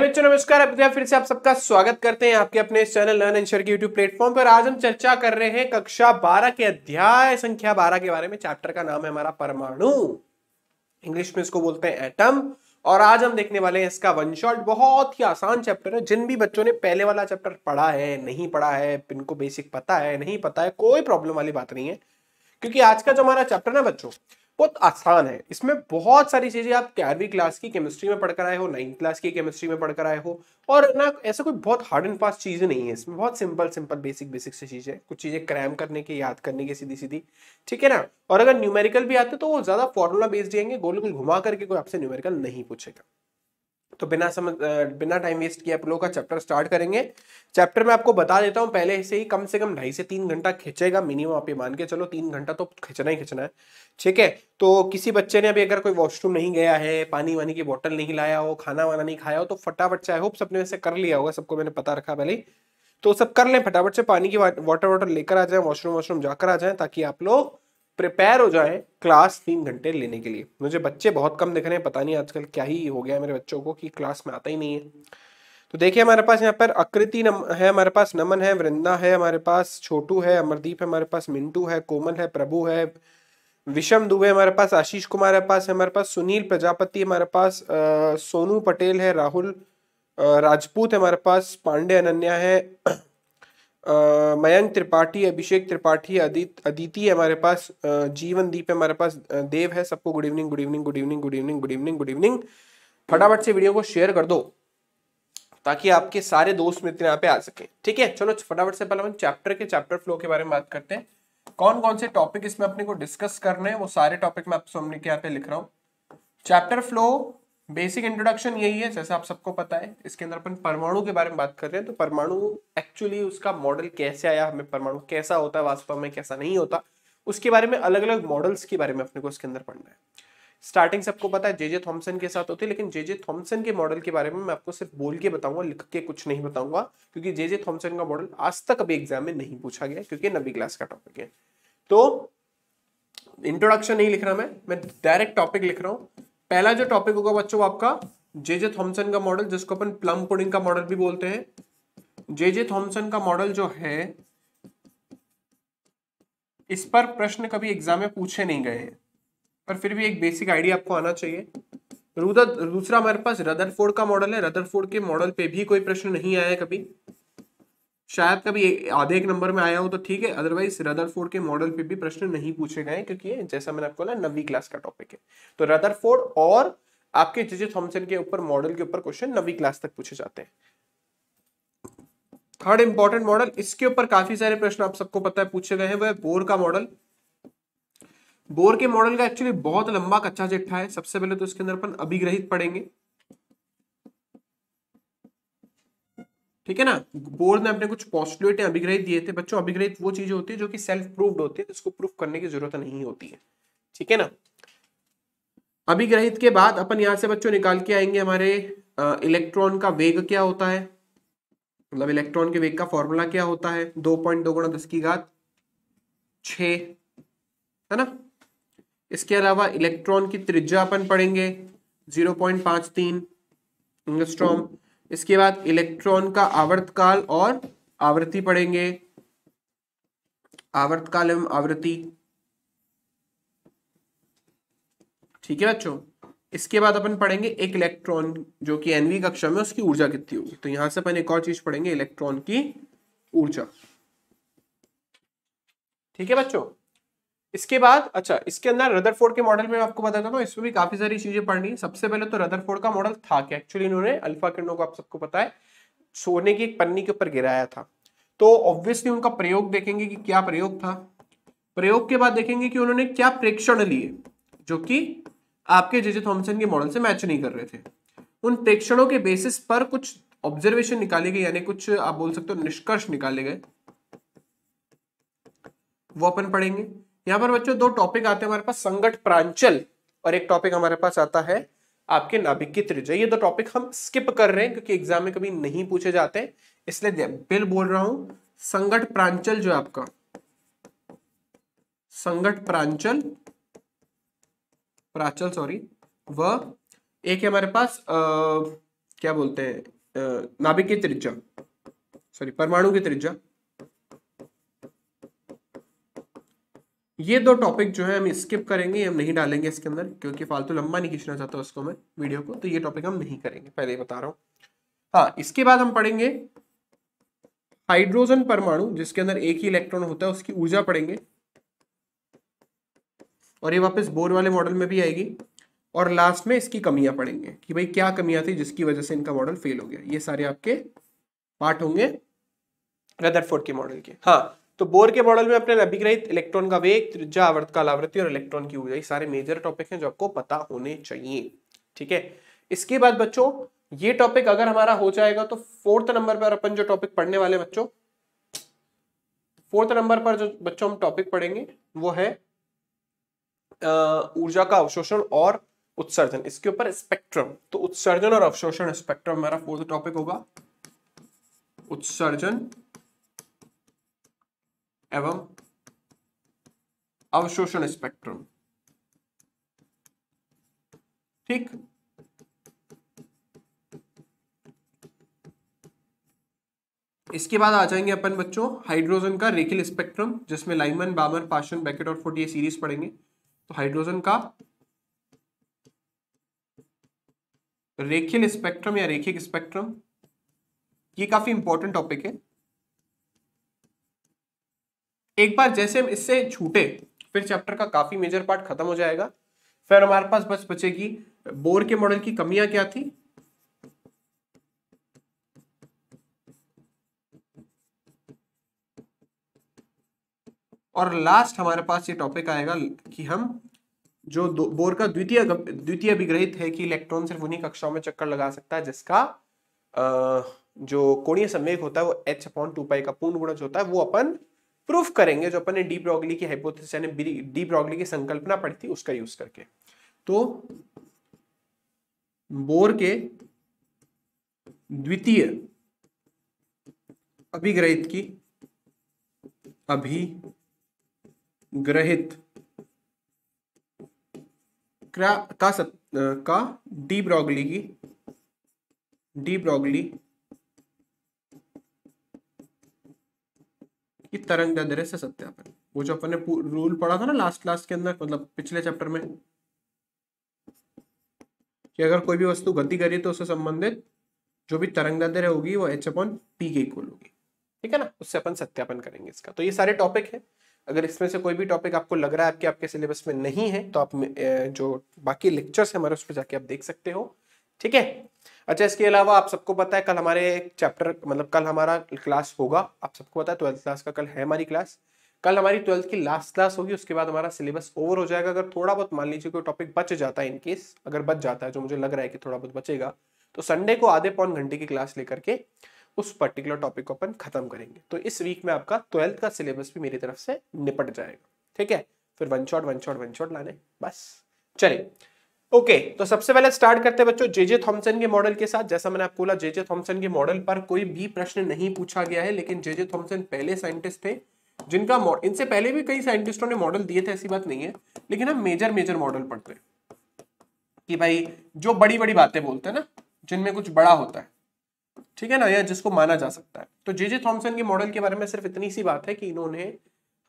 बच्चों नमस्कार अब फिर से आप सबका स्वागत करते हैं आपके अपने चैनल लर्न एंड के यूट्यूब प्लेटफॉर्म पर आज हम चर्चा कर रहे हैं कक्षा 12 के अध्याय संख्या 12 के बारे में चैप्टर का नाम है हमारा परमाणु इंग्लिश में इसको बोलते हैं एटम और आज हम देखने वाले हैं इसका वन शॉट बहुत ही आसान चैप्टर है जिन भी बच्चों ने पहले वाला चैप्टर पढ़ा है नहीं पढ़ा है इनको बेसिक पता है नहीं पता है कोई प्रॉब्लम वाली बात नहीं है क्योंकि आज का जो हमारा चैप्टर है बच्चों बहुत आसान है इसमें बहुत सारी चीजें आप ग्यारहवीं क्लास की केमिस्ट्री में पढ़कर आए हो नाइन्थ क्लास की केमिस्ट्री में पढ़कर आए हो और ना ऐसा कोई बहुत हार्ड एंड फास्ट चीजें नहीं है इसमें बहुत सिंपल सिंपल बेसिक बेसिक सी चीजें कुछ चीजें क्रैम करने की याद करने की सीधी सीधी ठीक है ना और अगर न्यूमेरिकल भी आते तो वो ज्यादा फॉर्मूला बेस्ड रहेंगे गोल गोल घुमा करके कोई आपसे न्यूमेरिकल नहीं पूछेगा तो बिना समझ बिना टाइम वेस्ट किए आप लोगों का चैप्टर स्टार्ट करेंगे चैप्टर में आपको बता देता हूँ पहले से ही कम से कम ढाई से तीन घंटा खिंचेगा मिनिमम आप ये मान के चलो तीन घंटा तो खिंचना ही खिंचना है ठीक है तो किसी बच्चे ने अभी अगर कोई वॉशरूम नहीं गया है पानी वानी की बॉटल नहीं लाया हो खाना वाना नहीं खाया हो तो फटाफट चाहे आई होप सबने वैसे कर लिया होगा सबको मैंने पता रखा पहले तो सब कर लें फटाफट से पानी की वाटर वाटर लेकर आ जाए वॉशरूम वॉशरूम जाकर आ जाए ताकि आप लोग प्रिपेयर हो जाए क्लास तीन घंटे लेने के लिए मुझे बच्चे बहुत कम दिख रहे हैं पता नहीं आजकल क्या ही हो गया है मेरे बच्चों को कि क्लास में आता ही नहीं है तो देखिए हमारे पास यहाँ पर आकृति नम है हमारे पास नमन है वृंदा है हमारे पास छोटू है अमरदीप है हमारे पास मिंटू है कोमल है प्रभु है विषम दुबे हमारे पास आशीष कुमार है पास हमारे पास सुनील प्रजापति हमारे पास सोनू पटेल है राहुल राजपूत हमारे पास पांडे अनन्या है मयंक त्रिपाठी अभिषेक त्रिपाठी अदिति है हमारे पास जीवन दीप है हमारे पास देव है सबको good evening good evening good evening good evening good evening good evening फटाफट से वीडियो को शेयर कर दो ताकि आपके सारे दोस्त मित्र यहाँ पे आ सके ठीक है चलो फटाफट से पहले हम चैप्टर के चैप्टर फ्लो के बारे में बात करते हैं कौन कौन से टॉपिक इसमें अपने को डिस्कस करने हैं वो सारे टॉपिक मैं आप सामने के यहाँ पे लिख रहा हूँ चैप्टर फ्लो बेसिक इंट्रोडक्शन यही है जैसे आप सबको पता है इसके अंदर अपन परमाणु के बारे में बात कर रहे हैं तो परमाणु एक्चुअली उसका मॉडल कैसे आया हमें परमाणु कैसा होता है वास्तव में कैसा नहीं होता उसके बारे में अलग अलग मॉडल्स के बारे में अपने को इसके अंदर पढ़ना है स्टार्टिंग सबको पता है जेजे थॉमसन के साथ होती है लेकिन जेजे थॉमसन के मॉडल के बारे में मैं आपको सिर्फ बोल के बताऊंगा लिख के कुछ नहीं बताऊंगा क्योंकि जेजे थॉमसन का मॉडल आज तक अभी एग्जाम में नहीं पूछा गया क्योंकि नवी क्लास का टॉपिक है तो इंट्रोडक्शन नहीं लिख रहा मैं मैं डायरेक्ट टॉपिक लिख रहा हूँ पहला जो टॉपिक होगा बच्चों आपका जे जे थॉम्सन का मॉडल जिसको अपन प्लम पुडिंग का मॉडल भी बोलते हैं जे जे थॉम्सन का मॉडल जो है इस पर प्रश्न कभी एग्जाम में पूछे नहीं गए हैं पर फिर भी एक बेसिक आइडिया आपको आना चाहिए रुदर दूसरा हमारे पास रदरफोर्ड का मॉडल है रदरफोर्ड के मॉडल पे भी कोई प्रश्न नहीं आया कभी शायद कभी आधे एक नंबर में आया हो तो ठीक है अदरवाइज रदर फोर्ड के मॉडल पे भी प्रश्न नहीं पूछे गए क्योंकि जैसा मैंने आपको बोला नवी क्लास का टॉपिक है तो रदर फोर्ड और आपके जिजे थॉमसन के ऊपर मॉडल के ऊपर क्वेश्चन नवी क्लास तक पूछे जाते हैं थर्ड इंपॉर्टेंट मॉडल इसके ऊपर काफी सारे प्रश्न आप सबको पता है पूछे गए हैं वह बोर का मॉडल बोर के मॉडल का एक्चुअली बहुत लंबा कच्चा चिट्ठा है सबसे पहले तो इसके अंदर अपन अभिग्रहित पढ़ेंगे ठीक है ना बोर्ड ने अपने कुछ पॉस्टुलेट या अभिग्रहित दिए थे बच्चों अभिग्रहित वो चीजें होती है जो कि सेल्फ प्रूव्ड होती है जिसको प्रूफ करने की जरूरत नहीं होती है ठीक है ना अभिग्रहित के बाद अपन यहां से बच्चों निकाल के आएंगे हमारे इलेक्ट्रॉन का वेग क्या होता है मतलब इलेक्ट्रॉन के वेग का फॉर्मूला क्या होता है दो पॉइंट दो गुणा दस की घात है ना इसके अलावा इलेक्ट्रॉन की त्रिज्या अपन पढ़ेंगे जीरो पॉइंट पांच तीन इसके बाद इलेक्ट्रॉन का आवर्तकाल और आवृत्ति पढ़ेंगे आवर्तकाल एवं आवृत्ति ठीक है बच्चों इसके बाद अपन पढ़ेंगे एक इलेक्ट्रॉन जो कि एनवी कक्षा में उसकी ऊर्जा कितनी होगी तो यहां से अपन एक और चीज पढ़ेंगे इलेक्ट्रॉन की ऊर्जा ठीक है बच्चों इसके बाद अच्छा इसके अंदर रदरफोर्ड के मॉडल में आपको बताता हूँ इसमें भी काफी सारी चीजें पढ़नी है सबसे पहले तो रदरफोर्ड का मॉडल था कि एक्चुअली इन्होंने अल्फा किरणों को आप सबको पता है सोने की एक पन्नी के ऊपर गिराया था तो ऑब्वियसली उनका प्रयोग देखेंगे कि क्या प्रयोग था प्रयोग के बाद देखेंगे कि उन्होंने क्या प्रेक्षण लिए जो कि आपके जेजे थॉमसन के मॉडल से मैच नहीं कर रहे थे उन प्रेक्षणों के बेसिस पर कुछ ऑब्जर्वेशन निकाले गए यानी कुछ आप बोल सकते हो निष्कर्ष निकाले गए वो अपन पढ़ेंगे यहाँ पर बच्चों दो टॉपिक आते हैं हमारे पास संगठ प्रांचल और एक टॉपिक हमारे पास आता है आपके नाभिक की त्रिज्या ये दो टॉपिक हम स्किप कर रहे हैं क्योंकि एग्जाम में कभी नहीं पूछे जाते इसलिए बिल बोल रहा हूं संगठ प्रांचल जो है आपका संगठ प्रांचल प्राचल सॉरी व एक है हमारे पास आ, क्या बोलते हैं नाभिक की त्रिज्या सॉरी परमाणु की त्रिज्या ये दो टॉपिक जो है हम स्किप करेंगे हम नहीं डालेंगे इसके अंदर क्योंकि फालतू लंबा नहीं खींचना चाहता उसको मैं वीडियो को तो ये टॉपिक हम नहीं करेंगे पहले ही बता रहा हूँ हाँ इसके बाद हम पढ़ेंगे हाइड्रोजन परमाणु जिसके अंदर एक ही इलेक्ट्रॉन होता है उसकी ऊर्जा पढ़ेंगे और ये वापस बोर वाले मॉडल में भी आएगी और लास्ट में इसकी कमियां पड़ेंगे कि भाई क्या कमियां थी जिसकी वजह से इनका मॉडल फेल हो गया ये सारे आपके पार्ट होंगे रदरफोर्ड के मॉडल के हाँ तो बोर के मॉडल में अपने अभिग्रहित इलेक्ट्रॉन का वेग त्रिज्या आवर्त का आवृत्ति और इलेक्ट्रॉन की ऊर्जा सारे मेजर टॉपिक हैं जो आपको पता होने चाहिए ठीक है इसके बाद बच्चों ये टॉपिक अगर हमारा हो जाएगा तो फोर्थ नंबर पर अपन जो टॉपिक पढ़ने वाले बच्चों फोर्थ नंबर पर जो बच्चों हम टॉपिक पढ़ेंगे वो है ऊर्जा का अवशोषण और उत्सर्जन इसके ऊपर स्पेक्ट्रम तो उत्सर्जन और अवशोषण स्पेक्ट्रम हमारा फोर्थ टॉपिक होगा उत्सर्जन एवं अवशोषण स्पेक्ट्रम ठीक इसके बाद आ जाएंगे अपन बच्चों हाइड्रोजन का रेकिल स्पेक्ट्रम जिसमें लाइमन बामर पाशन बैकेट और फोर्टी सीरीज पढ़ेंगे तो हाइड्रोजन का रेखिल स्पेक्ट्रम या रेखिक स्पेक्ट्रम ये काफी इंपॉर्टेंट टॉपिक है एक बार जैसे हम इससे छूटे फिर चैप्टर का काफ़ी मेजर पार्ट खत्म हो जाएगा फिर हमारे पास बस बचेगी बोर के मॉडल की कमियां क्या थी और लास्ट हमारे पास ये टॉपिक आएगा कि हम जो बोर का द्वितीय द्वितीय विग्रहित है कि इलेक्ट्रॉन सिर्फ उन्हीं कक्षाओं में चक्कर लगा सकता है जिसका जो कोणीय संवेग होता है वो एच अपॉन टू पाई का पूर्ण गुणज होता है वो अपन प्रूफ करेंगे जो अपन ने डी ब्रॉगली की हाइपोथेसिस यानी डी ब्रॉगली की संकल्पना पढ़ी थी उसका यूज करके तो बोर के द्वितीय अभिग्रहित की अभिग्रहित का सत, का डी ब्रॉगली की डी ब्रॉगली कि तरंग दैर्य से सत्यापन वो जो अपन ने रूल पढ़ा था ना लास्ट लास्ट के अंदर मतलब पिछले चैप्टर में कि अगर कोई भी वस्तु गति करी तो उससे संबंधित जो भी तरंग दैर्य होगी वो एच अपॉन पी के इक्वल होगी ठीक है ना उससे अपन सत्यापन करेंगे इसका तो ये सारे टॉपिक है अगर इसमें से कोई भी टॉपिक आपको लग रहा है आपके आपके सिलेबस में नहीं है तो आप जो बाकी लेक्चर्स है हमारे उस पर जाके आप देख सकते हो ठीक है अच्छा इसके अलावा आप सबको पता है कल हमारे चैप्टर मतलब कल हमारा क्लास होगा आप सबको पता है ट्वेल्थ क्लास का कल है हमारी क्लास कल हमारी ट्वेल्थ की लास्ट क्लास होगी उसके बाद हमारा सिलेबस ओवर हो जाएगा अगर थोड़ा बहुत मान लीजिए कोई टॉपिक बच जाता है इनकेस अगर बच जाता है जो मुझे लग रहा है कि थोड़ा बहुत बचेगा तो संडे को आधे पौन घंटे की क्लास लेकर के उस पर्टिकुलर टॉपिक को अपन खत्म करेंगे तो इस वीक में आपका ट्वेल्थ का सिलेबस भी मेरी तरफ से निपट जाएगा ठीक है फिर one shot one shot one shot लाने बस चलिए ओके okay, तो सबसे पहले स्टार्ट करते हैं बच्चों जेजे थॉमसन के मॉडल के साथ जैसा मैंने आपको बोला जेजे थॉमसन के मॉडल पर कोई भी प्रश्न नहीं पूछा गया है लेकिन जेजे थॉमसन पहले साइंटिस्ट थे जिनका इनसे पहले भी कई साइंटिस्टों ने मॉडल दिए थे ऐसी बात नहीं है लेकिन हम मेजर मेजर मॉडल पढ़ते हैं कि भाई जो बड़ी बड़ी बातें बोलते हैं ना जिनमें कुछ बड़ा होता है ठीक है ना या जिसको माना जा सकता है तो जेजे थॉमसन के मॉडल के बारे में सिर्फ इतनी सी बात है कि इन्होंने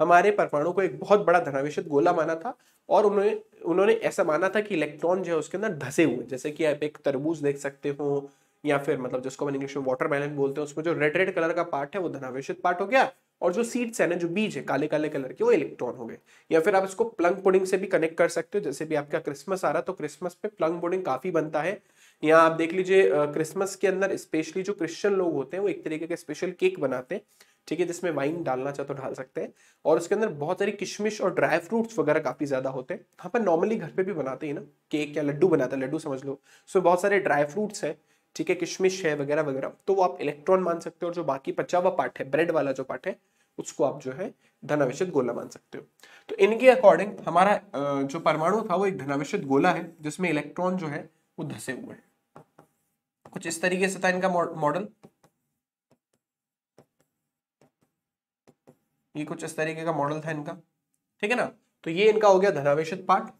हमारे परमाणु को एक बहुत बड़ा धनावेश गोला माना था और उन्होंने उन्होंने ऐसा माना था कि इलेक्ट्रॉन जो है उसके अंदर धसे हुए जैसे कि आप एक तरबूज देख सकते हो या फिर मतलब जिसको हम इंग्लिश में वाटर मैलन बोलते हैं उसमें जो रेड रेड कलर का पार्ट है वो धनावेश पार्ट हो गया और जो सीड्स है ना जो बीज है काले काले कलर के वो इलेक्ट्रॉन हो गए या फिर आप इसको प्लंग पुडिंग से भी कनेक्ट कर सकते हो जैसे भी आपका क्रिसमस आ रहा तो क्रिसमस पे प्लंग पुडिंग काफी बनता है यहाँ आप देख लीजिए क्रिसमस के अंदर स्पेशली जो क्रिश्चियन लोग होते हैं वो एक तरीके के स्पेशल केक बनाते हैं ठीक है जिसमें वाइन डालना चाहे तो डाल सकते हैं और उसके अंदर बहुत सारी किशमिश और ड्राई फ्रूट्स वगैरह काफ़ी ज़्यादा होते हैं यहाँ पर नॉर्मली घर पे भी बनाते हैं ना केक या लड्डू बनाते हैं लड्डू समझ लो उसमें बहुत सारे ड्राई फ्रूट्स है ठीक है किशमिश है वगैरह वगैरह तो वो आप इलेक्ट्रॉन मान सकते हो और जो बाकी पचा हुआ पार्ट है ब्रेड वाला जो पार्ट है उसको आप जो है धनावेश गोला मान सकते हो तो इनके अकॉर्डिंग हमारा जो परमाणु था वो एक धनावेश गोला है जिसमें इलेक्ट्रॉन जो है वो धसे हुए हैं कुछ इस तरीके से था इनका मॉडल ये कुछ इस तरीके का मॉडल था इनका ठीक है ना तो ये इनका हो गया धनावेशित पार्ट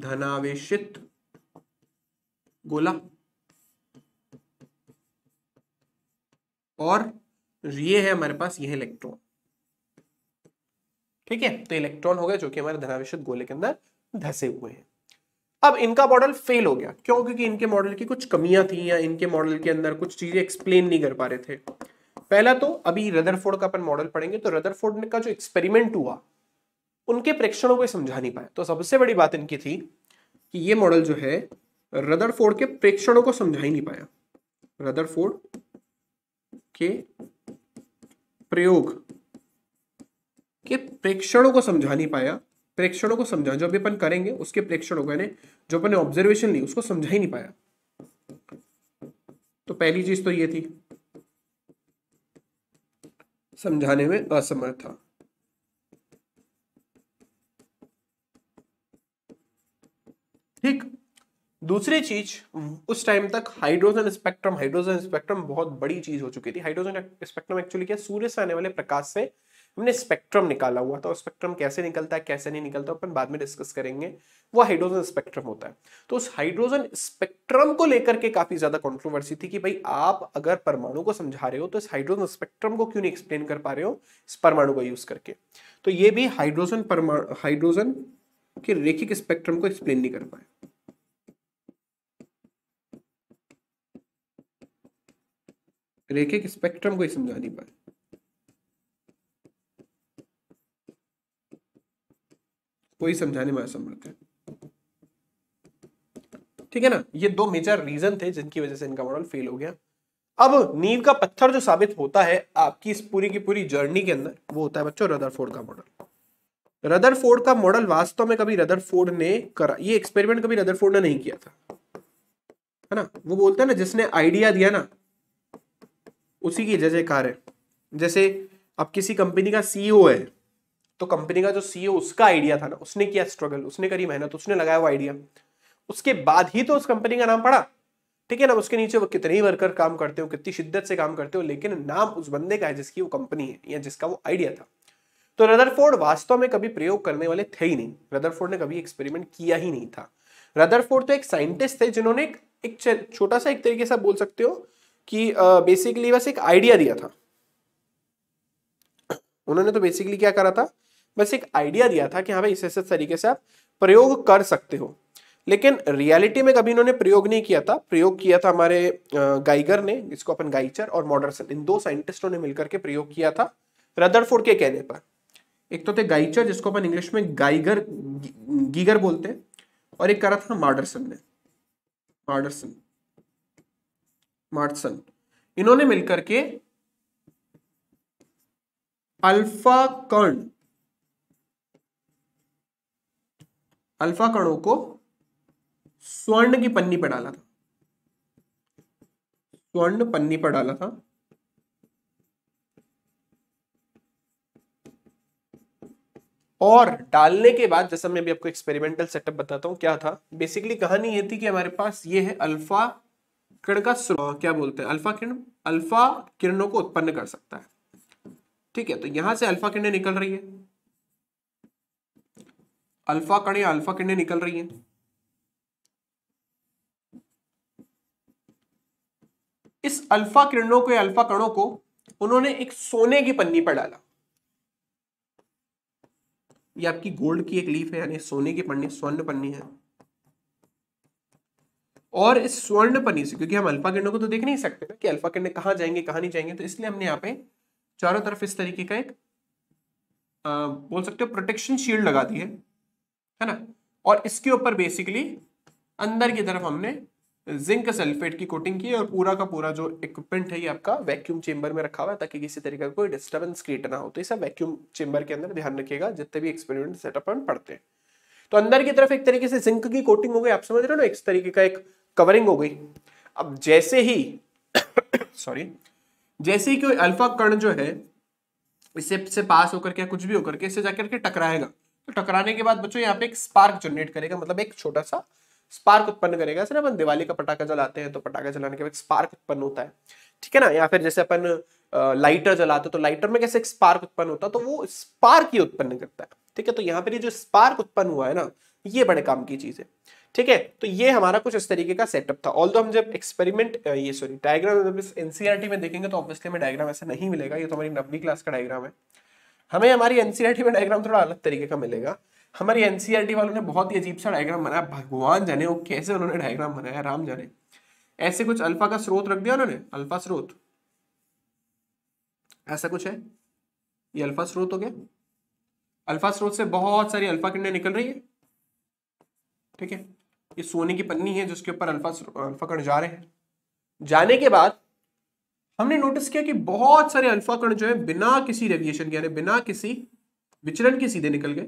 धनावेशित गोला और ये है हमारे पास यह इलेक्ट्रॉन ठीक है तो इलेक्ट्रॉन हो गया जो कि हमारे धनावेशित गोले के अंदर धसे हुए हैं अब इनका मॉडल फेल हो गया क्यों क्योंकि इनके मॉडल की कुछ कमियां थी या इनके मॉडल के अंदर कुछ चीजें एक्सप्लेन नहीं कर पा रहे थे पहला तो अभी रदरफोर्ड का अपन मॉडल पढ़ेंगे तो रदरफोर्ड का जो एक्सपेरिमेंट हुआ उनके प्रेक्षणों को समझा नहीं पाए तो सबसे बड़ी बात इनकी थी कि ये मॉडल जो है रदरफोर्ड के प्रेक्षणों को समझा ही नहीं पाया रदरफोर्ड के प्रयोग के प्रेक्षणों को समझा नहीं पाया प्रेक्षणों को समझा जो अभी अपन करेंगे उसके प्रेक्षणों को यानी जो अपने ऑब्जर्वेशन ली उसको समझा ही नहीं पाया तो पहली चीज तो ये थी समझाने में असमर्थ था ठीक दूसरी चीज उस टाइम तक हाइड्रोजन स्पेक्ट्रम हाइड्रोजन स्पेक्ट्रम बहुत बड़ी चीज हो चुकी थी हाइड्रोजन स्पेक्ट्रम एक्चुअली क्या सूर्य से आने वाले प्रकाश से हमने स्पेक्ट्रम निकाला हुआ था स्पेक्ट्रम कैसे निकलता है कैसे नहीं निकलता अपन बाद में डिस्कस करेंगे वो हाइड्रोजन स्पेक्ट्रम होता है तो उस हाइड्रोजन स्पेक्ट्रम को लेकर के काफी ज्यादा कंट्रोवर्सी थी कि भाई आप अगर परमाणु को समझा रहे हो तो इस हाइड्रोजन स्पेक्ट्रम को क्यों नहीं एक्सप्लेन कर पा रहे हो इस परमाणु का यूज करके तो ये भी हाइड्रोजन परमाणु हाइड्रोजन के रेखिक स्पेक्ट्रम को एक्सप्लेन नहीं कर पाए रेखिक स्पेक्ट्रम को समझा नहीं पाए वही समझाने में असमर्थ है ठीक है ना ये दो मेजर रीजन थे जिनकी वजह से इनका मॉडल फेल हो गया अब नींव का पत्थर जो साबित होता है आपकी इस पूरी की पूरी जर्नी के अंदर वो होता है बच्चों रदरफोर्ड का मॉडल रदरफोर्ड का मॉडल वास्तव में कभी रदरफोर्ड ने करा ये एक्सपेरिमेंट कभी रदरफोर्ड ने नहीं किया था है ना वो बोलते हैं ना जिसने आइडिया दिया ना उसी की जजे कार है जैसे अब किसी कंपनी का सीईओ है तो कंपनी का जो सीईओ e उसका आइडिया था ना उसने किया स्ट्रगल उसने करी मेहनत उसने लगाया वो आइडिया उसके बाद ही तो उस कंपनी का नाम पड़ा ठीक है ना उसके नीचे वो कितने ही वर्कर काम करते हो कितनी शिद्दत से काम करते हो लेकिन नाम उस बंदे का है जिसकी वो कंपनी है या जिसका वो आइडिया था तो रदरफोर्ड वास्तव में कभी प्रयोग करने वाले थे ही नहीं रदरफोर्ड ने कभी एक्सपेरिमेंट किया ही नहीं था रदरफोर्ड तो एक साइंटिस्ट थे जिन्होंने एक छोटा सा एक तरीके से बोल सकते हो कि बेसिकली बस एक आइडिया दिया था उन्होंने तो बेसिकली क्या करा था बस एक आइडिया दिया था कि हाँ भाई इस तरीके से आप प्रयोग कर सकते हो लेकिन रियलिटी में कभी इन्होंने प्रयोग नहीं किया था प्रयोग किया था हमारे गाइगर ने जिसको अपन गाइचर और मॉडरसन इन दो साइंटिस्टों ने मिलकर के प्रयोग किया था रदरफोर्ड के कहने पर एक तो थे गाइचर जिसको अपन इंग्लिश में गाइगर गीगर बोलते हैं और एक करा था मॉडरसन ने मॉडरसन मॉडसन इन्होंने मिलकर के अल्फा कर्ण अल्फा कणों को स्वर्ण की पन्नी पर डाला था स्वर्ण पन्नी पर डाला था और डालने के बाद जैसा मैं अभी आपको एक्सपेरिमेंटल सेटअप बताता हूं क्या था बेसिकली कहानी ये थी कि हमारे पास ये है अल्फा किरण का क्या बोलते हैं अल्फा किरण अल्फा किरणों को उत्पन्न कर सकता है ठीक है तो यहां से अल्फा किरणें निकल रही है अल्फा कणें अल्फा किरणें निकल रही हैं इस अल्फा किरणों को या अल्फा कणों को उन्होंने एक सोने की पन्नी पर डाला ये आपकी गोल्ड की एक लीफ है यानी सोने की पन्नी स्वर्ण पन्नी है और इस स्वर्ण पन्नी से क्योंकि हम अल्फा किरणों को तो देख नहीं सकते ना कि अल्फा किरणें कहां जाएंगे कहां नहीं जाएंगे तो इसलिए हमने यहाँ पे चारों तरफ इस तरीके का एक आ, बोल सकते हो प्रोटेक्शन शील्ड लगा दी है है ना और इसके ऊपर बेसिकली अंदर की तरफ हमने जिंक सल्फेट की कोटिंग की और पूरा का पूरा जो इक्विपमेंट है ये आपका वैक्यूम चेंबर में रखा हुआ है ताकि किसी तरीके का कोई डिस्टर्बेंस क्रिएट ना हो तो इसे वैक्यूम चेंबर के अंदर ध्यान रखिएगा जितने भी एक्सपेरिमेंट सेटअप हम पढ़ते हैं तो अंदर की तरफ एक तरीके से जिंक की कोटिंग हो गई आप समझ रहे हो ना एक तरीके का एक कवरिंग हो गई अब जैसे ही सॉरी जैसे ही कोई अल्फा कर्ण जो है इससे पास होकर के कुछ भी होकर के इससे जाकर के टकराएगा तो टकराने के बाद बच्चों यहाँ पे एक स्पार्क जनरेट करेगा मतलब एक छोटा सा स्पार्क उत्पन्न करेगा जैसे अपन दिवाली का पटाखा जलाते हैं तो पटाखा जलाने के बाद स्पार्क उत्पन्न होता है ठीक है ना या फिर जैसे अपन लाइटर जलाते तो लाइटर में कैसे एक स्पार्क उत्पन्न होता है तो वो स्पार्क ही उत्पन्न करता है ठीक है तो यहाँ पर ये जो स्पार्क उत्पन्न हुआ है ना ये बड़े काम की चीज है ठीक है तो ये हमारा कुछ इस तरीके का सेटअप था ऑल हम जब एक्सपेरिमेंट ये सॉरी डायग्राम एनसीआरटी में देखेंगे तो ऑब्वियसली हमें डायग्राम ऐसा नहीं मिलेगा ये तो हमारी नब्बी क्लास का डायग्राम है हमें हमारी एनसीआरटी e में डायग्राम थोड़ा अलग तरीके का मिलेगा हमारी एनसीआरटी e वालों ने बहुत ही अजीब सा डायग्राम बनाया भगवान जाने वो कैसे उन्होंने डायग्राम बनाया राम जाने ऐसे कुछ अल्फा का स्रोत रख दिया उन्होंने अल्फा स्रोत ऐसा कुछ है ये अल्फा स्रोत हो गया अल्फा स्रोत से बहुत सारी अल्फा किरणें निकल रही है ठीक है ये सोने की पन्नी है जिसके ऊपर अल्फा अल्फा कण जा रहे हैं जाने के बाद हमने नोटिस किया कि बहुत सारे अल्फा कण जो है बिना किसी रेविएशन के यानी बिना किसी विचलन के सीधे निकल गए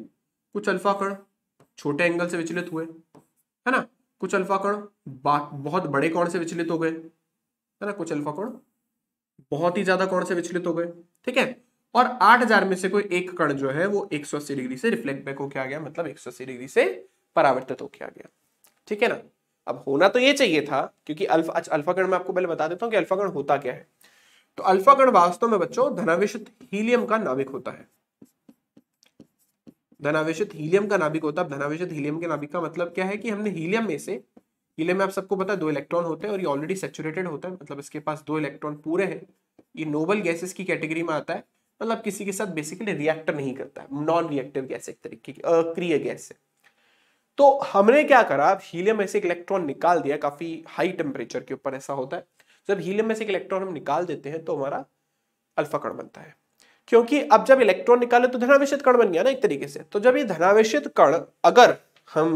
कुछ अल्फा कण छोटे एंगल से विचलित हुए है ना कुछ अल्फा कण बहुत बड़े कोण से विचलित हो गए है ना कुछ अल्फा कण बहुत ही ज्यादा कोण से विचलित हो गए ठीक है और 8000 में से कोई एक कण जो है वो 180 डिग्री से रिफ्लेक्ट बैक होके आ गया मतलब 180 डिग्री से परावर्तित होके आ गया ठीक है ना अब होना तो ये चाहिए था क्योंकि अल्फा अच्छा अल्फागण मैं आपको पहले बता देता हूँ कि अल्फागण होता क्या है तो अल्फागण वास्तव में बच्चों धनावेश हीलियम का नाभिक होता है धनावेशित हीलियम का नाभिक होता है धनावेशित हीलियम के नाभिक का मतलब क्या है कि हमने हीलियम में से हीलियम में आप सबको पता है दो इलेक्ट्रॉन होते हैं और ये ऑलरेडी सेचुरेटेड होता है मतलब इसके पास दो इलेक्ट्रॉन पूरे हैं ये नोबल गैसेस की कैटेगरी में आता है मतलब किसी के साथ बेसिकली रिएक्ट नहीं करता है नॉन रिएक्टिव गैस एक तरीके की अक्रिय गैस है तो हमने क्या करा हीलियम में से एक इलेक्ट्रॉन निकाल दिया काफी हाई टेम्परेचर के ऊपर ऐसा होता है तो जब हीलियम में से एक इलेक्ट्रॉन हम निकाल देते हैं तो हमारा अल्फा कण बनता है क्योंकि अब जब इलेक्ट्रॉन निकाले तो धनावेश कण बन गया ना एक तरीके से तो जब ये धनावेश कण अगर हम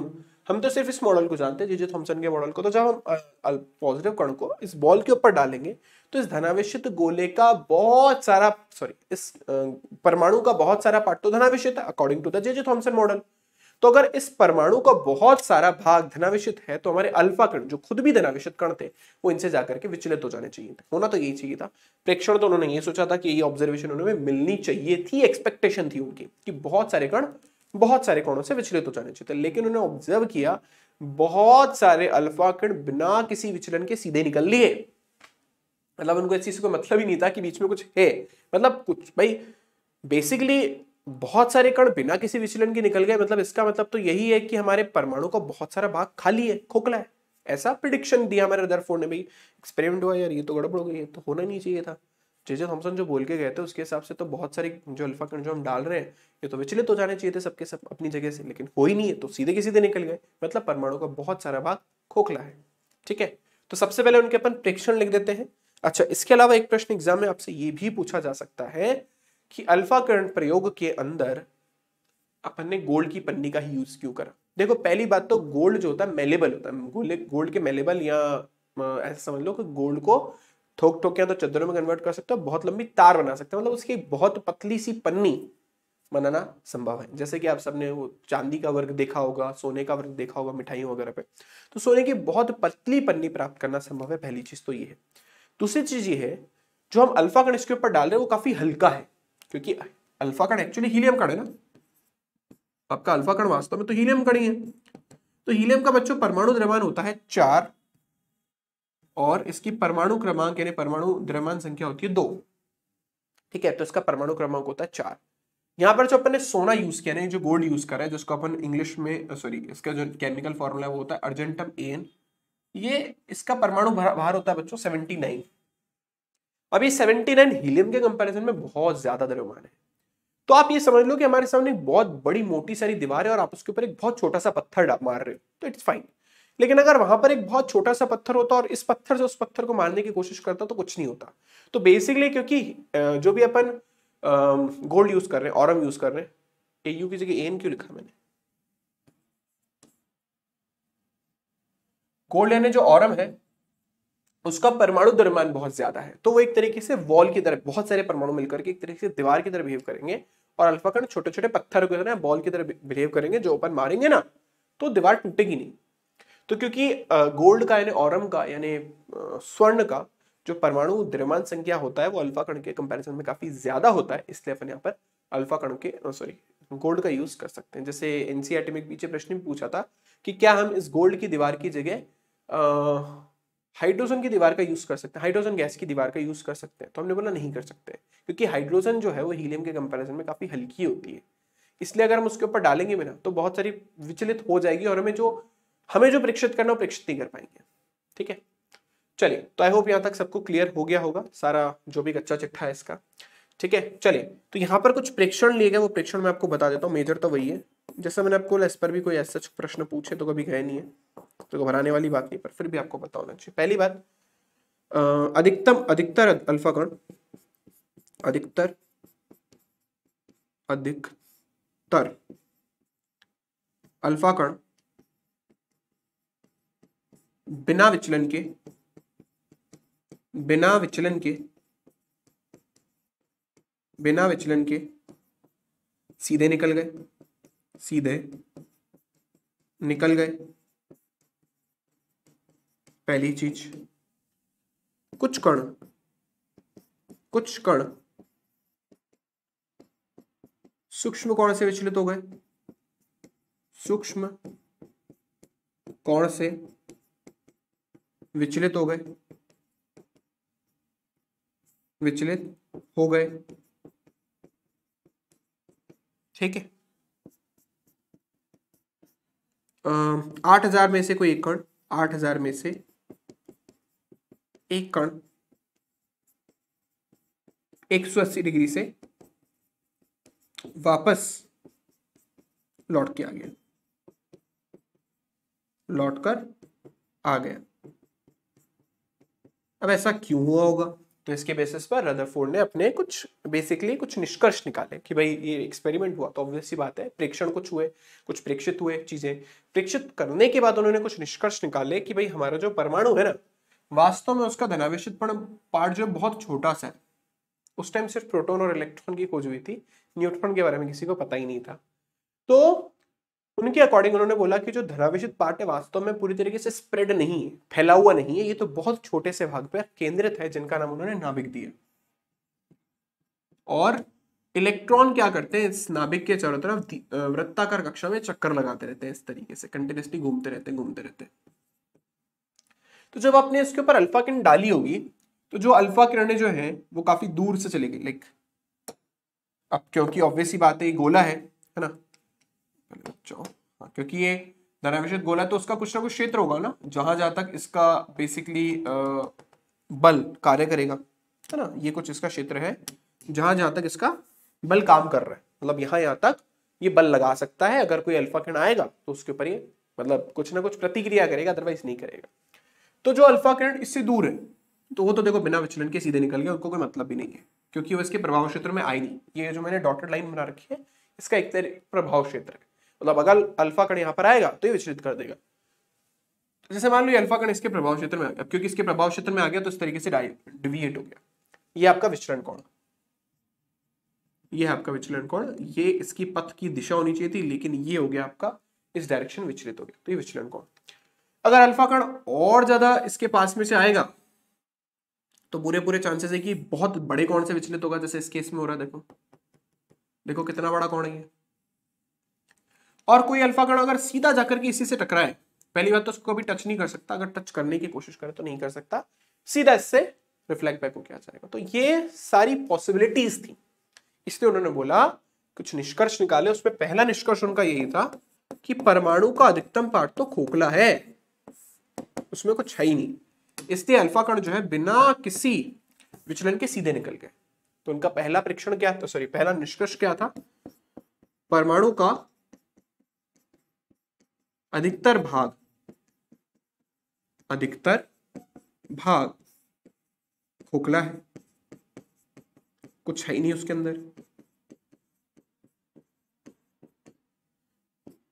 हम तो सिर्फ इस मॉडल को जानते हैं जीजे थॉमसन के मॉडल को तो जब हम पॉजिटिव कण को इस बॉल के ऊपर डालेंगे तो इस धनावेश गोले का बहुत सारा सॉरी इस परमाणु का बहुत सारा पार्ट तो धनावेश according to the JJ Thomson model तो अगर इस परमाणु का बहुत सारा भाग धनावेशित है तो हमारे अल्फा कण जो खुद भी धनावेशित कण थे वो इनसे जाकर के विचलित हो जाने चाहिए थे होना तो यही चाहिए था प्रेक्षण तो उन्होंने ये सोचा था कि ये ऑब्जर्वेशन उन्हें मिलनी चाहिए थी एक्सपेक्टेशन थी उनकी कि बहुत सारे कण बहुत सारे कणों से विचलित हो जाने चाहिए लेकिन उन्होंने ऑब्जर्व किया बहुत सारे अल्फा कण बिना किसी विचलन के सीधे निकल लिए मतलब उनको इस चीज का मतलब ही नहीं था कि बीच में कुछ है मतलब कुछ भाई बेसिकली बहुत सारे कण बिना किसी विचलन के निकल गए मतलब इसका मतलब तो यही है कि हमारे परमाणु का बहुत सारा भाग खाली है खोखला है ऐसा प्रिडिक्शन दिया हमारे रदरफोर्ड ने भाई एक्सपेरिमेंट हुआ यार ये तो गड़बड़ हो गई है तो होना नहीं चाहिए था जेजे थॉमसन जो बोल के गए थे उसके हिसाब से तो बहुत सारी जो अल्फा कण जो हम डाल रहे हैं ये तो विचलित हो जाने चाहिए थे सबके सब अपनी जगह से लेकिन हो ही नहीं है तो सीधे के सीधे निकल गए मतलब परमाणु का बहुत सारा भाग खोखला है ठीक है तो सबसे पहले उनके अपन प्रेक्षण लिख देते हैं अच्छा इसके अलावा एक प्रश्न एग्जाम में आपसे ये भी पूछा जा सकता है कि अल्फा करण प्रयोग के अंदर अपन ने गोल्ड की पन्नी का ही यूज क्यों करा देखो पहली बात तो गोल्ड जो होता है मेलेबल होता है गोल्ड गोल्ड के मेलेबल या ऐसा समझ लो कि गोल्ड को ठोक ठोक या तो चद्दरों में कन्वर्ट कर सकते हो बहुत लंबी तार बना सकते हो मतलब उसकी बहुत पतली सी पन्नी बनाना संभव है जैसे कि आप सबने वो चांदी का वर्ग देखा होगा सोने का वर्ग देखा होगा मिठाइयों वगैरह पे तो सोने की बहुत पतली पन्नी प्राप्त करना संभव है पहली चीज तो ये है दूसरी चीज ये है जो हम अल्फा कण इसके ऊपर डाल रहे हैं वो काफी हल्का है क्योंकि अल्फा कण एक्चुअली हीलियम कण है ना आपका अल्फा कण वास्तव में तो हीलियम कण ही है तो हीलियम का बच्चों परमाणु द्रव्यमान होता है चार और इसकी परमाणु क्रमांक यानी परमाणु द्रव्यमान संख्या होती है दो ठीक है तो इसका परमाणु क्रमांक होता है चार यहाँ पर जो अपन ने सोना यूज किया जो गोल्ड यूज करा है जिसको अपन इंग्लिश में सॉरी इसका जो केमिकल फॉर्मूला है वो होता है अर्जेंटम एन ये इसका परमाणु भार होता है बच्चों सेवेंटी नाइन अब ये 79 हीलियम के कंपैरिजन में बहुत ज्यादा द्रव्यमान है तो आप ये समझ लो कि हमारे सामने एक बहुत बड़ी मोटी सारी दीवार है और आप उसके ऊपर एक बहुत छोटा सा पत्थर मार रहे हो तो इट्स फाइन लेकिन अगर वहां पर एक बहुत छोटा सा पत्थर होता और इस पत्थर से उस पत्थर को मारने की कोशिश करता तो कुछ नहीं होता तो बेसिकली क्योंकि जो भी अपन गोल्ड यूज कर रहे हैं ऑरम यूज कर रहे हैं ए यू की जगह एन क्यों लिखा मैंने गोल्ड यानी जो ऑरम है उसका परमाणु द्रव्यमान बहुत ज्यादा है तो वो एक तरीके से वॉल की तरफ बहुत सारे परमाणु मिलकर के एक तरीके से दीवार की तरह बिहेव करेंगे और अल्फा कण छोटे छोटे पत्थर की तरह बॉल की तरह बिहेव करेंगे जो ओपन मारेंगे ना तो दीवार टूटेगी नहीं तो क्योंकि गोल्ड का यानी औरम का यानी स्वर्ण का जो परमाणु द्रव्यमान संख्या होता है वो अल्फा कण के कंपेरिजन में काफी ज्यादा होता है इसलिए अपन यहाँ पर अल्फा कण के सॉरी गोल्ड का यूज कर सकते हैं जैसे एनसीआर में पीछे प्रश्न भी पूछा था कि क्या हम इस गोल्ड की दीवार की जगह हाइड्रोजन की दीवार का यूज कर सकते हैं हाइड्रोजन गैस की दीवार का यूज कर सकते हैं तो हमने बोला नहीं कर सकते क्योंकि हाइड्रोजन जो है वो हीलियम के कंपैरिजन में काफी हल्की होती है इसलिए अगर हम उसके ऊपर डालेंगे भी ना तो बहुत सारी विचलित हो जाएगी और हमें जो हमें जो परीक्षित करना वो परीक्षित नहीं कर पाएंगे ठीक है चलिए तो आई होप यहाँ तक सबको क्लियर हो गया होगा सारा जो भी कच्चा चिट्ठा है इसका ठीक है चलिए तो यहाँ पर कुछ प्रेक्षण लिए गए वो प्रेक्षण मैं आपको बता देता हूँ मेजर तो वही है जैसा मैंने आपको इस पर भी कोई ऐसा प्रश्न पूछे तो कभी गए नहीं है तो घबराने वाली बात नहीं पर फिर भी आपको पता होना चाहिए पहली बात अधिकतम अधिकतर अल्फा कण अधिकतर अधिकतर अल्फा कण बिना विचलन के बिना विचलन के बिना विचलन के सीधे निकल गए सीधे निकल गए पहली चीज कुछ कण कुछ कण सूक्ष्म कोण से विचलित हो गए सूक्ष्म कोण से विचलित हो गए विचलित हो गए ठीक है आठ हजार में से कोई एक कण आठ हजार में से एक कण एक सौ अस्सी डिग्री से वापस लौट के आ गया लौट कर आ गया अब ऐसा क्यों हुआ होगा तो इसके बेसिस पर रदरफोर्ड ने अपने कुछ बेसिकली कुछ निष्कर्ष निकाले कि भाई ये एक्सपेरिमेंट हुआ तो ऑब्वियस बात है प्रेक्षण कुछ हुए कुछ प्रेक्षित हुए चीज़ें प्रेक्षित करने के बाद उन्होंने कुछ निष्कर्ष निकाले कि भाई हमारा जो परमाणु है ना वास्तव में उसका धनावेश पार्ट जो बहुत छोटा सा है उस टाइम सिर्फ प्रोटोन और इलेक्ट्रॉन की खोज हुई थी न्यूट्रॉन के बारे में किसी को पता ही नहीं था तो उनके अकॉर्डिंग उन्होंने बोला कि जो धनावेशित पार्ट है वास्तव में पूरी तरीके से स्प्रेड नहीं है फैला हुआ नहीं है ये तो बहुत छोटे से भाग पर केंद्रित है जिनका नाम उन्होंने नाभिक दिया और इलेक्ट्रॉन क्या करते हैं इस नाभिक के चारों तरफ वृत्ताकार कक्षा में चक्कर लगाते रहते हैं इस तरीके से कंटिन्यूसली घूमते रहते हैं घूमते रहते तो जब आपने इसके ऊपर अल्फा किरण डाली होगी तो जो अल्फा किरणें जो है वो काफी दूर से चले गई लाइक अब क्योंकि ऑब्वियसली बात है गोला है है ना पहले बच्चों हाँ क्योंकि ये धनावेशित गोला है तो उसका कुछ ना कुछ क्षेत्र होगा ना जहां जहां तक इसका बेसिकली बल कार्य करेगा है ना ये कुछ इसका क्षेत्र है जहां जहां तक इसका बल काम कर रहा है मतलब यहां यहाँ तक ये बल लगा सकता है अगर कोई अल्फा किरण आएगा तो उसके ऊपर ये मतलब कुछ ना कुछ प्रतिक्रिया करेगा अदरवाइज नहीं करेगा तो जो अल्फा किरण इससे दूर है तो वो तो देखो बिना विचलन के सीधे निकल गए उनको कोई मतलब भी नहीं है क्योंकि वो इसके प्रभाव क्षेत्र में आई नहीं ये जो मैंने डॉटेड लाइन बना रखी है इसका एक तरह प्रभाव क्षेत्र है मतलब अगर अल्फा कण यहां पर आएगा तो ये विचलित कर देगा जैसे मान लो ये अल्फा कण इसके प्रभाव क्षेत्र में आ गया क्योंकि इसके प्रभाव क्षेत्र में आ गया तो इस तरीके से डिविएट हो गया ये आपका विचलन कोण ये है आपका विचलन कोण ये इसकी पथ की दिशा होनी चाहिए थी लेकिन ये हो गया आपका इस डायरेक्शन विचलित हो गया तो ये विचलन कोण अगर अल्फा कण और ज्यादा इसके पास में से आएगा तो पूरे पूरे चांसेस है कि बहुत बड़े कोण से विचलित होगा जैसे इस केस में हो रहा है देखो देखो कितना बड़ा कोण है ये और कोई अल्फा कण अगर सीधा जाकर के इसी से टकराए पहली बात तो उसको कभी टच नहीं कर सकता अगर टच करने की कोशिश करे तो नहीं कर सकता सीधा इससे रिफ्लेक्ट बैक होकर आ जाएगा तो ये सारी पॉसिबिलिटीज थी इसलिए उन्होंने बोला कुछ निष्कर्ष निकाले उसमें पहला निष्कर्ष उनका यही था कि परमाणु का अधिकतम पार्ट तो खोखला है उसमें कुछ है ही नहीं इसलिए अल्फा कण जो है बिना किसी विचलन के सीधे निकल गए तो उनका पहला परीक्षण क्या था सॉरी पहला निष्कर्ष क्या था परमाणु का अधिकतर भाग अधिकतर भाग खोखला है कुछ है ही नहीं उसके अंदर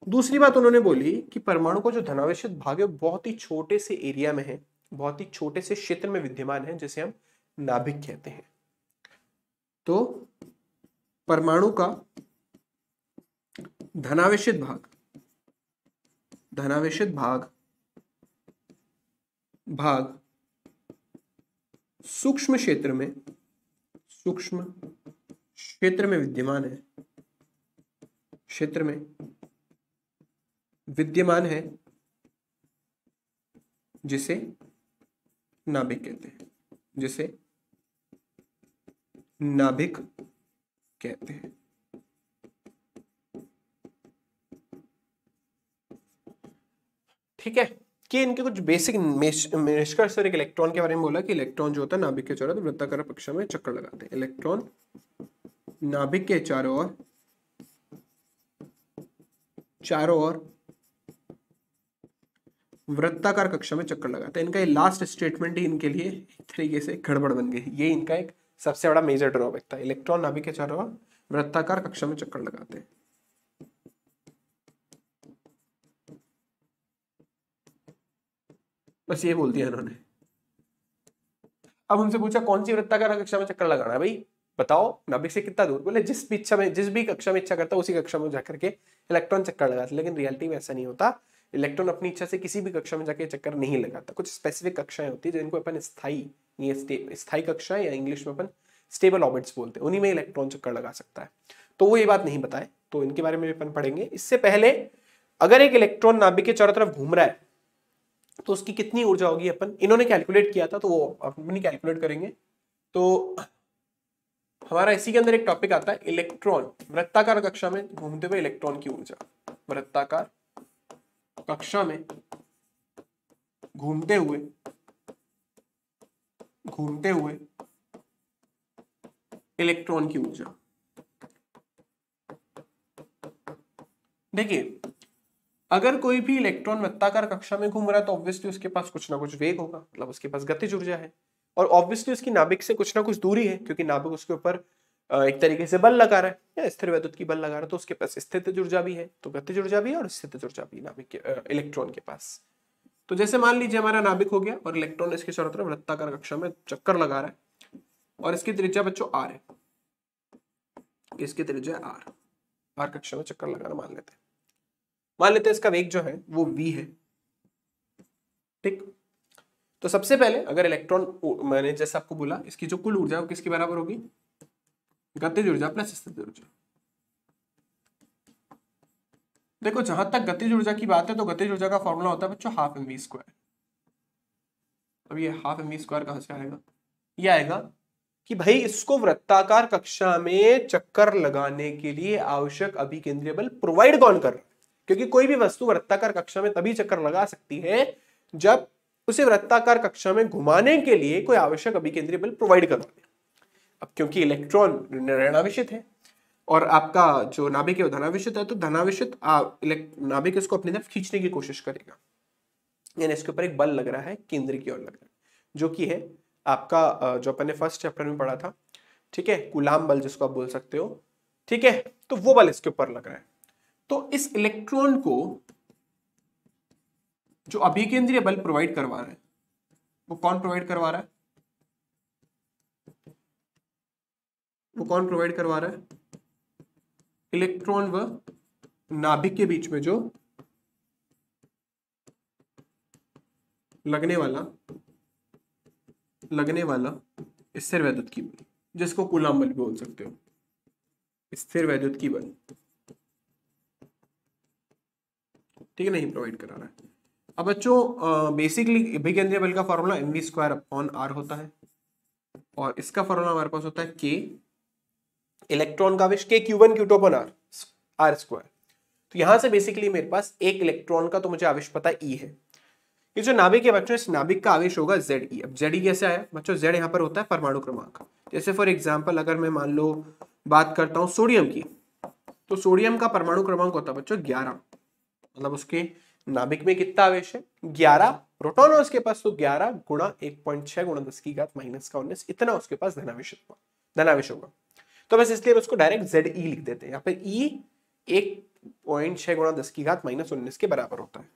दूसरी बात उन्होंने बोली कि परमाणु का जो धनावेश भाग है बहुत ही छोटे से एरिया में है बहुत ही छोटे से क्षेत्र में विद्यमान है जिसे हम नाभिक कहते हैं तो परमाणु का धनावेश भाग धनावेश भाग भाग सूक्ष्म क्षेत्र में सूक्ष्म क्षेत्र में विद्यमान है क्षेत्र में विद्यमान है जिसे नाभिक कहते हैं जिसे नाभिक कहते हैं ठीक है कि इनके कुछ बेसिक निष्कर्ष और एक इलेक्ट्रॉन के बारे में बोला कि इलेक्ट्रॉन जो होता है नाभिक के चारों तो वृत्ताकार कक्षा में चक्कर लगाते हैं इलेक्ट्रॉन नाभिक के चारों ओर चारों ओर वृत्ताकार कक्षा में चक्कर लगाते हैं इनका ये लास्ट स्टेटमेंट ही इनके लिए एक तरीके से गड़बड़ बन गई ये इनका एक सबसे बड़ा मेजर ड्रॉबैक था इलेक्ट्रॉन नाभिक के चारों ओर वृत्ताकार कक्षा में चक्कर लगाते हैं बस ये बोल दिया इन्होंने अब हमसे पूछा कौन सी वृत्ताकार कक्षा में चक्कर लगाना भाई बताओ नाभिक से कितना दूर बोले जिस भी इच्छा में जिस भी कक्षा में इच्छा करता है उसी कक्षा में जाकर के इलेक्ट्रॉन चक्कर लगाते लेकिन रियलिटी में ऐसा नहीं होता इलेक्ट्रॉन अपनी इच्छा से किसी भी कक्षा में जाकर चक्कर नहीं लगाता कुछ स्पेसिफिक कक्षाएं होती है जिनको अपन स्थाई ये स्थाई कक्षा या इंग्लिश में अपन स्टेबल ऑबिट्स बोलते हैं उन्हीं में इलेक्ट्रॉन चक्कर लगा सकता है तो वो ये बात नहीं बताए तो इनके बारे में भी अपन पढ़ेंगे इससे पहले अगर एक इलेक्ट्रॉन नाभिक के चारों तरफ घूम रहा है तो उसकी कितनी ऊर्जा होगी अपन इन्होंने कैलकुलेट किया था तो वो अपनी कैलकुलेट करेंगे तो हमारा इसी के अंदर एक टॉपिक आता है इलेक्ट्रॉन वृत्ताकार कक्षा में घूमते हुए इलेक्ट्रॉन की ऊर्जा वृत्ताकार कक्षा में घूमते हुए घूमते हुए इलेक्ट्रॉन की ऊर्जा देखिए अगर कोई भी इलेक्ट्रॉन वृत्ताकार कक्षा में घूम रहा है तो ऑब्वियसली उसके पास कुछ ना कुछ वेग होगा मतलब उसके पास गतिज ऊर्जा है और ऑब्वियसली उसकी नाभिक से कुछ ना कुछ दूरी है क्योंकि नाभिक उसके ऊपर एक तरीके से बल लगा रहा है या स्थिर वैद्युत की बल लगा रहा है तो उसके पास स्थित ऊर्जा भी है तो गतिज ऊर्जा भी है और स्थित ऊर्जा भी नाभिक के इलेक्ट्रॉन के पास तो जैसे मान लीजिए हमारा नाभिक हो गया और इलेक्ट्रॉन इसके चारों तरफ वृत्ताकार कक्षा में चक्कर लगा रहा है और इसकी त्रिज्या बच्चों आर है इसकी त्रिज्या आर आर कक्षा में चक्कर लगाना मान लेते हैं मान लेते हैं इसका वेग जो है वो वी है ठीक तो सबसे पहले अगर इलेक्ट्रॉन मैंने जैसे आपको बोला इसकी जो कुल ऊर्जा वो किसके बराबर होगी गतिज ऊर्जा प्लस स्थितिज ऊर्जा देखो जहां तक गतिज ऊर्जा की बात है तो गतिज ऊर्जा का फॉर्मूला होता है बच्चों हाफ एम वी स्क्वायर अब ये हाफ एम वी स्क्वायर कहां से आएगा ये आएगा कि भाई इसको वृत्ताकार कक्षा में चक्कर लगाने के लिए आवश्यक अभिकेंद्रीय बल प्रोवाइड कौन कर रहा क्योंकि कोई भी वस्तु वृत्ताकार कक्षा में तभी चक्कर लगा सकती है जब उसे वृत्ताकार कक्षा में घुमाने के लिए कोई आवश्यक अभिकेंद्रीय बल प्रोवाइड करवा दे अब क्योंकि इलेक्ट्रॉन ऋणावेश है और आपका जो नाभिक है वो है तो धनावेश नाभिक इसको अपनी तरफ खींचने की कोशिश करेगा यानी इसके ऊपर एक बल लग रहा है केंद्र की ओर लग रहा है जो कि है आपका जो अपन ने फर्स्ट चैप्टर में पढ़ा था ठीक है गुलाम बल जिसको आप बोल सकते हो ठीक है तो वो बल इसके ऊपर लग रहा है तो इस इलेक्ट्रॉन को जो अभिकेंद्रीय बल प्रोवाइड करवा रहा है वो कौन प्रोवाइड करवा रहा है वो कौन प्रोवाइड करवा रहा है इलेक्ट्रॉन व नाभिक के बीच में जो लगने वाला लगने वाला स्थिर वैद्युत की बल जिसको कुलाम बल भी बोल सकते हो स्थिर वैद्युत की बल ठीक है नहीं प्रोवाइड करा रहा है अब बच्चों बेसिकली बिग एनर्जी बल का formula M we square upon R होता है और इसका फॉर्मूला हमारे पास होता है के इलेक्ट्रॉन का विश के Q one Q two upon R R square तो यहां से बेसिकली मेरे पास एक इलेक्ट्रॉन का तो मुझे आवेश पता ई e है ये जो नाभिक है बच्चों इस नाभिक का आवेश होगा जेड ई e। अब जेड ई e कैसे आया बच्चों जेड यहाँ पर होता है परमाणु क्रमांक जैसे फॉर एग्जाम्पल अगर मैं मान लो बात करता हूँ सोडियम की तो सोडियम का परमाणु क्रमांक होता है बच्चों ग्यारह मतलब उसके नाभिक में कितना आवेश है ग्यारह प्रोटोन है उसके पास तो ग्यारह गुणा एक पॉइंट छह गुणा दस की घात माइनस का उन्नीस इतना उसके पास धनावेश धनावेश होगा तो बस इसलिए उसको डायरेक्ट जेड ई e लिख देते हैं यहाँ पर ई e एक पॉइंट छह गुणा दस की घात माइनस उन्नीस के बराबर होता है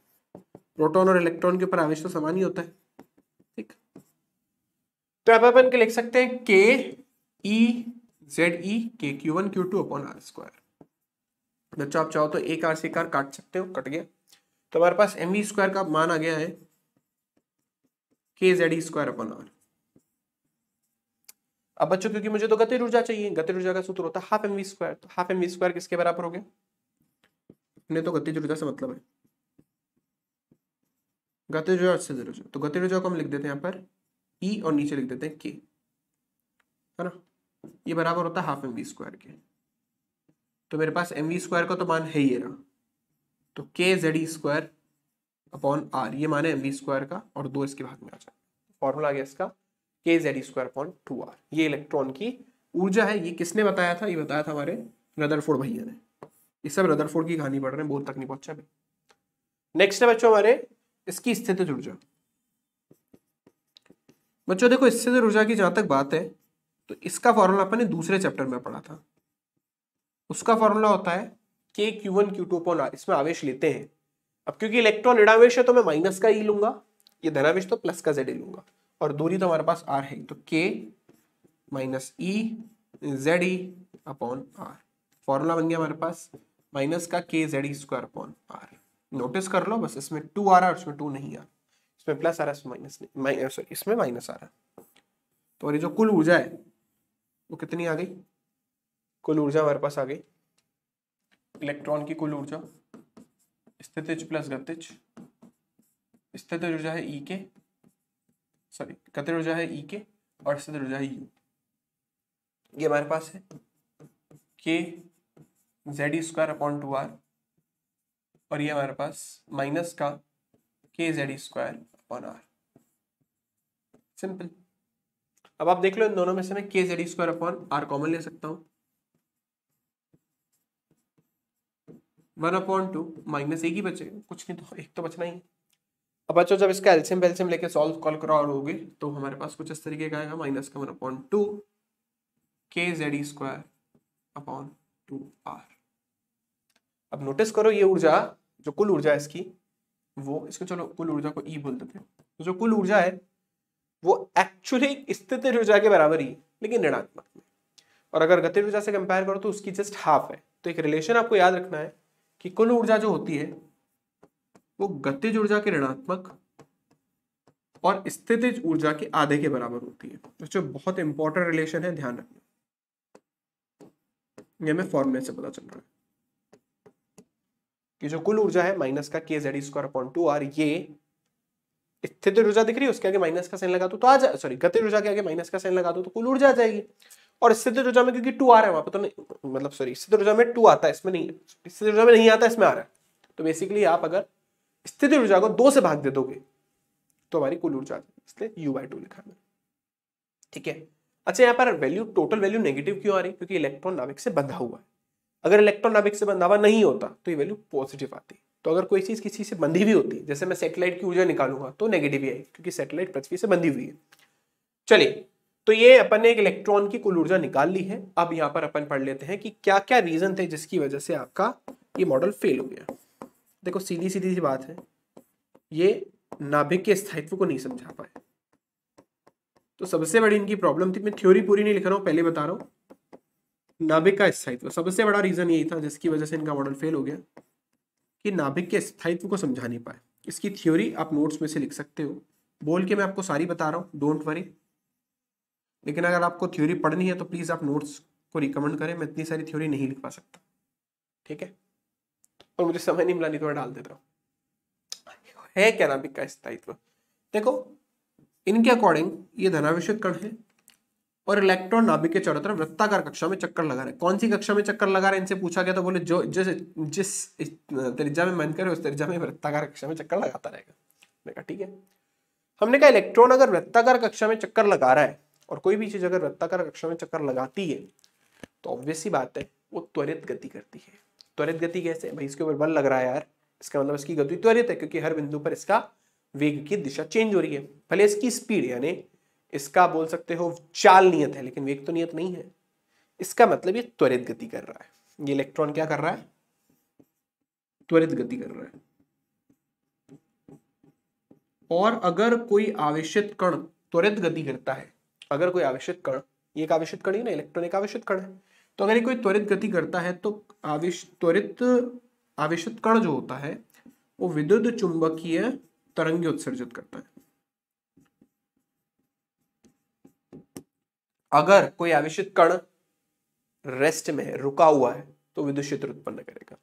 प्रोटोन और इलेक्ट्रॉन के ऊपर आवेश तो समान ही होता है ठीक तो अब अपन के लिख सकते हैं के ई Z e k Q one Q two upon r square बच्चों आप चाहो तो एक आर से एक आर काट सकते हो कट गया तो हमारे पास एम वी स्क्वायर का मान आ गया है k Z square upon are अब बच्चों क्योंकि मुझे तो गति ऊर्जा चाहिए गति ऊर्जा का सूत्र होता है हाफ एम वी स्क्वायर तो हाफ एम वी स्क्वायर किसके बराबर हो गया अपने तो गति ऊर्जा से मतलब है गति ऊर्जा से जरूर तो गति ऊर्जा को हम लिख देते हैं यहाँ पर ई e और नीचे लिख देते हैं के है ना ये बराबर होता है हाफ एम वी स्क्वायर के तो मेरे पास एम वी स्क्वायर का तो मान है ये रहा तो k Z e square upon r ये मान है एम वी स्क्वायर का और दो इसके भाग में आ जाए फॉर्मूला आ गया इसका k Z e square upon two r ये इलेक्ट्रॉन की ऊर्जा है ये किसने बताया था ये बताया था हमारे रदरफोर्ड भैया ने ये सब रदरफोर्ड की कहानी पढ़ रहे हैं बोल तक नहीं पहुंचा नेक्स्ट है बच्चों हमारे इसकी स्थिति ऊर्जा बच्चों देखो स्थित तो ऊर्जा की जहां तक बात है तो इसका फॉर्मूला अपने दूसरे चैप्टर में पढ़ा था उसका फॉर्मूला होता है k Q one Q two upon r इसमें आवेश लेते हैं अब क्योंकि इलेक्ट्रॉन ऋणावेश है तो मैं माइनस का ई e लूंगा ये धनावेश तो प्लस का जेड ई e लूंगा और दूरी तो हमारे पास आर है तो k minus e Z e upon r formula बन गया हमारे पास माइनस का k Z e square upon r notice कर लो बस इसमें टू आ रहा है इसमें टू नहीं आ रहा इसमें प्लस आ रहा है इसमें माइनस नहीं सॉरी इसमें माइनस आ रहा है तो और ये जो कुल ऊर्जा है वो कितनी आ गई कुल ऊर्जा हमारे पास आ गई इलेक्ट्रॉन की कुल ऊर्जा स्थित प्लस गतिज स्थित ऊर्जा है ई के सॉरी गति ऊर्जा है ई e के और स्थित ऊर्जा है यू ये हमारे पास है k Z square upon two r और ये हमारे पास माइनस का k Z square upon r simple अब आप देख लो इन दोनों में से मैं k Z square upon r common ले सकता हूँ वन अपॉन टू माइनस एक ही बचेगा कुछ नहीं तो एक तो बचना ही अब बच्चों जब इसका एल्सियम बेल्सियम लेके सॉल्व कॉल होगी तो हमारे पास कुछ इस तरीके का आएगा माइनस का one upon two k Z square upon two r अब नोटिस करो ये ऊर्जा जो कुल ऊर्जा है इसकी वो इसको चलो कुल ऊर्जा को ई e बोल देते हैं तो जो कुल ऊर्जा है वो एक्चुअली स्थिति ऊर्जा के बराबर ही है लेकिन ऋणात्मक और अगर गतिज ऊर्जा से कंपेयर करो तो उसकी जस्ट हाफ है तो एक रिलेशन आपको याद रखना है कि कुल ऊर्जा जो होती है वो गतिज ऊर्जा के ऋणात्मक और स्थितिज ऊर्जा के आधे के बराबर होती है जो बहुत इंपॉर्टेंट रिलेशन है ध्यान रखना यह हमें फॉर्मुले से पता चल रहा है कि जो कुल ऊर्जा है माइनस का k Z square upon two r ये स्थिति ऊर्जा दिख रही है उसके आगे माइनस का साइन लगा दो तो आ जाए सॉरी गति ऊर्जा के आगे माइनस का साइन लगा दो तो कुल ऊर्जा आ जाएगी और सिद्ध ऊर्जा में क्योंकि टू आ रहा है वहां पर तो नहीं मतलब सॉरी सिद्ध ऊर्जा में टू आता है इसमें नहीं सिद्ध ऊर्जा में नहीं आता इसमें आ रहा है तो बेसिकली आप अगर स्थिति ऊर्जा को दो से भाग दे दोगे तो हमारी कुल ऊर्जा इसलिए यू बाई टू लिखा ठीक है अच्छा यहाँ पर वैल्यू टोटल वैल्यू नेगेटिव क्यों आ रही क्योंकि इलेक्ट्रॉन नाविक से बंधा हुआ है अगर इलेक्ट्रॉन नाविक से बंधा हुआ नहीं होता तो ये वैल्यू पॉजिटिव आती तो अगर कोई चीज किसी से बंधी भी होती जैसे मैं सेटेलाइट की ऊर्जा निकालूंगा तो नेगेटिव ही आई क्योंकि सेटेलाइट पृथ्वी से बंधी हुई है चलिए तो ये अपन ने एक इलेक्ट्रॉन की कुल ऊर्जा निकाल ली है अब यहां पर अपन पढ़ लेते हैं कि क्या क्या रीजन थे जिसकी वजह से आपका ये मॉडल फेल हो गया देखो सीधी सीधी सी बात है ये नाभिक के स्थायित्व को नहीं समझा पाए तो सबसे बड़ी इनकी प्रॉब्लम थी मैं थ्योरी पूरी नहीं लिख रहा हूँ पहले बता रहा हूँ नाभिक का स्थायित्व सबसे बड़ा रीजन यही था जिसकी वजह से इनका मॉडल फेल हो गया कि नाभिक के स्थायित्व को समझा नहीं पाए इसकी थ्योरी आप नोट्स में से लिख सकते हो बोल के मैं आपको सारी बता रहा हूँ डोंट वरी लेकिन अगर आपको थ्योरी पढ़नी है तो प्लीज़ आप नोट्स को रिकमेंड करें मैं इतनी सारी थ्योरी नहीं लिखवा सकता ठीक है और मुझे समय नहीं मिला नहीं तो मैं डाल देता हूँ है क्या नाबिक का स्थायित्व देखो इनके अकॉर्डिंग ये धनावेशित कण है और इलेक्ट्रॉन नाभिक के चारों तरफ वृत्ताकार कक्षा में चक्कर लगा रहे हैं कौन सी कक्षा में चक्कर लगा रहे हैं इनसे पूछा गया तो बोले जो जिस जिस त्रिज्या में मन करे उस त्रिज्या में वृत्ताकार कक्षा में चक्कर लगाता रहेगा ठीक है हमने कहा इलेक्ट्रॉन अगर वृत्ताकार कक्षा में चक्कर लगा रहा है और कोई भी चीज़ अगर वृत्ताकार कक्षा में चक्कर लगाती है तो ऑब्वियस ही बात है वो त्वरित गति करती है त्वरित गति कैसे भाई इसके ऊपर बल लग रहा है यार इसका मतलब इसकी गति त्वरित है क्योंकि हर बिंदु पर इसका वेग की दिशा चेंज हो रही है भले इसकी स्पीड यानी इसका बोल सकते हो चाल नियत है लेकिन वेग तो नियत नहीं है इसका मतलब ये त्वरित गति कर रहा है ये इलेक्ट्रॉन क्या कर रहा है त्वरित गति कर रहा है और अगर कोई आवेशित कण त्वरित गति करता है अगर कोई आवेशित कण ये एक आवेशित कण ही ना इलेक्ट्रॉनिक आवेशित कण है तो अगर ये कोई त्वरित गति करता है तो आवेश त्वरित आवेशित कण जो होता है वो विद्युत चुंबकीय तरंगे उत्सर्जित करता है अगर कोई आवेशित कण रेस्ट में रुका हुआ है तो विद्युत क्षेत्र उत्पन्न करेगा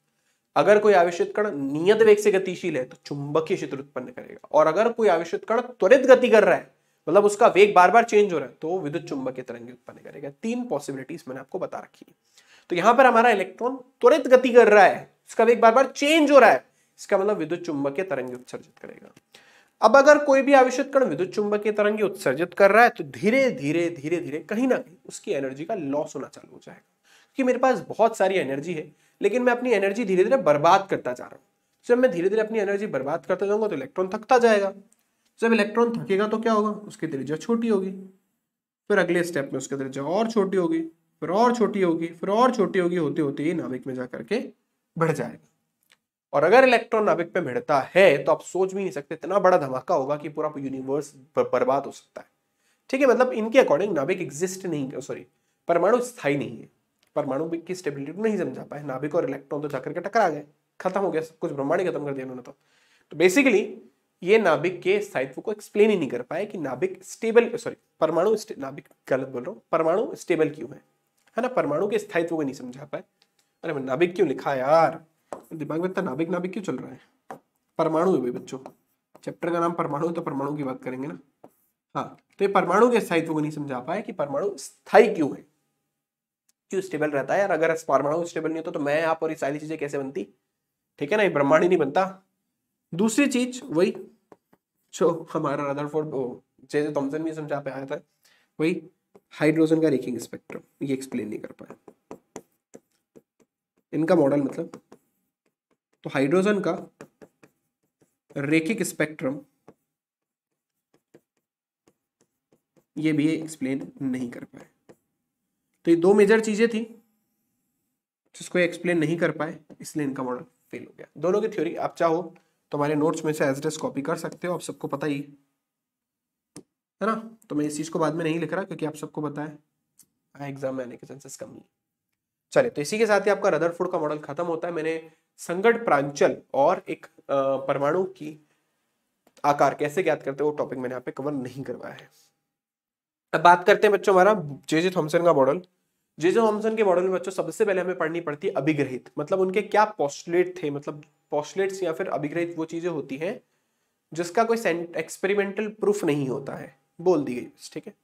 अगर कोई आवेशित कण नियत वेग से गतिशील है तो चुंबकीय क्षेत्र उत्पन्न करेगा और अगर कोई आवेशित कण त्वरित गति कर रहा है मतलब उसका वेग बार बार चेंज हो रहा है तो विद्युत विद्युत चुंबकीय तरंगे उत्पन्न करेगा तीन पॉसिबिलिटीज मैंने आपको बता रखी है तो यहाँ पर हमारा इलेक्ट्रॉन त्वरित गति कर रहा है इसका वेग बार बार चेंज हो रहा है इसका मतलब विद्युत चुंबकीय तरंगे उत्सर्जित करेगा अब अगर कोई भी आवश्यक कण विद्युत चुंबकीय तरंगे उत्सर्जित कर रहा है तो धीरे धीरे धीरे धीरे कहीं ना कहीं उसकी एनर्जी का लॉस होना चालू हो जाएगा क्योंकि मेरे पास बहुत सारी एनर्जी है लेकिन मैं अपनी एनर्जी धीरे धीरे बर्बाद करता जा रहा हूँ जब मैं धीरे धीरे अपनी एनर्जी बर्बाद करता जाऊंगा तो इलेक्ट्रॉन थकता जाएगा जब इलेक्ट्रॉन थकेगा तो क्या होगा उसकी त्रिज्या छोटी होगी फिर अगले स्टेप में उसकी त्रिज्या और छोटी होगी फिर और छोटी होगी फिर और छोटी होगी होते होते ही नाभिक में जाकर के बढ़ जाएगा और अगर इलेक्ट्रॉन नाभिक पे भिड़ता है तो आप सोच भी नहीं सकते इतना बड़ा धमाका होगा कि पूरा यूनिवर्स बर्बाद हो सकता है ठीक है मतलब इनके अकॉर्डिंग नाभिक एग्जिस्ट नहीं सॉरी परमाणु स्थायी नहीं है परमाणु की स्टेबिलिटी को नहीं समझा पाए नाभिक और इलेक्ट्रॉन तो जाकर के टकरा गए खत्म हो गया सब कुछ ब्रह्मांड खत्म कर दिया उन्होंने तो, तो बेसिकली ये नाभिक के स्थायित्व को एक्सप्लेन ही नहीं कर पाए कि नाभिक स्टेबल सॉरी परमाणु नाभिक गलत बोल रहा हूँ परमाणु स्टेबल क्यों है है ना परमाणु के स्थायित्व को नहीं समझा पाए अरे मैं नाभिक क्यों लिखा यार दिमाग में इतना नाभिक नाभिक क्यों चल रहा है परमाणु है बच्चों चैप्टर का नाम परमाणु तो परमाणु की बात करेंगे ना हाँ तो ये परमाणु के स्थायित्व को नहीं समझा पाए कि परमाणु स्थायी क्यों है क्यों स्टेबल रहता है यार अगर परमाणु स्टेबल नहीं होता तो मैं आप और ये सारी चीजें कैसे बनती ठीक है ना ये ब्रह्मांड ही नहीं बनता दूसरी चीज वही जो हमारा रदरफोर्ड जे जे थॉमसन भी समझा पे आया था वही हाइड्रोजन का रेकिंग स्पेक्ट्रम ये एक्सप्लेन नहीं कर पाया इनका मॉडल मतलब तो हाइड्रोजन का रेकिक स्पेक्ट्रम ये भी एक्सप्लेन नहीं कर पाए तो ये दो मेजर चीजें थी जिसको एक्सप्लेन नहीं कर पाए इसलिए इनका मॉडल फेल हो गया दोनों की थ्योरी आप चाहो तो हमारे नोट्स में से एज डेस कॉपी कर सकते हो आप सबको पता ही है ना तो मैं इस चीज़ को बाद में नहीं लिख रहा क्योंकि आप सबको पता है एग्जाम हाँ, में आने के चांसेस कम ही चले तो इसी के साथ ही आपका रदरफोर्ड का मॉडल खत्म होता है मैंने संगठ प्रांचल और एक परमाणु की आकार कैसे ज्ञात करते हैं वो टॉपिक मैंने यहाँ पे कवर नहीं करवाया है अब बात करते हैं बच्चों हमारा जे जे थॉम्सन का मॉडल जे जे थॉम्सन के मॉडल में बच्चों सबसे पहले हमें पढ़नी पड़ती है अभिग्रहित मतलब उनके क्या पॉस्टुलेट थे मतलब पॉस्टलेट्स या फिर अभिग्रहित वो चीज़ें होती हैं जिसका कोई एक्सपेरिमेंटल प्रूफ नहीं होता है बोल दी गई ठीक है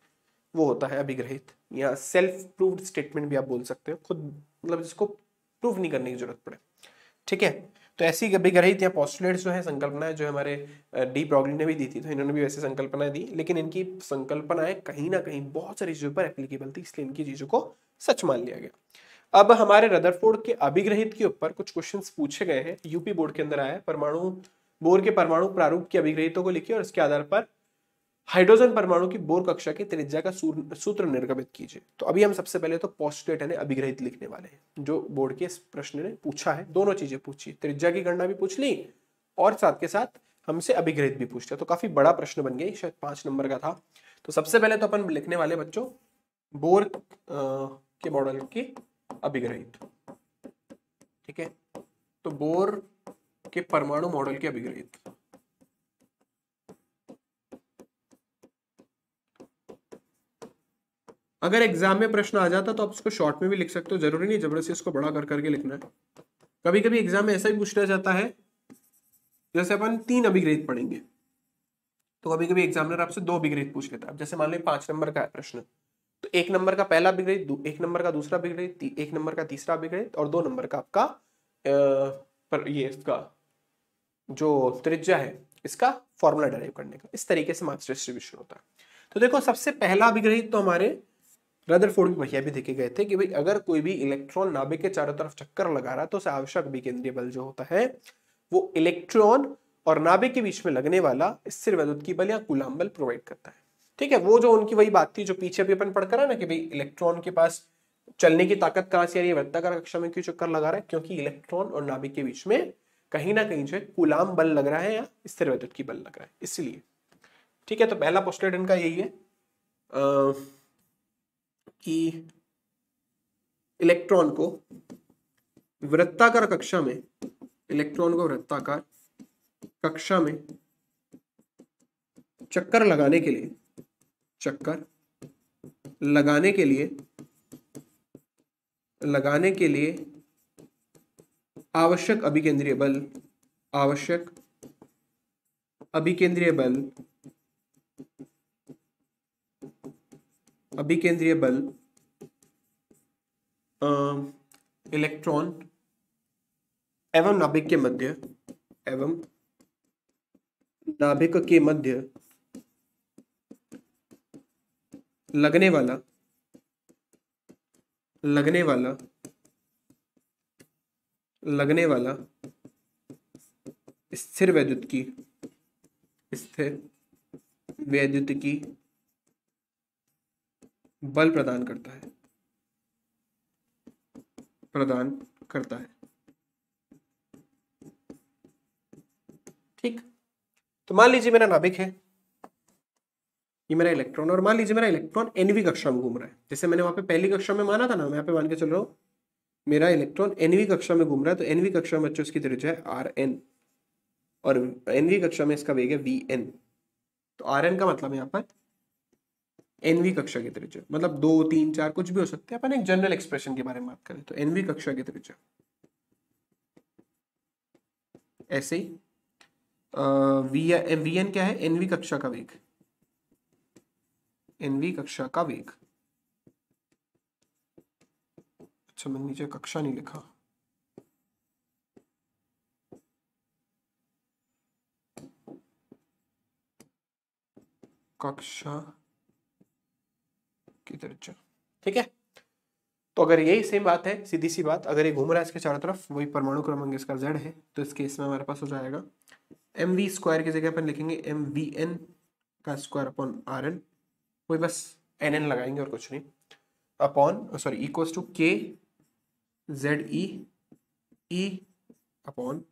वो होता है अभिग्रहित या सेल्फ प्रूव्ड स्टेटमेंट भी आप बोल सकते हो खुद मतलब जिसको प्रूफ नहीं करने की जरूरत पड़े ठीक है तो ऐसी अभिग्रहित या पॉस्टुलेट्स जो है संकल्पनाएं जो हमारे डी प्रॉब्लम ने भी दी थी तो इन्होंने भी वैसे संकल्पनाएं दी लेकिन इनकी संकल्पनाएं कहीं ना कहीं बहुत सारी चीज़ों पर एप्लीकेबल थी इसलिए इनकी चीज़ों को सच मान लिया गया अब हमारे रदरफोर्ड के अभिग्रहित के ऊपर कुछ क्वेश्चन पूछे गए हैं यूपी बोर्ड के अंदर आया परमाणु बोर के परमाणु प्रारूप के अभिग्रहितों को लिखिए और इसके आधार पर हाइड्रोजन परमाणु की बोर कक्षा के त्रिज्या का सूत्र निर्गमित कीजिए तो अभी हम सबसे पहले तो पॉस्टेट यानी अभिग्रहित लिखने वाले हैं जो बोर्ड के इस प्रश्न ने पूछा है दोनों चीजें पूछी त्रिज्या की गणना भी पूछ ली और साथ के साथ हमसे अभिग्रहित भी पूछ लिया तो काफी बड़ा प्रश्न बन गया शायद पांच नंबर का था तो सबसे पहले तो अपन लिखने वाले बच्चों बोर के मॉडल की अभिग्रहित ठीक है तो बोर के परमाणु मॉडल के अभिग्रहित अगर एग्जाम में प्रश्न आ जाता तो आप उसको शॉर्ट में भी लिख सकते हो जरूरी नहीं जबरदस्ती इसको बड़ा कर करके लिखना है कभी कभी एग्जाम में ऐसा भी पूछा जाता है जैसे अपन तीन अभिग्रहित पढ़ेंगे तो कभी कभी एग्जामिनर आपसे दो अभिग्रहित पूछ लेता है जैसे मान लो पांच नंबर का है प्रश्न तो एक नंबर का पहला बिग्रेड एक नंबर का दूसरा बिग्रेड एक नंबर का तीसरा बिग्रेड और दो नंबर का आपका पर ये इसका जो त्रिज्या है इसका फॉर्मूला डेराइव करने का इस तरीके से मास डिस्ट्रीब्यूशन होता है तो देखो सबसे पहला अभिग्रहित तो हमारे रदर फोर्ड भैया भी देखे गए थे कि भाई अगर कोई भी इलेक्ट्रॉन नाभिक के चारों तरफ चक्कर लगा रहा तो उसे आवश्यक विकेंद्रीय बल जो होता है वो इलेक्ट्रॉन और नाभिक के बीच में लगने वाला स्थिर वैद्युत की बल या गुलाम बल प्रोवाइड करता है ठीक है वो जो उनकी वही बात थी जो पीछे भी अपन पढ़ कर ना कि भाई इलेक्ट्रॉन के पास चलने की ताकत कहां से आ रही है वृत्ताकार कक्षा में क्यों चक्कर लगा रहा है क्योंकि इलेक्ट्रॉन और नाभिक के बीच में कहीं ना कहीं जो है कुलाम बल लग रहा है या स्थिर विद्युत की बल लग रहा है इसलिए ठीक है तो पहला पोस्टलेट इनका यही है आ, कि इलेक्ट्रॉन को वृत्ताकार कक्षा में इलेक्ट्रॉन को वृत्ताकार कक्षा में चक्कर लगाने के लिए चक्कर लगाने के लिए लगाने के लिए आवश्यक अभिकेंद्रीय बल आवश्यक अभिकेंद्रीय बल अभिकेंद्रीय बल इलेक्ट्रॉन एवं नाभिक के मध्य एवं नाभिक के मध्य लगने वाला लगने वाला लगने वाला स्थिर वैद्युत की स्थिर वैद्युत की बल प्रदान करता है प्रदान करता है ठीक तो मान लीजिए मेरा नाभिक है ये मेरा इलेक्ट्रॉन और मान लीजिए मेरा इलेक्ट्रॉन एनवी कक्षा में घूम रहा है जैसे मैंने वहाँ पे पहली कक्षा में माना था ना मैं यहाँ पे मान के चल रहा हूँ मेरा इलेक्ट्रॉन एनवी कक्षा में घूम रहा है तो एनवी कक्षा में बच्चों इसकी त्रिज्या है आर एन और एनवी कक्षा में इसका वेग है वी एन तो आर एन का मतलब यहाँ पर एनवी कक्षा की त्रिज्या मतलब दो तीन चार कुछ भी हो सकते हैं अपन एक जनरल एक्सप्रेशन के बारे में बात करें तो एनवी कक्षा की त्रिज्या ऐसे ही वी एन क्या है एनवी कक्षा का वेग एनवी कक्षा का वेग अच्छा मैंने नीचे कक्षा नहीं लिखा कक्षा की त्रिज्या ठीक है तो अगर यही सेम बात है सीधी सी बात अगर ये घूम रहा है इसके चारों तरफ वही परमाणु क्रमांक इसका जेड है तो इस केस में हमारे पास हो जाएगा एम वी स्क्वायर की जगह अपन लिखेंगे एम वी एन का स्क्वायर अपॉन आर एन वही बस एन एन लगाएंगे और कुछ नहीं upon sorry equals to k Z e e upon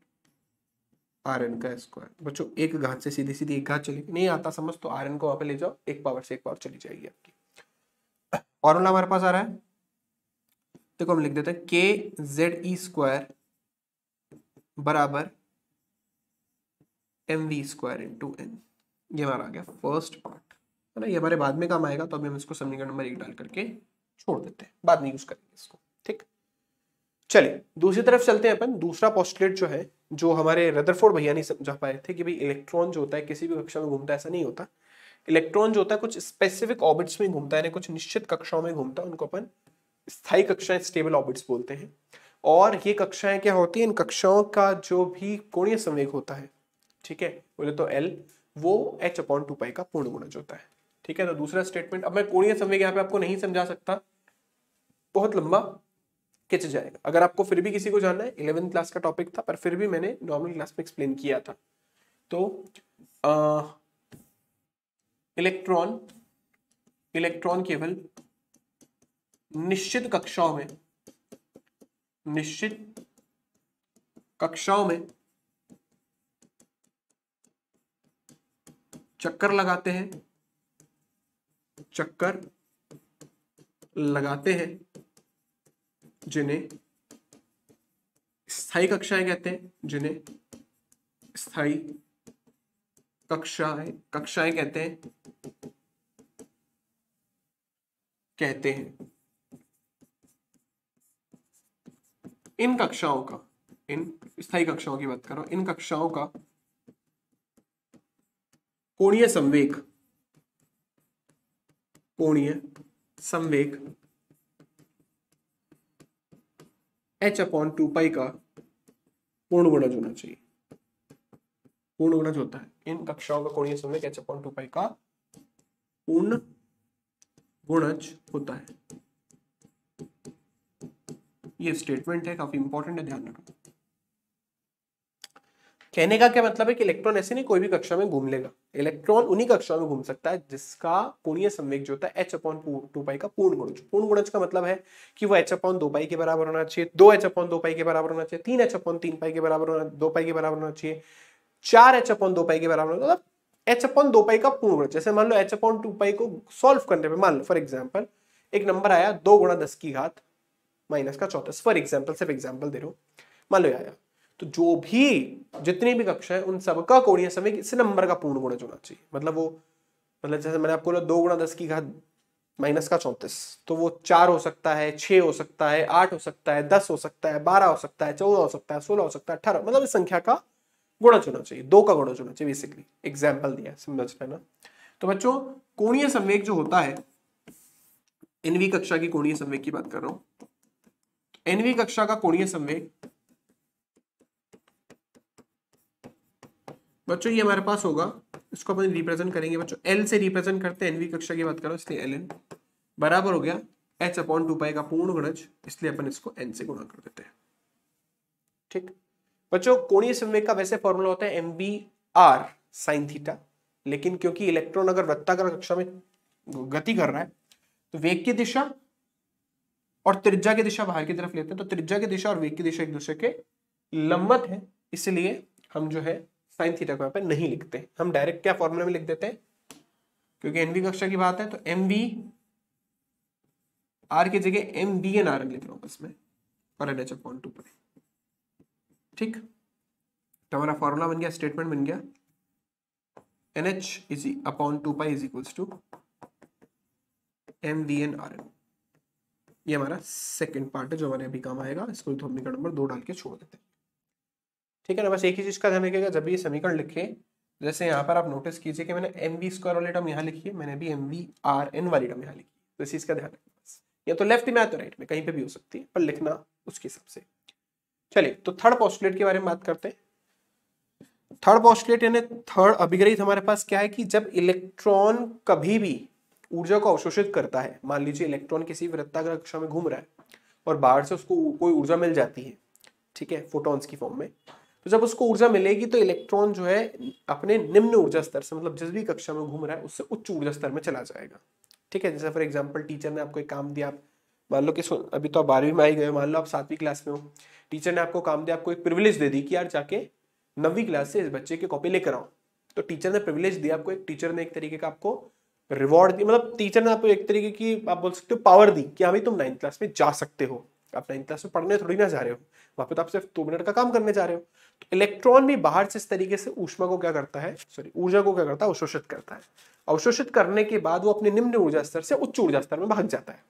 r n का स्क्वायर बच्चों एक घात से सीधी सीधी एक घात चलेगी नहीं आता समझ तो आर एन को वहां पे ले जाओ एक पावर से एक पावर चली जाएगी आपकी और हमारे पास आ रहा है देखो हम लिख देते हैं के जेड ई स्क्वायर बराबर m we square into n ये हमारा आ गया फर्स्ट पार्ट है ना ये हमारे बाद में काम आएगा तो अभी हम इसको समीकरण नंबर एक डाल करके छोड़ देते हैं बाद में यूज करेंगे इसको ठीक चलिए दूसरी तरफ चलते हैं अपन दूसरा पॉस्टुलेट जो है जो हमारे रदरफोर्ड भैया नहीं समझा पाए थे कि भाई इलेक्ट्रॉन जो होता है किसी भी कक्षा में घूमता है ऐसा नहीं होता इलेक्ट्रॉन जो होता है कुछ स्पेसिफिक ऑर्बिट्स में घूमता है कुछ निश्चित कक्षाओं में घूमता है उनको अपन स्थायी कक्षाएं स्टेबल ऑर्बिट्स बोलते हैं और ये कक्षाएं क्या होती है इन कक्षाओं का जो भी कोणीय संवेग होता है ठीक है बोले तो एल वो एच अपॉन टू पाई का पूर्ण गुणज होता है ठीक है तो दूसरा स्टेटमेंट अब मैं कोणीय संवेग यहाँ पे आपको नहीं समझा सकता बहुत लंबा खिंच जाएगा अगर आपको फिर भी किसी को जानना है इलेवेंथ क्लास का टॉपिक था पर फिर भी मैंने नॉर्मल क्लास में एक्सप्लेन किया था तो इलेक्ट्रॉन इलेक्ट्रॉन केवल निश्चित कक्षाओं में निश्चित कक्षाओं में चक्कर लगाते हैं चक्कर लगाते हैं जिन्हें स्थायी कक्षाएं कहते हैं जिन्हें स्थाई कक्षाएं कक्षाएं कहते हैं कहते हैं इन कक्षाओं का इन स्थाई कक्षाओं की बात करो इन कक्षाओं का कोणीय संवेग कोणीय संवेग एच अपॉन टू पाई का पूर्ण गुणज होना चाहिए पूर्ण गुणज होता है इन कक्षाओं का कोणीय संवेग एच अपॉन टू पाई का पूर्ण गुणज होता है ये स्टेटमेंट है काफी इंपॉर्टेंट है ध्यान रखना कहने का क्या मतलब है कि इलेक्ट्रॉन ऐसे नहीं कोई भी कक्षा में घूम लेगा इलेक्ट्रॉन उन्हीं कक्षाओं में घूम सकता है जिसका कोणीय संवेग जो होता है एच अपॉन टू पाई का पूर्ण गुणज पूर्ण गुणज का मतलब है कि वो एच अपॉन दो पाई के बराबर होना चाहिए दो एच अपॉन दो पाई के बराबर होना चाहिए तीन एच अपॉन तीन पाई के बराबर होना दो पाई के बराबर होना चाहिए चार एच अपॉन दो पाई के बराबर होना मतलब एच अपॉन दो पाई का पूर्ण गुणज जैसे मान लो एच अपॉन टू पाई को सॉल्व करने पर मान लो फॉर एग्जाम्पल एक नंबर आया दो गुणा दस की घात माइनस का चौथा फॉर एग्जाम्पल सिर्फ एग्जाम्पल दे रहा हूँ मान लो आया तो जो भी जितनी भी कक्षा है उन सबका कोणीय समय इस नंबर का पूर्ण गुणज होना चाहिए मतलब वो मतलब जैसे मैंने आपको बोला दो गुणा दस की घात माइनस का चौंतीस तो वो चार हो सकता है छह हो सकता है आठ हो सकता है दस हो सकता है बारह हो सकता है चौदह हो सकता है सोलह हो सकता है अठारह मतलब इस संख्या का गुणज चुना चाहिए दो का गुणा चुना चाहिए बेसिकली एग्जाम्पल दिया समझना लेना तो बच्चों कोणीय संवेग जो होता है एनवी कक्षा की कोणीय संवेग की बात कर रहा हूं एनवी कक्षा का कोणीय संवेग बच्चों ये हमारे पास होगा इसको अपन रिप्रेजेंट करेंगे बच्चों एल से रिप्रेजेंट करते हैं एनवी कक्षा की बात करो इसलिए एल एन बराबर हो गया एच अपॉन टू पाई का पूर्ण गुणज इसलिए अपन इसको एन से गुणा कर देते हैं ठीक बच्चों कोणीय संवेग का वैसे फॉर्मूला होता है m v r sine theta लेकिन क्योंकि इलेक्ट्रॉन अगर वृत्ताकार कक्षा में गति कर रहा है तो वेग की दिशा और त्रिज्या की दिशा बाहर की तरफ लेते हैं तो त्रिज्या की दिशा और वेग की दिशा एक दूसरे के लंबत है इसलिए हम जो है साइन थीटा को यहाँ पे नहीं लिखते हम डायरेक्ट क्या फॉर्मूला में लिख देते हैं क्योंकि एनवी कक्षा की बात है तो एम वी आर की जगह एम बी एन आर लिख रहा हूं बस और एन एच अपॉन टू पर ठीक तो हमारा फॉर्मूला बन गया स्टेटमेंट बन गया n h is upon two pi is equals to m we n r n ये हमारा सेकेंड पार्ट है जो हमारे अभी काम आएगा इसको तो निकट नंबर दो डाल के छोड़ देते हैं ठीक है ना बस एक ही चीज़ का ध्यान रखिएगा जब भी ये समीकरण लिखे जैसे यहाँ पर आप नोटिस कीजिए कि मैंने एम वी स्क्वायर वाली टर्म यहाँ लिखी है मैंने भी एम वी आर एन वाली टर्म यहाँ लिखी है तो इस चीज़ का ध्यान रखिए बस या तो लेफ्ट में या तो राइट में कहीं पे भी हो सकती है पर लिखना उसके हिसाब से चलिए तो थर्ड पॉस्टुलेट के बारे में बात करते हैं थर्ड पॉस्टुलेट यानी थर्ड अभिग्रहित हमारे पास क्या है कि जब इलेक्ट्रॉन कभी भी ऊर्जा को अवशोषित करता है मान लीजिए इलेक्ट्रॉन किसी वृत्ताग्र कक्षा में घूम रहा है और बाहर से उसको कोई ऊर्जा मिल जाती है ठीक है फोटॉन्स की फॉर्म में तो जब उसको ऊर्जा मिलेगी तो इलेक्ट्रॉन जो है अपने निम्न ऊर्जा स्तर से मतलब जिस भी कक्षा में घूम रहा है उससे उच्च ऊर्जा स्तर में चला जाएगा ठीक है जैसे फॉर एग्जाम्पल टीचर ने आपको एक काम दिया आप मान लो कि अभी तो आप बारहवीं में आई गए मान लो आप सातवीं क्लास में हो टीचर ने आपको काम दिया आपको एक प्रिविलेज दे दी कि यार जाके नवी क्लास से इस बच्चे की कॉपी लेकर आओ तो टीचर ने प्रिविलेज दिया आपको एक टीचर ने एक तरीके का आपको रिवॉर्ड दी मतलब टीचर ने आपको एक तरीके की आप बोल सकते हो पावर दी कि हाँ भाई तुम नाइन्थ क्लास में जा सकते हो आप नाइन्थ क्लास में पढ़ने थोड़ी ना जा रहे हो वहां पे तो आप सिर्फ दो मिनट का काम करने जा रहे हो इलेक्ट्रॉन भी बाहर से इस तरीके से ऊष्मा को क्या करता है सॉरी ऊर्जा को क्या करता है अवशोषित करता है अवशोषित करने के बाद वो अपने निम्न ऊर्जा स्तर से उच्च ऊर्जा स्तर में भाग जाता है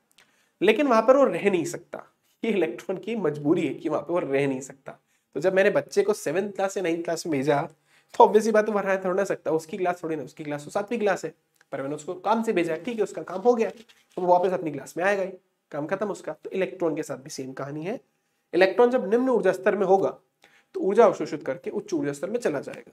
लेकिन वहां पर वो रह नहीं सकता ये इलेक्ट्रॉन की मजबूरी है कि वहां पर वो रह नहीं सकता तो जब मैंने बच्चे को सेवन्थ क्लास या नाइन्थ क्लास में भेजा तो ऑब्वियसली बात वहाँ थोड़ा ना सकता उसकी क्लास थोड़ी ना उसकी क्लास तो सातवीं क्लास है पर मैंने उसको काम से भेजा ठीक है उसका काम हो गया तो वो वापस अपनी क्लास में आएगा ही काम खत्म उसका तो इलेक्ट्रॉन के साथ भी सेम कहानी है इलेक्ट्रॉन जब निम्न ऊर्जा स्तर में होगा तो ऊर्जा अवशोषित करके उच्च ऊर्जा स्तर में चला जाएगा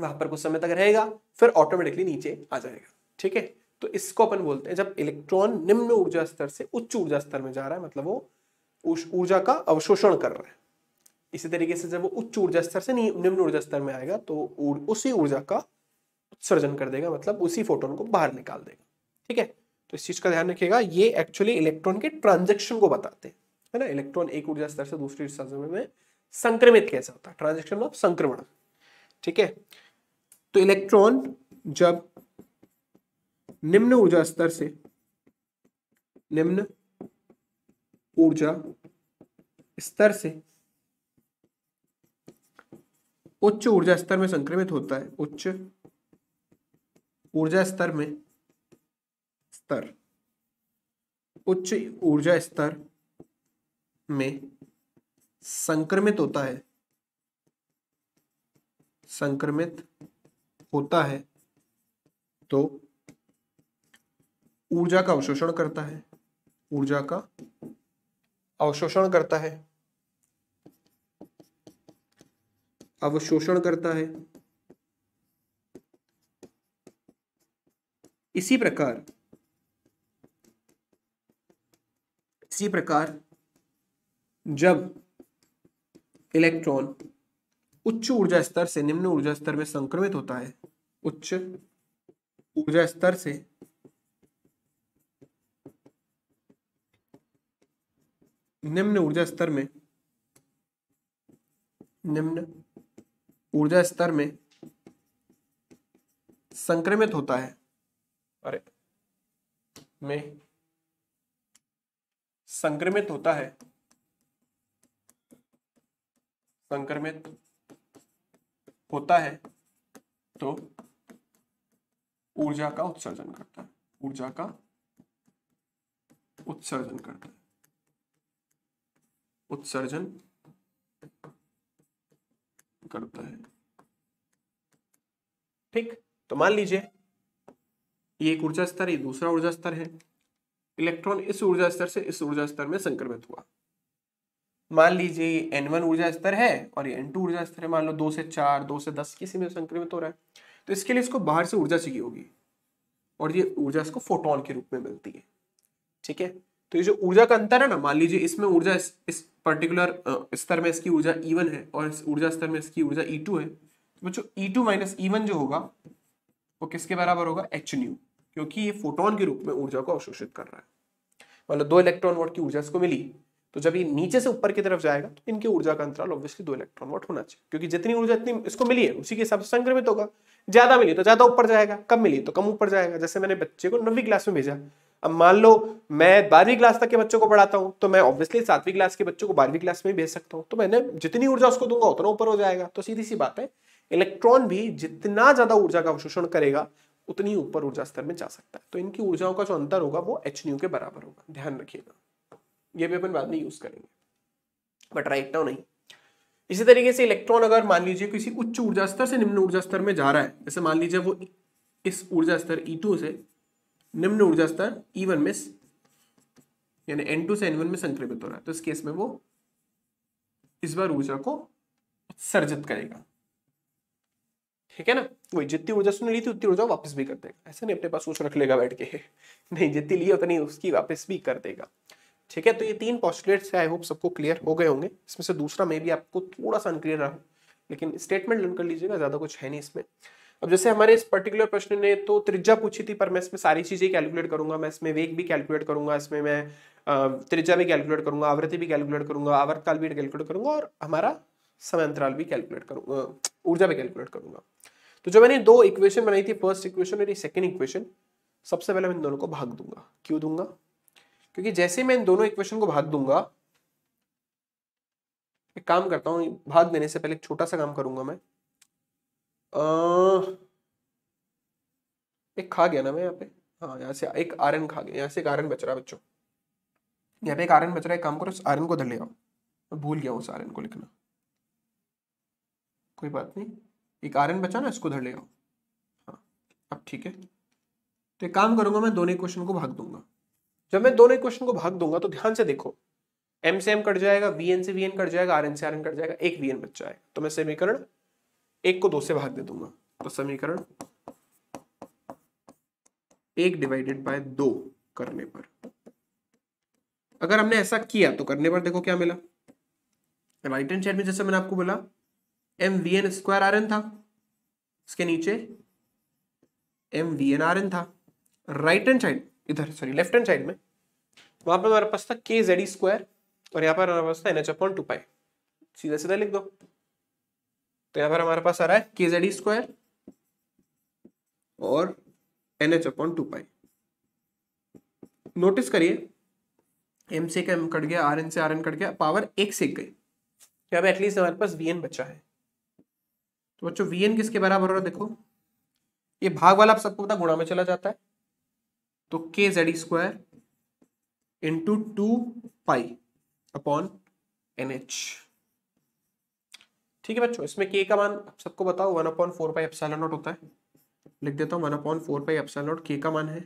वहां पर कुछ समय तक रहेगा फिर ऑटोमेटिकली नीचे आ जाएगा ठीक है तो इसको अपन बोलते हैं जब इलेक्ट्रॉन निम्न ऊर्जा स्तर से उच्च ऊर्जा स्तर में जा रहा है मतलब वो ऊर्जा का अवशोषण कर रहा है इसी तरीके से जब वो उच्च ऊर्जा स्तर से निम्न ऊर्जा स्तर में आएगा तो उसी ऊर्जा का उत्सर्जन कर देगा मतलब उसी फोटोन को बाहर निकाल देगा ठीक है तो इस चीज का ध्यान रखिएगा ये एक्चुअली इलेक्ट्रॉन के ट्रांजेक्शन को बताते हैं है ना इलेक्ट्रॉन एक ऊर्जा स्तर से दूसरी स्तर में संक्रमित कैसे होता है ट्रांजेक्शन ऑफ संक्रमण ठीक है तो इलेक्ट्रॉन जब निम्न ऊर्जा स्तर से निम्न ऊर्जा स्तर से उच्च ऊर्जा स्तर में संक्रमित होता है उच्च ऊर्जा स्तर में स्तर उच्च ऊर्जा स्तर में संक्रमित होता है संक्रमित होता है तो ऊर्जा का अवशोषण करता है ऊर्जा का अवशोषण करता है अवशोषण करता है इसी प्रकार इसी प्रकार जब इलेक्ट्रॉन उच्च ऊर्जा स्तर से निम्न ऊर्जा स्तर में संक्रमित होता है उच्च ऊर्जा स्तर से निम्न ऊर्जा स्तर में निम्न ऊर्जा स्तर में संक्रमित होता है अरे में संक्रमित होता है संक्रमित होता है तो ऊर्जा का उत्सर्जन करता है ऊर्जा का उत्सर्जन करता है उत्सर्जन करता है ठीक तो मान लीजिए ये एक ऊर्जा स्तर ये दूसरा ऊर्जा स्तर है इलेक्ट्रॉन इस ऊर्जा स्तर से इस ऊर्जा स्तर में संक्रमित हुआ मान लीजिए ये एन वन ऊर्जा स्तर है और ये एन टू ऊर्जा स्तर है मान लो दो से चार दो से दस किसी में संक्रमित हो रहा है तो इसके लिए इसको बाहर से ऊर्जा चाहिए होगी और ये ऊर्जा इसको फोटोन के रूप में मिलती है ठीक है तो ये जो ऊर्जा का अंतर है ना मान लीजिए इसमें ऊर्जा इस, इस पर्टिकुलर स्तर में इसकी ऊर्जा ई e है और इस ऊर्जा स्तर में इसकी ऊर्जा ई e टू है तो बच्चों ई टू माइनस जो होगा वो किसके बराबर होगा एच न्यू क्योंकि ये फोटोन के रूप में ऊर्जा को अवशोषित कर रहा है मतलब दो इलेक्ट्रॉन वोट की ऊर्जा इसको मिली तो जब ये नीचे से ऊपर की तरफ जाएगा तो इनकी ऊर्जा का अंतराल ऑब्वियसली दो इलेक्ट्रॉन वोट होना चाहिए क्योंकि जितनी ऊर्जा इतनी इसको मिली है उसी के हिसाब से संक्रमित होगा ज्यादा मिली तो ज्यादा ऊपर जाएगा कम मिली तो कम ऊपर जाएगा जैसे मैंने बच्चे को नवी क्लास में भेजा अब मान लो मैं बारहवीं क्लास तक के बच्चों को पढ़ाता हूँ तो मैं ऑब्वियसली सातवीं क्लास के बच्चों को बारहवीं क्लास में भेज सकता हूँ तो मैंने जितनी ऊर्जा उसको दूंगा उतना ऊपर हो जाएगा तो सीधी सी बात है इलेक्ट्रॉन भी जितना ज्यादा ऊर्जा का अवशोषण करेगा उतनी ऊपर ऊर्जा स्तर में जा सकता है तो इनकी ऊर्जाओं का जो अंतर होगा वो एच के बराबर होगा ध्यान रखिएगा ये भी अपन बाद में यूज करेंगे बट राइट नाउ नहीं इसी तरीके से इलेक्ट्रॉन अगर मान लीजिए किसी उच्च ऊर्जा स्तर से निम्न ऊर्जा स्तर में जा रहा है जैसे मान लीजिए वो इस ऊर्जा स्तर E2 से निम्न ऊर्जा स्तर E1 में यानी N2 से N1 में संक्रमित हो रहा है तो इस केस में वो इस बार ऊर्जा को उत्सर्जित करेगा ठीक है ना वही जितनी ऊर्जा उसने ली थी उतनी ऊर्जा वापस भी कर देगा ऐसा नहीं अपने पास सोच रख लेगा बैठ के नहीं जितनी ली उतनी उसकी वापस भी कर देगा ठीक है तो ये तीन पॉस्टुलेट्स आई होप सबको क्लियर हो गए होंगे इसमें से दूसरा मे भी आपको थोड़ा सा अनक्लियर रहा लेकिन स्टेटमेंट लर्न कर लीजिएगा ज़्यादा कुछ है नहीं इसमें अब जैसे हमारे इस पर्टिकुलर प्रश्न ने तो त्रिज्या पूछी थी पर मैं इसमें सारी चीज़ें कैलकुलेट करूंगा मैं इसमें वेग भी कैलकुलेट करूंगा इसमें मैं त्रिज्या भी कैलकुलेट करूंगा आवृत्ति भी कैलकुलेट करूंगा आवर्तकाल भी कैलकुलेट करूंगा और हमारा समय अंतराल भी कैलकुलेट करूंगा ऊर्जा भी कैलकुलेट करूंगा तो जो मैंने दो इक्वेशन बनाई थी फर्स्ट इक्वेशन और सेकेंड इक्वेशन सबसे पहले मैं इन दोनों को भाग दूंगा क्यों दूंगा क्योंकि जैसे मैं इन दोनों इक्वेशन को भाग दूंगा एक काम करता हूँ भाग देने से पहले एक छोटा सा काम करूंगा मैं आ, एक खा गया ना मैं यहाँ पे हाँ यहाँ से एक आरन खा गया यहाँ से एक आरन बच रहा है बच्चों यहाँ पे एक आरन बच रहा है काम करो उस आरन को उधर ले आओ मैं भूल गया उस आरन को लिखना कोई बात नहीं एक आरन बचा ना इसको उधर ले आओ हाँ अब ठीक है तो एक काम करूंगा मैं दोनों क्वेश्चन को भाग दूंगा जब मैं दोनों क्वेश्चन को भाग दूंगा तो ध्यान से देखो एम से एम कट जाएगा वी एन से वी एन कट जाएगा आर एन से आर एन कट जाएगा एक वी एन बच जाए तो मैं समीकरण एक को दो से भाग दे दूंगा तो समीकरण एक डिवाइडेड बाय दो करने पर अगर हमने ऐसा किया तो करने पर देखो क्या मिला राइट हैंड साइड में जैसे मैंने आपको बोला m we n square r n था इसके नीचे m we n r n था राइट हैंड साइड इधर सॉरी लेफ्ट हैंड साइड में वहां पर हमारे पास था के जेड स्क्वायर और यहाँ पर हमारे पास था n H upon two pi सीधा सीधा लिख दो तो यहाँ पर हमारे पास आ रहा है के जेड स्क्वायर और n H upon two pi notice करिए एम से एम कट गया आर एन से आर एन कट गया पावर एक से गई यहाँ पर एटलीस्ट हमारे पास वी एन बचा है तो बच्चों वी एन किसके बराबर हो रहा है देखो ये भाग वाला आप सबको पता गुणा में चला जाता है तो k Z square into two pi upon n h ठीक है बच्चों इसमें के का मान सबको बताओ one upon four pi epsilon naught होता है लिख देता हूँ one upon four pi epsilon naught k का मान है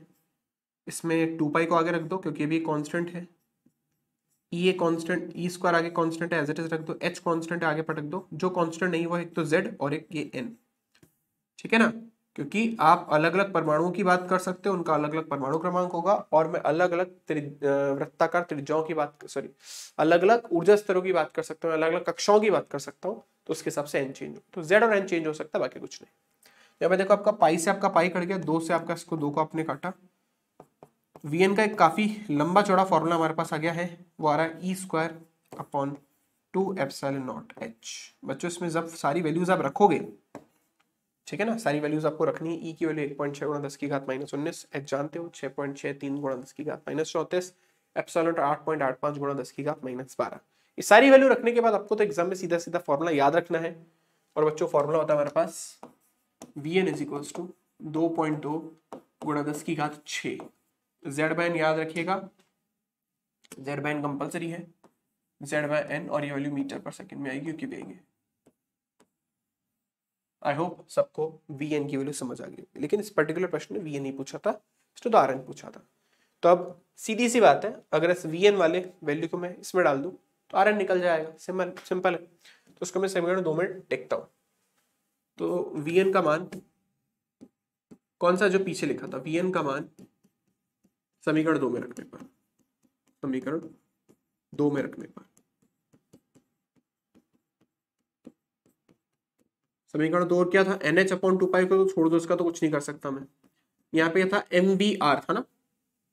इसमें टू पाई को आगे रख दो क्योंकि भी कांस्टेंट है e a constant e square आगे कांस्टेंट है एज इट इज रख दो एच कांस्टेंट आगे पटक दो जो कांस्टेंट नहीं हुआ एक तो जेड और एक के एन ठीक है ना क्योंकि आप अलग अलग परमाणुओं की बात कर सकते हो उनका अलग अलग परमाणु क्रमांक होगा और मैं अलग अलग त्रि, वृत्ताकार त्रिज्याओं की बात सॉरी अलग अलग ऊर्जा स्तरों की बात कर सकता हूँ अलग अलग कक्षाओं की बात कर सकता हूँ तो उसके हिसाब से एन चेंज हो तो जेड और एन चेंज हो सकता है बाकी कुछ नहीं यहाँ मैं देखो आपका पाई से आपका पाई कट गया दो से आपका इसको दो को आपने काटा एन का एक काफी लंबा चौड़ा फॉर्मूला हमारे पास आ गया है वो आ रहा है e square upon two epsilon naught h बच्चों इसमें जब सारी वैल्यूज आप रखोगे ठीक है ना सारी वैल्यूज आपको रखनी है ई e की वैल्यू एक पॉइंट छह गुणा दस की घात माइनस उन्नीस एच जानते हो छह पॉइंट छह तीन गुणा दस की घात माइनस चौतीस एप्सोलेंट आठ पॉइंट आठ पांच गुणा दस की घात माइनस बारह ये सारी वैल्यू रखने के बाद आपको तो एग्जाम में सीधा सीधा फॉर्मुला याद रखना है और बच्चों फॉर्मूला होता है हमारे पास v n is equals to दो पॉइंट दो गुणा दस की घात छः जेड बाय एन याद रखिएगा जेड बाय एन कंपल्सरी है जेड बाय एन और ये वैल्यू मीटर पर सेकेंड में आएगी क्योंकि भी आएगी आई होप सबको वी एन की वैल्यू समझ आ गई लेकिन इस पर्टिकुलर प्रश्न में वी एन ही पूछा था इसने तो आर एन पूछा था तो अब सीधी सी बात है अगर इस वी एन वाले वैल्यू को मैं इसमें डाल दूं तो आर एन निकल जाएगा सिंपल सिंपल है तो उसको मैं समीकरण दो मिनट देखता हूँ तो वी एन का मान कौन सा जो पीछे लिखा था वी एन का मान समीकरण दो में रखने पर समीकरण दो में रखने पर समीकरण दो क्या था n H upon two pi को तो छोड़ दो इसका तो कुछ नहीं कर सकता मैं यहाँ पे था एम बी आर था ना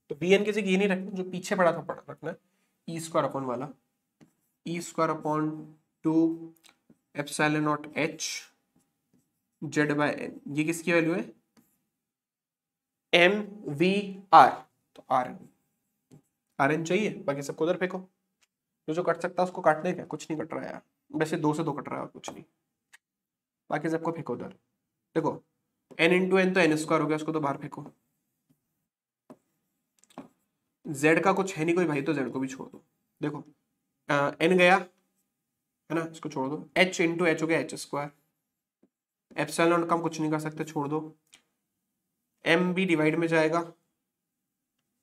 तो बी एन के जगह ये नहीं रखना जो पीछे पड़ा था पड़ा रखना ई स्क्वायर अपॉन वाला e square upon two epsilon naught h Z by n ये किसकी वैल्यू है एम वी आर तो आर एन आर एन चाहिए बाकी सबको उधर फेंको जो जो कट सकता है उसको काटने का कुछ नहीं कट रहा है यार वैसे दो से दो कट रहा है और कुछ नहीं बाकी सबको फेंको उधर देखो एन इन टू एन तो एन स्क्वायर हो गया उसको तो बाहर फेंको जेड का कुछ है नहीं कोई भाई तो जेड को भी छोड़ दो देखो एन गया है ना इसको छोड़ दो एच इन टू एच हो गया एच स्क्वायर एप्सल नॉट का कुछ नहीं कर सकते छोड़ दो एम भी डिवाइड में जाएगा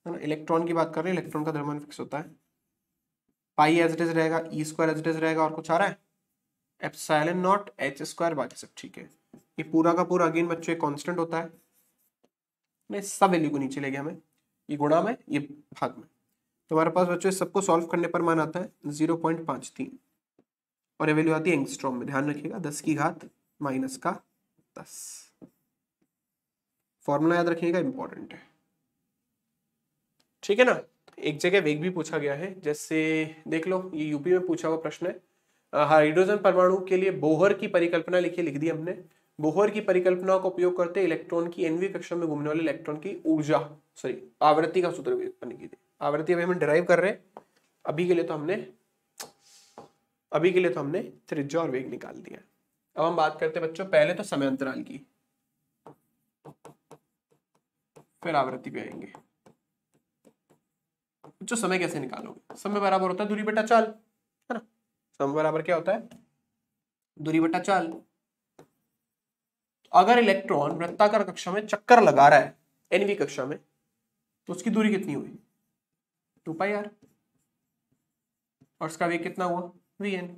है ना इलेक्ट्रॉन की बात कर रहे हैं इलेक्ट्रॉन का द्रव्यमान फिक्स होता है पाई एज इट इज रहेगा e square as it is रहेगा और कुछ आ रहा है एप्साइलन नॉट एच स्क्वायर बाकी सब ठीक है ये पूरा का पूरा अगेन बच्चों कॉन्स्टेंट होता है मैं सब वैल्यू को नीचे ले गया मैं ये गुणा में ये भाग में तो हमारे पास बच्चों सबको सॉल्व करने पर मान आता है जीरो पॉइंट पाँच तीन और ये वैल्यू आती है एंगस्ट्रॉम में ध्यान रखिएगा दस की घात माइनस का दस फॉर्मूला याद रखिएगा इंपॉर्टेंट है ठीक है ना एक जगह वेग भी पूछा गया है जैसे देख लो ये यूपी में पूछा हुआ प्रश्न है हाइड्रोजन परमाणु के लिए बोहर की परिकल्पना लिखी लिख दी हमने बोहर की परिकल्पना का उपयोग करते इलेक्ट्रॉन की एनवी कक्षा में घूमने वाले इलेक्ट्रॉन की ऊर्जा सॉरी आवृत्ति का सूत्र उत्पन्न की थी आवृत्ति अभी हम ड्राइव कर रहे हैं अभी के लिए तो हमने अभी के लिए तो हमने त्रिज्या और वेग निकाल दिया अब हम बात करते बच्चों पहले तो समय अंतराल की फिर आवृत्ति पे आएंगे बच्चों समय कैसे निकालोगे समय बराबर होता है दूरी बेटा चाल सम बराबर क्या होता है दूरी बटा चाल अगर इलेक्ट्रॉन वृत्ताकार कक्षा में चक्कर लगा रहा है एनवी कक्षा में तो उसकी दूरी कितनी हुई टू पाई आर और उसका वेग कितना हुआ वी एन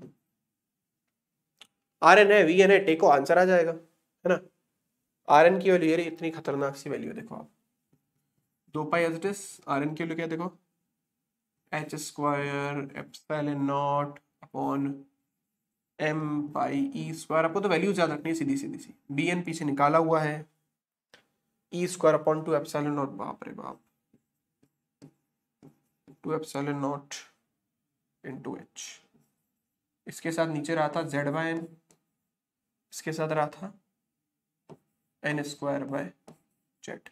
आर एन है वी एन है टेको आंसर आ जाएगा है ना आर एन की वैल्यू ये इतनी खतरनाक सी वैल्यू देखो आप दो pi as it is r n की वैल्यू क्या देखो h square epsilon naught upon m by e square आपको तो वैल्यू याद रखनी है सीधी सीधी सी बी एन पी से निकाला हुआ है e square upon two epsilon naught बाप रे बाप two epsilon naught into h इसके साथ नीचे रहा था जेड बाय एन इसके साथ रहा था एन स्क्वायर बाय जेड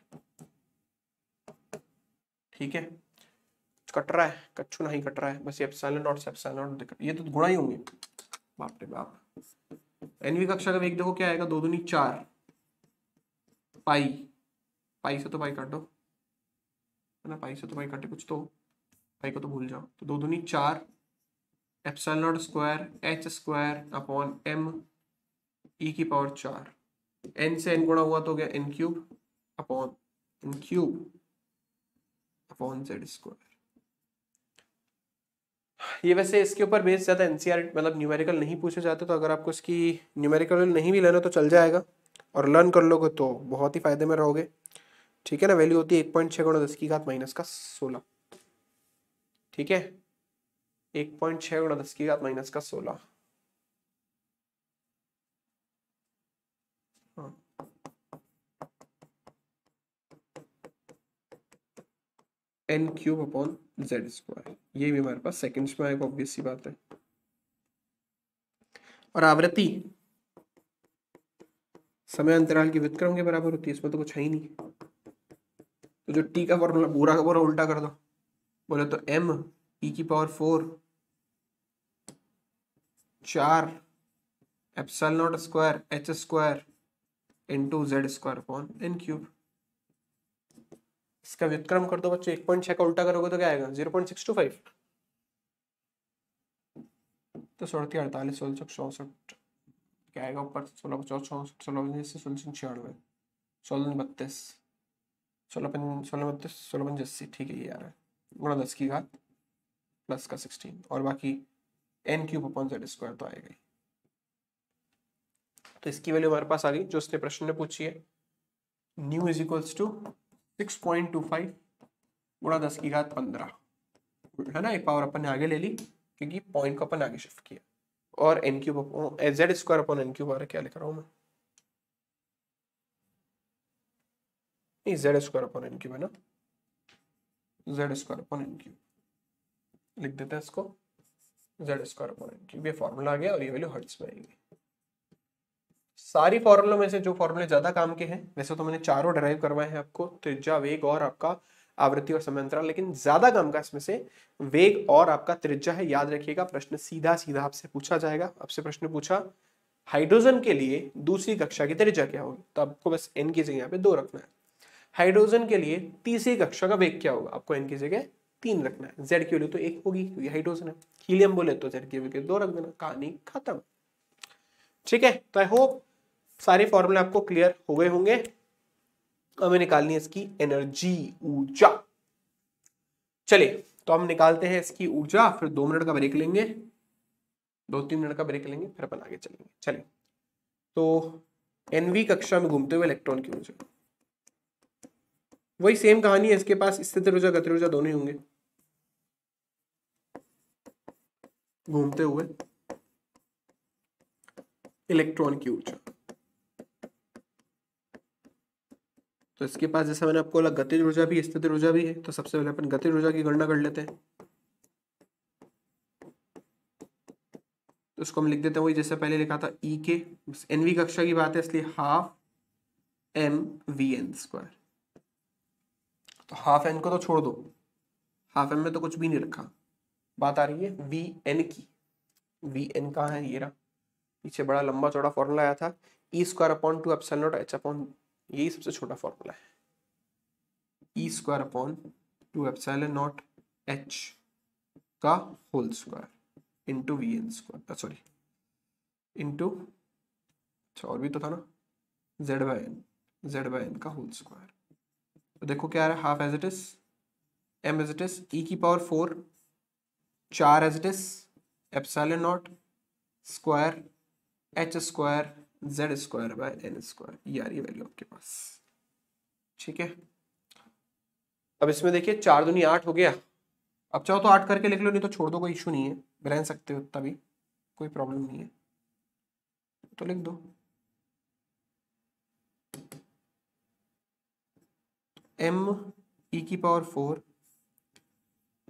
ठीक है कट रहा है कच्छु नहीं कट रहा है बस एप्सिलॉन नॉट से एप्सिलॉन डॉट ये तो गुणा ही होंगे बाप रे बाप एनवी कक्षा का वेग देखो क्या आएगा दो दूनी चार पाई पाई से तो पाई काटो है ना पाई से तो पाई काटे कुछ तो पाई को तो भूल जाओ तो दो दूनी चार epsilon naught square H square upon m ई की पावर चार एन से एन गुणा हुआ तो गया n cube upon n cube upon Z square ये वैसे इसके ऊपर बेस ज़्यादा एन मतलब न्यूमेरिकल नहीं पूछे जाते तो अगर आपको इसकी न्यूमेरिकल नहीं भी लेना तो चल जाएगा और लर्न कर लोगे तो बहुत ही फायदे में रहोगे ठीक है ना वैल्यू होती है एक पॉइंट छः गुणा दस की घात माइनस का सोलह ठीक है एक पॉइंट छः गुणा दस की घात माइनस का सोलह n cube upon Z square ये भी हमारे पास सेकंड्स में आएगा ऑब्वियस सी बात है और आवृत्ति समय अंतराल की विक्रम के बराबर होती है इसमें तो कुछ है ही नहीं तो जो टी का फॉर्मूला पूरा का पूरा उल्टा कर दो बोले तो एम ई की पावर फोर चार epsilon naught square H square into Z square upon n cube इसका व्युतक्रम कर दो बच्चों एक पॉइंट छह का उल्टा करोगे तो क्या आएगा zero point six two five तो सड़ती अड़तालीस सोलह सौ चौसठ क्या आएगा ऊपर सोलह पचास चौसठ सोलह उन्नीस से सोलह सौ छियानवे सोलह बत्तीस सोलह पन सोलह बत्तीस सोलह पंच अस्सी ठीक है ये आ रहा है गुणा दस की घात प्लस का सिक्सटीन और बाकी n cube upon Z square तो आएगा तो इसकी वैल्यू हमारे पास आ गई जो उसने प्रश्न ने पूछी है nu is equals to six point two five गुणा दस की घात पंद्रह है ना एक पावर अपन ने आगे ले ली क्योंकि पॉइंट को अपन आगे शिफ्ट किया और n cube Z square upon n cube आ रहा क्या लिख रहा हूं मैं नहीं Z square upon n cube है ना Z square upon n cube लिख देते हैं इसको Z square upon n cube ये फॉर्मूला आ गया और ये वैल्यू हर्ट्स में आएगी सारी फॉर्मुलों में से जो फॉर्मुले ज़्यादा काम के हैं वैसे तो मैंने चारों ड्राइव करवाए हैं आपको त्रिज्या वेग और आपका आवृत्ति और समय अंतराल लेकिन ज़्यादा काम का इसमें से वेग और आपका त्रिज्या है याद रखिएगा प्रश्न सीधा सीधा आपसे पूछा जाएगा आपसे प्रश्न पूछा हाइड्रोजन के लिए दूसरी कक्षा की त्रिज्या क्या होगी तो आपको बस एन की जगह पे दो रखना है हाइड्रोजन के लिए तीसरी कक्षा का वेग क्या होगा आपको एन की जगह तीन रखना है जेड की वैल्यू तो एक होगी क्योंकि हाइड्रोजन है हीलियम बोले तो जेड की वैल्यू दो रख देना कहानी खत्म ठीक है तो आई होप सारे फॉर्मूले आपको क्लियर हो गए होंगे हमें निकालनी है इसकी एनर्जी ऊर्जा चलिए तो हम निकालते हैं इसकी ऊर्जा फिर दो मिनट का ब्रेक लेंगे दो तीन मिनट का ब्रेक लेंगे फिर अपन आगे चलेंगे चलिए तो एनवी कक्षा में घूमते हुए इलेक्ट्रॉन की ऊर्जा वही सेम कहानी है इसके पास स्थित ऊर्जा गति ऊर्जा दोनों ही होंगे घूमते हुए इलेक्ट्रॉन की ऊर्जा तो इसके पास जैसा मैंने आपको बोला गतिज ऊर्जा भी स्थिर ऊर्जा भी है तो सबसे पहले अपन गतिज ऊर्जा की गणना कर लेते हैं तो इसको हम लिख देते हैं वही जैसे पहले लिखा था ई के एनवी कक्षा की बात है इसलिए half m we n square तो हाफ एन को तो छोड़ दो हाफ एम में तो कुछ भी नहीं रखा बात आ रही है वी एन की वी एन कहाँ है ये रहा पीछे बड़ा लंबा चौड़ा फॉर्मूला आया था e square upon two epsilon naught h upon यही सबसे छोटा फॉर्मूला है e square upon two epsilon naught h का whole square into v n square sorry into अच्छा और भी तो था ना Z by n Z by n का होल स्क्वायर तो देखो क्या है half as it is m as it is e की पावर फोर चार as it is epsilon not square H square Z square by N square ये आ रही वैल्यू आपके पास ठीक है अब इसमें देखिए चार दुनी आठ हो गया अब चाहो तो आठ करके लिख लो नहीं तो छोड़ दो कोई इशू नहीं है रह सकते हो तभी कोई प्रॉब्लम नहीं है तो लिख दो एम ई e की power four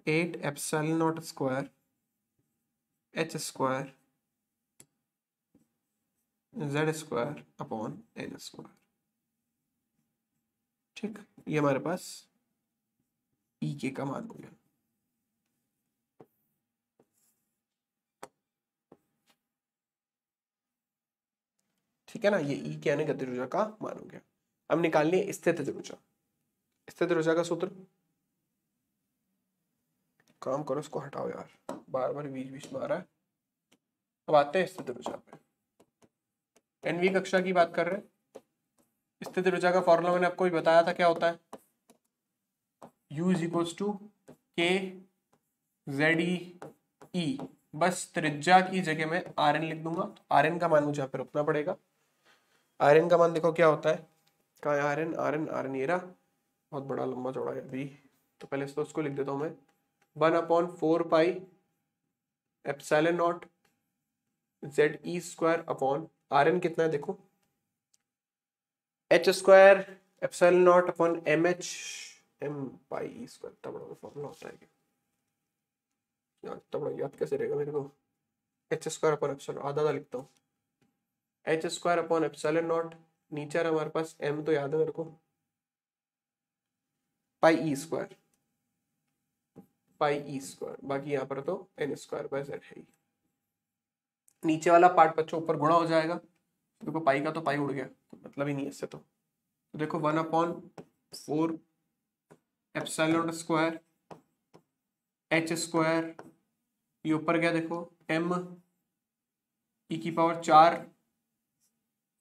eight epsilon naught square H square Z square upon N square ठीक ये हमारे पास ई e के का मान हो गया ठीक है ना ये ई e के यानी गति ऊर्जा का मान हो गया अब निकाल लिए स्थित ऊर्जा स्थित ऊर्जा का सूत्र काम करो इसको हटाओ यार बार बार बीच बीच में आ रहा है अब आते हैं स्थित ऊर्जा पे एनवी कक्षा की बात कर रहे हैं स्थिति ऊर्जा का फॉर्मूला मैंने आपको भी बताया था क्या होता है U is equals to k Z e बस त्रिज्या की जगह में आर एन लिख दूंगा आर तो एन का मान मुझे यहाँ पे रुकना पड़ेगा आर एन का मान देखो क्या होता है कहा r n r n r n ये बहुत बड़ा लंबा चौड़ा है अभी तो पहले तो उसको लिख देता हूँ मैं one upon four pi epsilon naught Z e e square upon r n कितना है देखो h square epsilon naught upon m h m pi square इतना बड़ा फॉर्मूला तो होता है यार इतना बड़ा याद कैसे रहेगा मेरे को एच स्क्वायर अपॉन एप्सल आधा आधा लिखता हूँ h square upon epsilon naught नीचे हमारे पास एम तो याद है मेरे को पाई E square pi E square बाकी यहाँ पर तो एन स्क्वायर बाय जेड है ही नीचे वाला पार्ट बच्चों ऊपर गुणा हो जाएगा देखो पाई का तो पाई उड़ गया तो मतलब ही नहीं इससे तो, तो देखो one upon four epsilon square H square ये ऊपर गया देखो एम ई e की पावर चार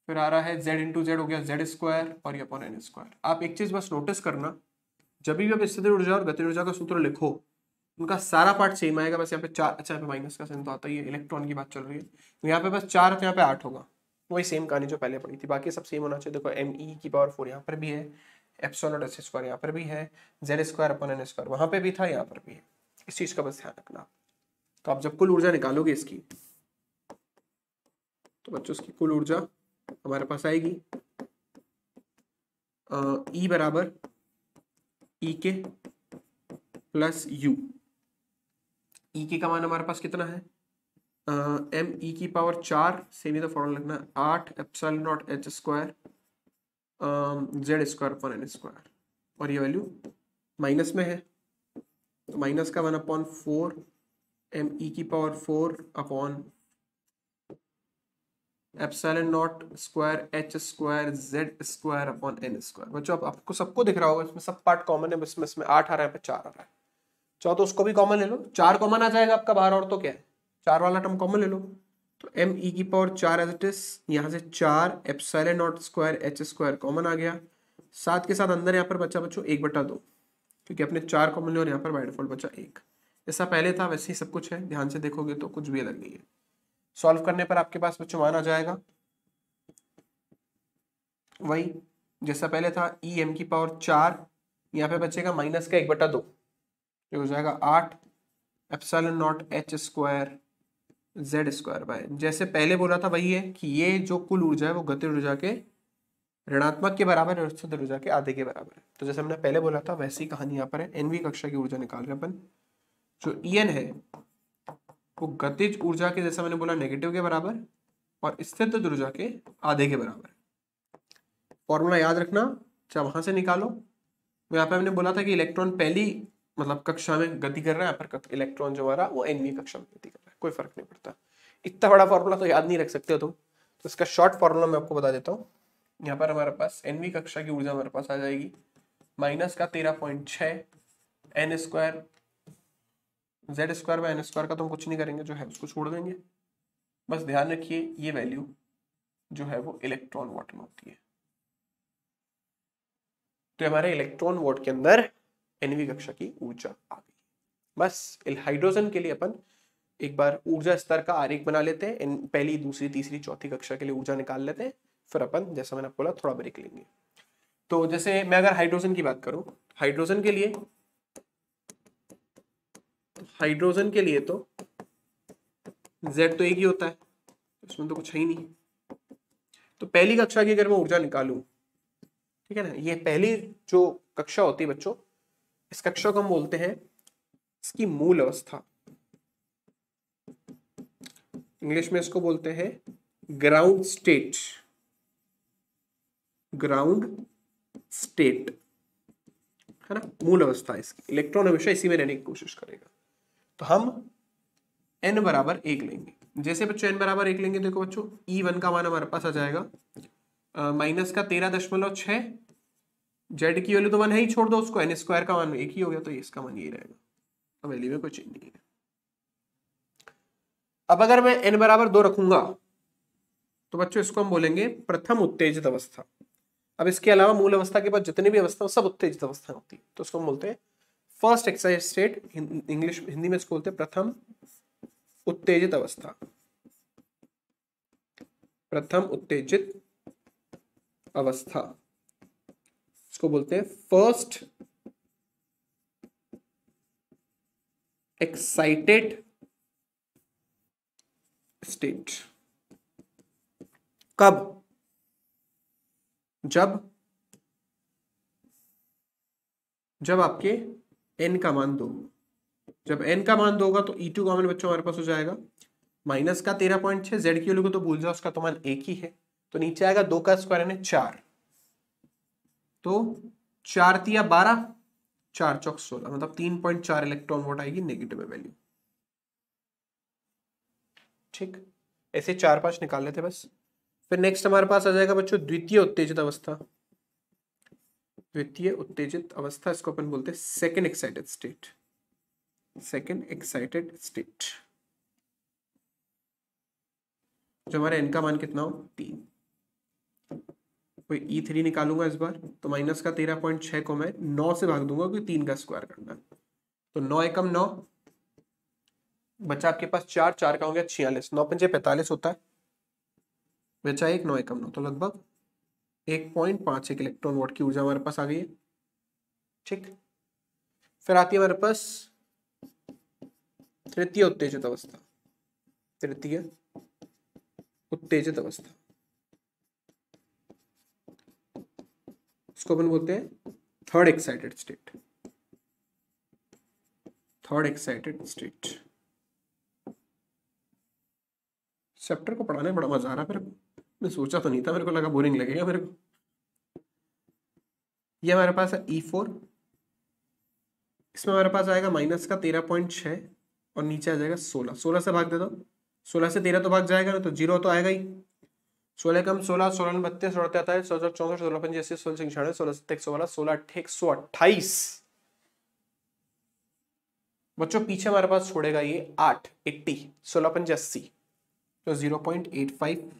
फिर आ रहा है जेड इंटू जेड हो गया जेड स्क्वायर और ये अपॉन एन स्क्वायर आप एक चीज बस नोटिस करना जब भी आप स्थिति ऊर्जा और गतिज ऊर्जा का सूत्र लिखो उनका सारा पार्ट सेम आएगा बस यहाँ पे चार अच्छा यहाँ पे माइनस का सेम तो आता है इलेक्ट्रॉन की बात चल रही है तो यहाँ पे बस चार तो यहाँ पे आठ होगा वही सेम कहानी जो पहले पड़ी थी बाकी सब सेम होना चाहिए देखो एम ई की पावर फोर यहाँ पर भी है एप्सोन एस स्क्वायर यहाँ पर भी है Z square upon n square वहाँ पे भी था यहाँ पर भी है इस चीज का बस ध्यान रखना तो आप जब कुल ऊर्जा निकालोगे इसकी तो बच्चों इसकी कुल ऊर्जा हमारे पास आएगी ई e बराबर ई के प्लस यू ई e के का मान हमारे पास कितना है एम uh, ई e की पावर चार से भी तो फॉर्म लगना आठ epsilon naught H square Z square upon N square और ये वैल्यू माइनस में है तो माइनस का वन अपॉन फोर एम ई की power four upon epsilon naught square H square Z square upon N square बच्चों आपको सबको दिख रहा होगा इसमें सब पार्ट कॉमन है इसमें इसमें आठ आ रहा है चार आ रहा है चाहो तो उसको भी कॉमन ले लो चार कॉमन आ जाएगा आपका बारह और तो क्या है चार वाला टर्म कॉमन ले लो तो एम ई e की पावर चार एज इट इज यहाँ से चार epsilon naught square H square common आ गया साथ के साथ अंदर यहाँ पर बच्चा बच्चों एक बटा दो क्योंकि अपने चार कॉमन ले और यहाँ पर बाई डिफॉल्ट बच्चा एक ऐसा पहले था वैसे ही सब कुछ है ध्यान से देखोगे तो कुछ भी अलग नहीं है सॉल्व करने पर आपके पास बच्चों मान आ जाएगा वही जैसा पहले था ई e एम की पावर चार यहाँ पे बचेगा माइनस का एक बटा दो ये हो जाएगा आठ epsilon naught H square Z square by जैसे पहले बोला था वही है कि ये जो कुल ऊर्जा है वो गति ऊर्जा के ऋणात्मक के बराबर है और ऊर्जा के आधे के बराबर है तो जैसे हमने पहले बोला था वैसी कहानी यहाँ पर है एनवी कक्षा की ऊर्जा निकाल रहे अपन जो ई है वो गतिज ऊर्जा के जैसा मैंने बोला नेगेटिव के बराबर और स्थित ऊर्जा के आधे के बराबर फॉर्मूला याद रखना चाहे वहां से निकालो यहाँ पे हमने बोला था कि इलेक्ट्रॉन पहली मतलब कक्षा में गति कर रहा है पर इलेक्ट्रॉन जो आ रहा है वो एनवी कक्षा में गति कर रहा है कोई फर्क नहीं पड़ता इतना बड़ा फॉर्मूला तो याद नहीं रख सकते हो तुम तो इसका शॉर्ट फॉर्मूला मैं आपको बता देता हूँ यहाँ पर हमारे पास एनवी कक्षा की ऊर्जा हमारे पास आ जाएगी माइनस का तेरह पॉइंट छः N square Z square by N square का तो हम कुछ नहीं करेंगे जो है उसको छोड़ देंगे बस ध्यान रखिए ये वैल्यू जो है वो इलेक्ट्रॉन वॉट में होती है तो हमारे इलेक्ट्रॉन वोट के अंदर एनवी कक्षा की ऊर्जा आ गई बस हाइड्रोजन के लिए अपन एक बार ऊर्जा स्तर का आरेख बना लेते हैं पहली दूसरी तीसरी चौथी कक्षा के लिए ऊर्जा निकाल लेते हैं फिर अपन जैसा मैंने आपको बोला थोड़ा ब्रेक लेंगे तो जैसे मैं अगर हाइड्रोजन की बात करूं हाइड्रोजन के लिए हाइड्रोजन के लिए तो जेड तो एक ही होता है उसमें तो कुछ है ही नहीं तो पहली कक्षा की अगर मैं ऊर्जा निकालू ठीक है ना ये पहली जो कक्षा होती है बच्चों इस कक्षा को हम बोलते हैं इसकी मूल अवस्था इंग्लिश में इसको बोलते हैं ग्राउंड स्टेट ग्राउंड स्टेट है ना मूल अवस्था इसकी इलेक्ट्रॉन हमेशा इसी में रहने की कोशिश करेगा तो हम एन बराबर एक लेंगे जैसे बच्चों एन बराबर एक लेंगे देखो बच्चों ई e वन का मान हमारे पास आ जाएगा माइनस का तेरह दशमलव छह जेड की वैल्यू तो वन है ही छोड़ दो उसको एन स्क्वायर का वन एक ही हो गया तो इसका मन यही रहेगा तो वैल्यू में कोई चेंज नहीं है अब अगर मैं एन बराबर दो रखूंगा तो बच्चों इसको हम बोलेंगे प्रथम उत्तेजित अवस्था अब इसके अलावा मूल अवस्था के बाद जितनी भी अवस्था सब उत्तेजित अवस्था होती है तो उसको हम बोलते हैं first excited state English Hindi में इसको बोलते हैं प्रथम उत्तेजित अवस्था प्रथम उत्तेजित अवस्था इसको बोलते हैं फर्स्ट एक्साइटेड स्टेट कब जब जब आपके एन का मान दो जब एन का मान दोगा तो ई टू कॉमन बच्चों हमारे पास हो जाएगा माइनस का तेरह पॉइंट छह जेड की को तो भूल जाओ उसका तो मान एक ही है तो नीचे आएगा दो का स्क्वायर है चार तो चार तिया बारह चार चौक सोलह मतलब तीन पॉइंट चार इलेक्ट्रॉन वोट आएगी नेगेटिव में वैल्यू ठीक ऐसे चार पांच निकाल लेते बस फिर नेक्स्ट हमारे पास आ जाएगा बच्चों द्वितीय उत्तेजित अवस्था द्वितीय उत्तेजित अवस्था इसको अपन बोलते हैं second excited state second excited state जो हमारा इनका मान कितना हो तीन कोई ई e थ्री निकालूंगा इस बार तो माइनस का तेरह पॉइंट छः को मैं नौ से भाग दूंगा क्योंकि तीन का स्क्वायर करना तो नौ एकम नौ बच्चा आपके पास चार चार का हो गया छियालीस नौ पंजे पैंतालीस होता है बच्चा एक नौ एकम नौ तो लगभग एक पॉइंट पाँच एक इलेक्ट्रॉन वोट की ऊर्जा हमारे पास आ गई है ठीक फिर आती है हमारे पास तृतीय उत्तेजित अवस्था तृतीय उत्तेजित अवस्था इसको अपन बोलते हैं third excited state third excited state chapter को पढ़ाने में बड़ा मजा आ रहा मेरे को मैं सोचा तो नहीं था मेरे को लगा बोरिंग लगेगा मेरे को ये हमारे पास है ई e फोर इसमें हमारे पास आएगा माइनस का तेरह पॉइंट छः और नीचे आ जाएगा सोलह सोलह से भाग दे दो सोलह से तेरह तो भाग जाएगा ना तो जीरो तो आएगा ही सोलह कम सोलह सोलह बत्तीस सोलह तैतालीस सोलह चौसठ सोलह पंचासी सोलह छियानवे सोलह सत्तर एक सौ बारह सोलह अट्ठे सौ अट्ठाईस बच्चों पीछे हमारे पास छोड़ेगा ये आठ एट्टी सोलह पंचासी तो zero point eight five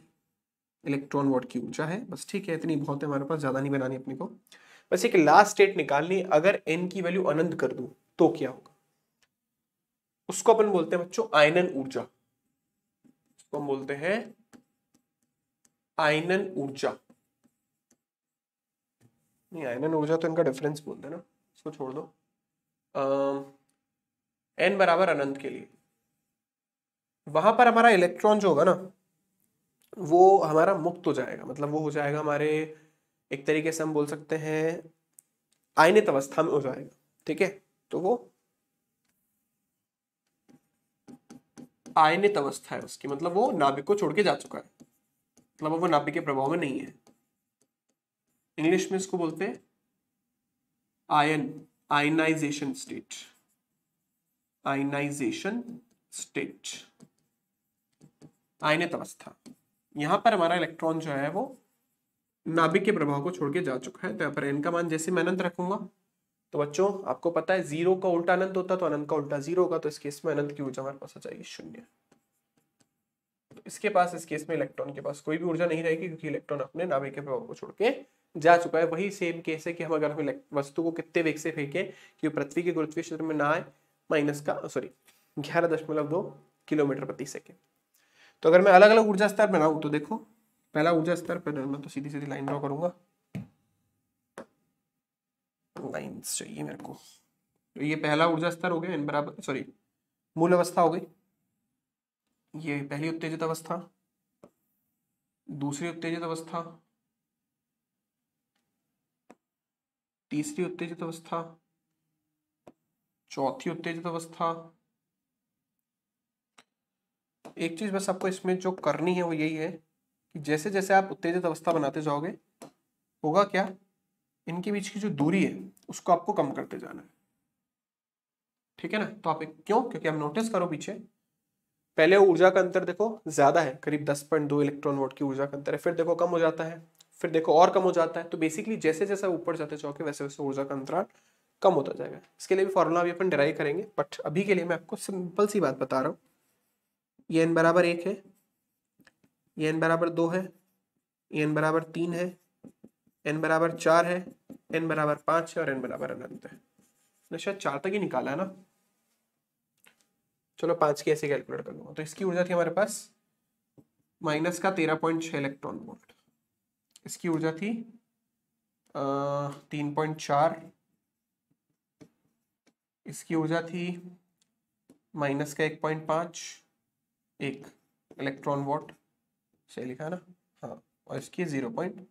electron volt की ऊर्जा है बस ठीक है इतनी बहुत है हमारे पास ज़्यादा नहीं बनानी अपने को बस एक लास्ट स्टेट निकालनी अगर एन की वैल्यू अनंत कर दू तो क्या होगा उसको अपन बोलते हैं बच्चों आयनन ऊर्जा उसको हम बोलते हैं आयनन ऊर्जा नहीं आयनन ऊर्जा तो इनका डिफरेंस बोलते हैं ना इसको छोड़ दो एन बराबर अनंत के लिए वहां पर हमारा इलेक्ट्रॉन जो होगा ना वो हमारा मुक्त हो जाएगा मतलब वो हो जाएगा हमारे एक तरीके से हम बोल सकते हैं आयनित अवस्था में हो जाएगा ठीक है तो वो आयनित अवस्था है उसकी मतलब वो नाभिक को छोड़ के जा चुका है मतलब वो नाभिक के प्रभाव में नहीं है इंग्लिश में इसको बोलते हैं ion ionisation state ionisation state आयनित अवस्था यहां पर हमारा इलेक्ट्रॉन जो है वो नाभिक के प्रभाव को छोड़ के जा चुका है तो यहाँ पर एन का मान जैसे मैं अनंत रखूंगा तो बच्चों आपको पता है जीरो का उल्टा अनंत होता तो अनंत का उल्टा जीरो होगा तो इस केस में अनंत की ऊर्जा हमारे पास आ जाएगी शून्य इसके पास इस केस में इलेक्ट्रॉन के पास कोई भी ऊर्जा नहीं रहेगी क्योंकि इलेक्ट्रॉन अपने नाभिक के प्रभाव को छोड़ के जा चुका है वही सेम केस है कि हम अगर हम वस्तु को कितने वेग से फेंके कि पृथ्वी के गुरुत्वीय क्षेत्र में ना आए माइनस का सॉरी ग्यारह दशमलव दो किलोमीटर प्रति सेकेंड तो अगर मैं अलग अलग ऊर्जा स्तर बनाऊ तो देखो पहला ऊर्जा स्तर पर मैं तो सीधी सीधी लाइन ड्रॉ करूंगा लाइन चाहिए मेरे को तो ये पहला ऊर्जा स्तर हो गया इन बराबर सॉरी मूल अवस्था हो गई ये पहली उत्तेजित अवस्था दूसरी उत्तेजित अवस्था तीसरी उत्तेजित अवस्था चौथी उत्तेजित अवस्था एक चीज बस आपको इसमें जो करनी है वो यही है कि जैसे जैसे आप उत्तेजित अवस्था बनाते जाओगे होगा क्या इनके बीच की जो दूरी है उसको आपको कम करते जाना है ठीक है ना तो आप क्यों क्योंकि आप नोटिस करो पीछे पहले ऊर्जा का अंतर देखो ज़्यादा है करीब दस पॉइंट दो इलेक्ट्रॉन वोट की ऊर्जा का अंतर है फिर देखो कम हो जाता है फिर देखो और कम हो जाता है तो बेसिकली जैसे जैसे ऊपर जाते चौके वैसे वैसे ऊर्जा का अंतराल कम होता जाएगा इसके लिए भी फॉर्मूला भी अपन डिराइव करेंगे बट अभी के लिए मैं आपको सिंपल सी बात बता रहा हूँ ये एन बराबर एक है ये एन बराबर दो है ये एन बराबर तीन है एन बराबर चार है एन बराबर पाँच है और एन बराबर अनंत है शायद चार तक ही निकाला है ना चलो पांच की ऐसे कैलकुलेट कर लूंगा तो इसकी ऊर्जा थी हमारे पास माइनस का तेरह पॉइंट छह इलेक्ट्रॉन वोल्ट इसकी ऊर्जा थी तीन पॉइंट चार इसकी ऊर्जा थी माइनस का एक पॉइंट पांच एक इलेक्ट्रॉन वोट सही लिखा ना हाँ और इसकी जीरो पॉइंट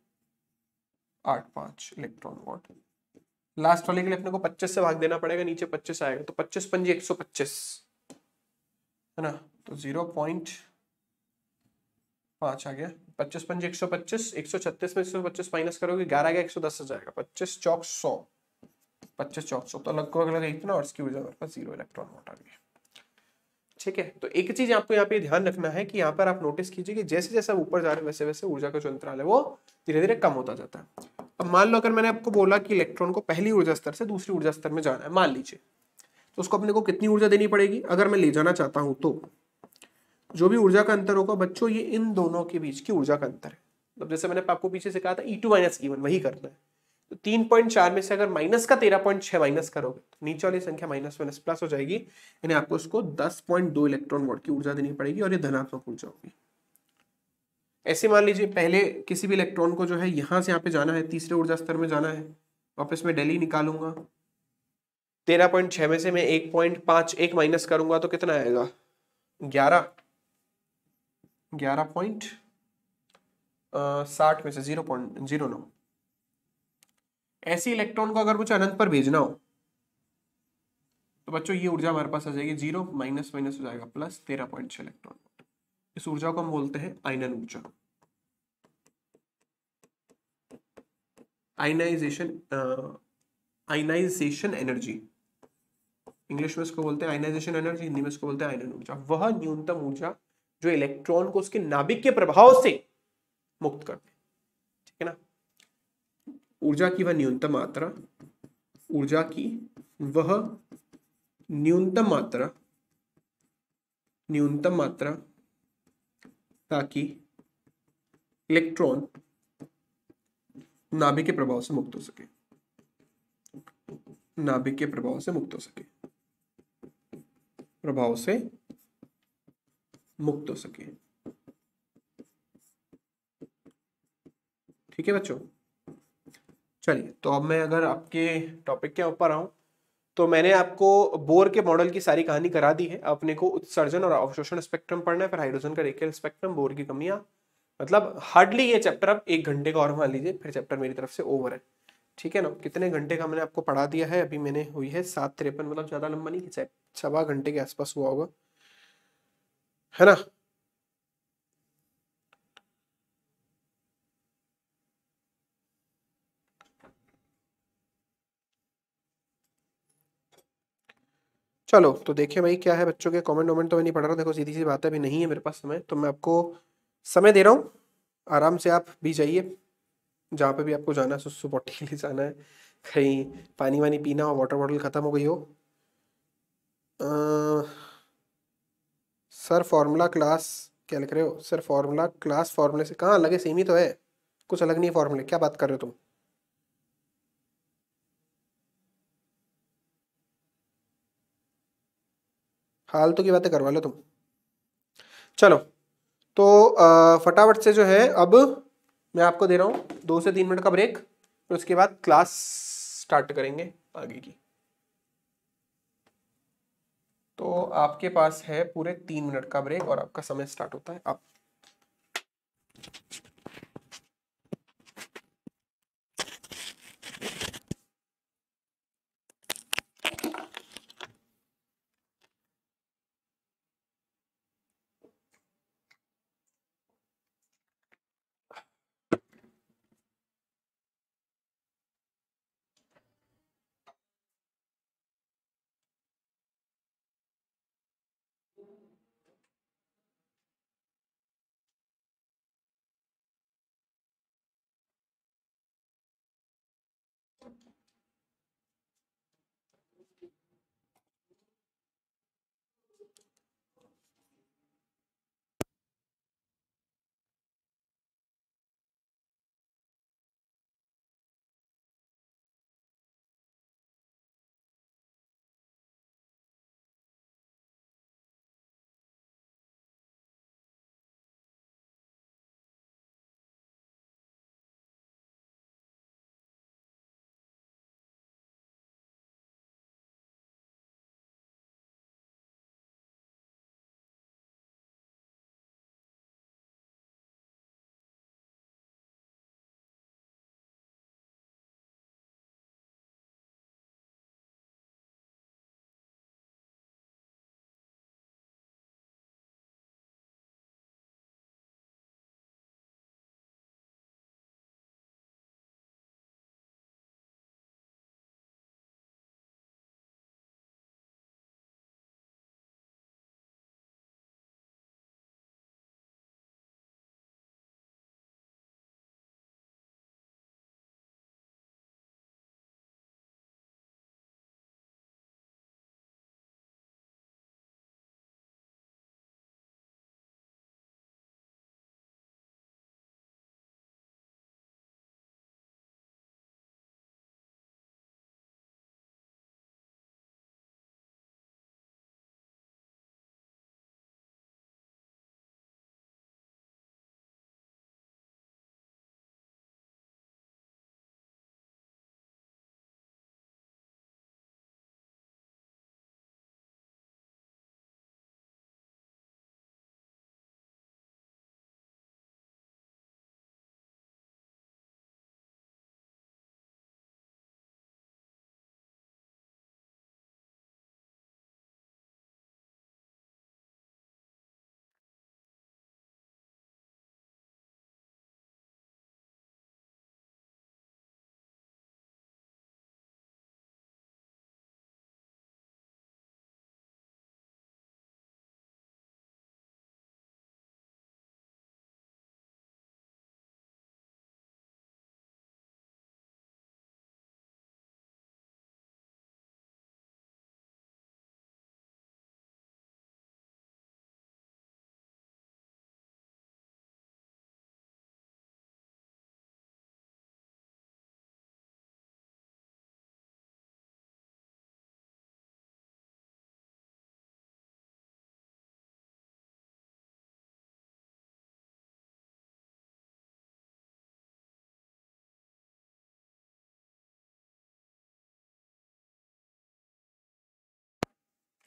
आठ पांच इलेक्ट्रॉन वोट लास्ट वाले के लिए अपने को पच्चीस से भाग देना पड़ेगा नीचे पच्चीस आएगा तो पच्चीस पंजी एक सौ पच्चीस है ना तो जीरो पॉइंट पाँच आ गया पच्चीस पंच एक सौ पच्चीस एक सौ छत्तीस में एक सौ पच्चीस माइनस करोगे ग्यारह का एक सौ दस जाएगा पच्चीस चौक सौ पच्चीस चौक सौ तो लगभग लगे इतना और इसकी वजह हमारे पास जीरो इलेक्ट्रॉन वोट आ गया ठीक है तो एक चीज आपको यहाँ पे ध्यान रखना है कि यहाँ पर आप नोटिस कीजिए कि जैसे जैसे ऊपर जा रहे वैसे वैसे ऊर्जा का जो अंतराल है वो धीरे धीरे कम होता जाता है अब मान लो अगर मैंने आपको बोला कि इलेक्ट्रॉन को पहली ऊर्जा स्तर से दूसरी ऊर्जा स्तर में जाना है मान लीजिए तो उसको अपने को कितनी ऊर्जा देनी पड़ेगी अगर मैं ले जाना चाहता हूँ तो जो भी ऊर्जा का अंतर होगा बच्चों ये इन दोनों के बीच की ऊर्जा का अंतर है मतलब जैसे मैंने आपको पीछे से कहा था E e two minus E e one वही करना है तो तीन पॉइंट चार में से अगर माइनस का तेरह पॉइंट छह माइनस करोगे तो नीचे वाली संख्या माइनस माइनस प्लस हो जाएगी यानी आपको उसको दस पॉइंट दो इलेक्ट्रॉन वोल्ट की ऊर्जा देनी पड़ेगी और ये धनात्मक ऊर्जा होगी ऐसे मान लीजिए पहले किसी भी इलेक्ट्रॉन को जो है यहाँ से यहाँ पे जाना है तीसरे ऊर्जा स्तर में जाना है वापस में डेली निकालूंगा तेरह पॉइंट छह में से मैं एक पॉइंट पांच एक माइनस करूंगा तो कितना आएगा ग्यारह ग्यारह पॉइंट साठ में से जीरो पॉइंट जीरो नौ ऐसी इलेक्ट्रॉन को अगर मुझे अनंत पर भेजना हो तो बच्चों ये ऊर्जा हमारे पास आ जाएगी जीरो माइनस माइनस हो जाएगा प्लस तेरह पॉइंट छह इलेक्ट्रॉन इस ऊर्जा को हम बोलते हैं आइनन ऊर्जा आइनाइजेशन आइनाइजेशन एनर्जी इंग्लिश में इसको बोलते हैं आयनाइजेशन एनर्जी हिंदी में इसको बोलते हैं आयन ऊर्जा वह न्यूनतम ऊर्जा जो इलेक्ट्रॉन को उसके नाभिक के प्रभाव से मुक्त कर दे ठीक है ना ऊर्जा की वह न्यूनतम मात्रा ऊर्जा की वह न्यूनतम मात्रा न्यूनतम मात्रा ताकि इलेक्ट्रॉन नाभिक के प्रभाव से मुक्त हो सके नाभिक के प्रभाव से मुक्त हो सके प्रभाव से मुक्त हो सके ठीक है बच्चों चलिए तो अब मैं अगर आपके टॉपिक के ऊपर आऊं तो मैंने आपको बोर के मॉडल की सारी कहानी करा दी है अपने को उत्सर्जन और अवशोषण स्पेक्ट्रम पढ़ना है फिर हाइड्रोजन का रेखे स्पेक्ट्रम बोर की कमियां मतलब हार्डली ये चैप्टर आप एक घंटे का और मान लीजिए फिर चैप्टर मेरी तरफ से ओवर है ठीक है ना कितने घंटे का मैंने आपको पढ़ा दिया है अभी मैंने हुई है सात तिरपन मतलब ज़्यादा लंबा नहीं खिंचा सवा घंटे के आसपास हुआ होगा है ना चलो तो देखिए भाई क्या है बच्चों के कमेंट वोमेंट तो मैं नहीं पढ़ रहा देखो सीधी सी बात है अभी नहीं है मेरे पास समय तो मैं आपको समय दे रहा हूँ आराम से आप भी जाइए जहाँ पे भी आपको जाना है सुसु बॉटल के लिए जाना है कहीं पानी वानी पीना और वाटर बॉटल ख़त्म हो गई हो आ, सर फार्मूला क्लास क्या लिख रहे हो सर फार्मूला क्लास फार्मूले से कहाँ अलग है सेम ही तो है कुछ अलग नहीं है फार्मूले क्या बात कर रहे हो तुम हाल तो की बातें करवा लो तुम चलो तो आ, फटाफट से जो है अब मैं आपको दे रहा हूँ दो से तीन मिनट का ब्रेक फिर उसके बाद क्लास स्टार्ट करेंगे आगे की तो आपके पास है पूरे तीन मिनट का ब्रेक और आपका समय स्टार्ट होता है आप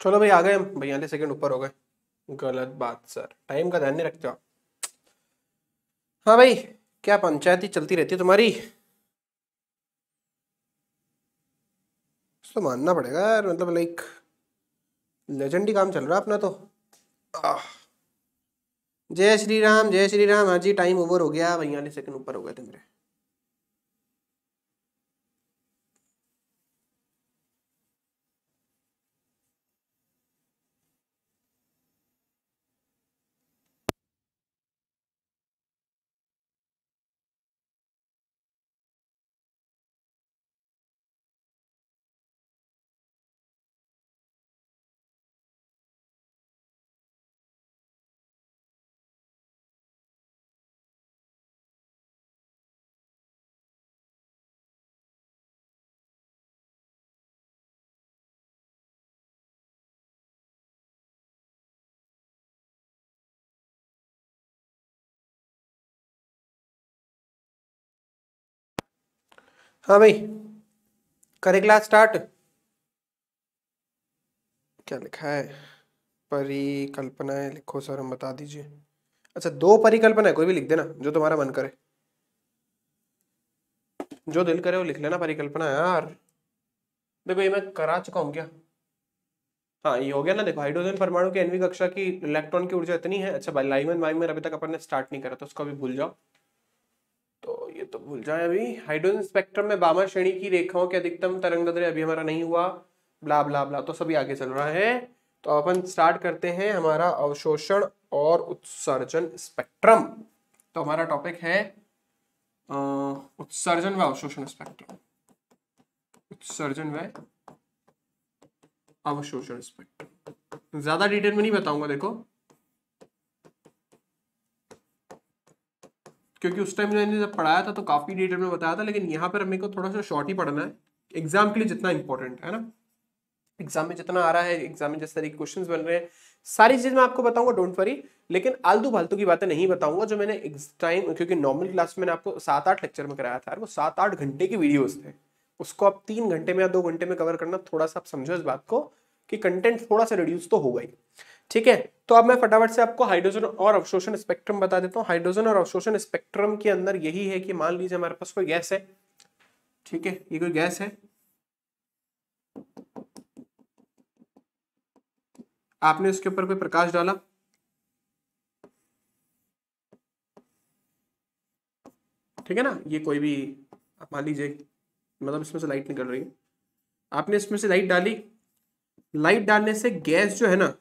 चलो भाई आ गए हम सेकंड ऊपर हो गए गलत बात सर टाइम का ध्यान नहीं रखते हो हाँ भाई क्या पंचायती चलती रहती है तुम्हारी तो मानना पड़ेगा यार मतलब लाइक लेजेंड ही काम चल रहा है अपना तो जय श्री राम जय श्री राम हाँ जी टाइम ओवर हो गया बयालीस सेकंड ऊपर हो गए थे मेरे हाँ भाई करे क्लास स्टार्ट क्या लिखा है परिकल्पनाएं लिखो सर हम बता दीजिए अच्छा दो परिकल्पना है कोई भी लिख देना जो तुम्हारा मन करे जो दिल करे वो लिख लेना परिकल्पना यार देखो ये मैं करा चुका हूँ क्या हाँ ये हो गया ना देखो हाइड्रोजन परमाणु के एनवी कक्षा की इलेक्ट्रॉन की ऊर्जा इतनी है अच्छा लाइमन वाइमन अभी तक अपन ने स्टार्ट नहीं करा तो उसको अभी भूल जाओ ये तो भूल जाए अभी हाइड्रोजन स्पेक्ट्रम में बामा श्रेणी की रेखाओं के अधिकतम तरंग दैर्ध्य अभी हमारा नहीं हुआ ब्ला ब्ला ब्ला तो सभी आगे चल रहा है तो अपन स्टार्ट करते हैं हमारा अवशोषण और उत्सर्जन स्पेक्ट्रम तो हमारा टॉपिक है उत्सर्जन व अवशोषण स्पेक्ट्रम उत्सर्जन व अवशोषण स्पेक्ट्रम ज्यादा डिटेल में नहीं बताऊंगा देखो क्योंकि उस टाइम मैंने जब पढ़ाया था तो काफ़ी डिटेल में बताया था लेकिन यहाँ पर हमें को थोड़ा सा शॉर्ट ही पढ़ना है एग्जाम के लिए जितना इंपॉर्टेंट है ना एग्जाम में जितना आ रहा है एग्जाम में जिस तरीके क्वेश्चन बन रहे हैं सारी चीज़ मैं आपको बताऊंगा डोंट वरी लेकिन आलतू फालतू की बातें नहीं बताऊंगा जो मैंने टाइम क्योंकि नॉर्मल क्लास में आपको सात आठ लेक्चर में कराया था वो सात आठ घंटे के वीडियोज थे उसको आप तीन घंटे में या दो घंटे में कवर करना थोड़ा सा आप समझो इस बात को कि कंटेंट थोड़ा सा रिड्यूस तो होगा ही ठीक है तो अब मैं फटाफट से आपको हाइड्रोजन और अवशोषण स्पेक्ट्रम बता देता हूँ हाइड्रोजन और अवशोषण स्पेक्ट्रम के अंदर यही है कि मान लीजिए हमारे पास कोई गैस है ठीक है ये कोई गैस है आपने उसके ऊपर कोई प्रकाश डाला ठीक है ना ये कोई भी आप मान लीजिए मतलब इसमें से लाइट निकल रही है आपने इसमें से लाइट डाली लाइट डालने से गैस जो है ना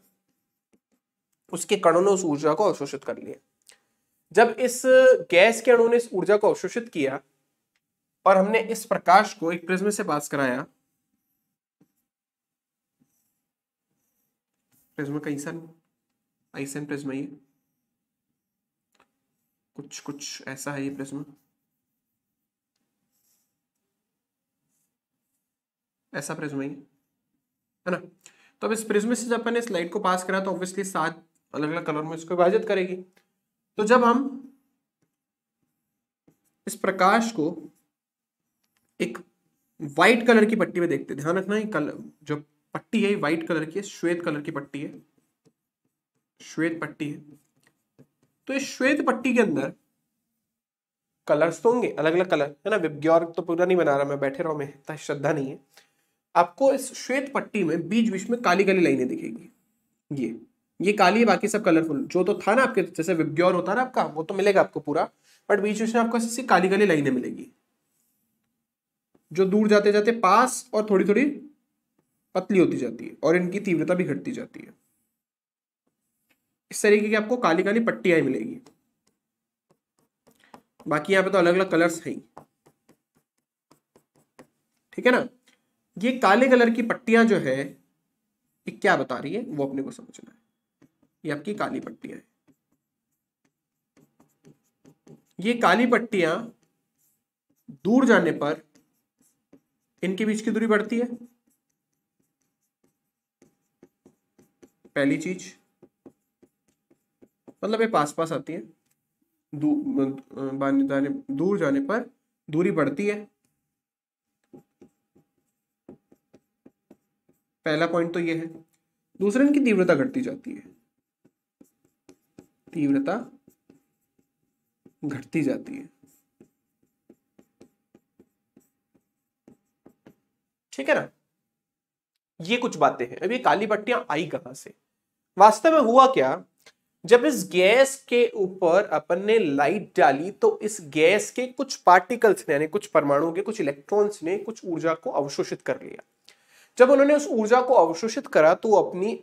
उसके कणों ने उस ऊर्जा को अवशोषित कर लिया जब इस गैस के अणु ने इस ऊर्जा को अवशोषित किया और हमने इस प्रकाश को एक प्रिज्म से पास कराया प्रिज्म का ईसन प्रिज्म ये कुछ कुछ ऐसा है ये प्रिज्म ऐसा प्रिज्म ही है ना तो अब इस प्रिज्म से जब मैंने लाइट को पास करा तो ऑब्वियसली सात अलग अलग कलर में इसको विभाजित करेगी तो जब हम इस प्रकाश को एक वाइट कलर की पट्टी में देखते ध्यान रखना है कलर जो पट्टी है व्हाइट कलर की श्वेत कलर की पट्टी है श्वेत पट्टी है तो इस श्वेत पट्टी के अंदर कलर्स तो होंगे अलग अलग कलर है ना विज्ञान तो पूरा नहीं बना रहा मैं बैठे रहा मैं इतना श्रद्धा नहीं है आपको इस श्वेत पट्टी में बीच बीच में काली काली लाइनें दिखेगी ये ये काली है बाकी सब कलरफुल जो तो था ना आपके जैसे विज्ञान होता है ना आपका वो तो मिलेगा आपको पूरा बट बीच बीच में आपको ऐसी काली काली लाइनें मिलेगी जो दूर जाते जाते पास और थोड़ी थोड़ी पतली होती जाती है और इनकी तीव्रता भी घटती जाती है इस तरीके की आपको काली काली पट्टियां मिलेगी बाकी यहाँ पे तो अलग अलग कलर्स हैं ठीक है ना ये काले कलर की पट्टियां जो है ये क्या बता रही है वो अपने को समझना है ये आपकी काली पट्टियां हैं ये काली पट्टियां दूर जाने पर इनके बीच की दूरी बढ़ती है पहली चीज मतलब ये पास पास आती है दूर जाने दूर जाने पर दूरी बढ़ती है पहला पॉइंट तो ये है दूसरा इनकी तीव्रता घटती जाती है तीव्रता घटती जाती है ठीक है ना ये कुछ बातें हैं अब ये काली पट्टियां आई कहां से वास्तव में हुआ क्या जब इस गैस के ऊपर अपन ने लाइट डाली तो इस गैस के कुछ पार्टिकल्स ने यानी कुछ परमाणु के कुछ इलेक्ट्रॉन्स ने कुछ ऊर्जा को अवशोषित कर लिया जब उन्होंने उस ऊर्जा को अवशोषित करा तो वो अपनी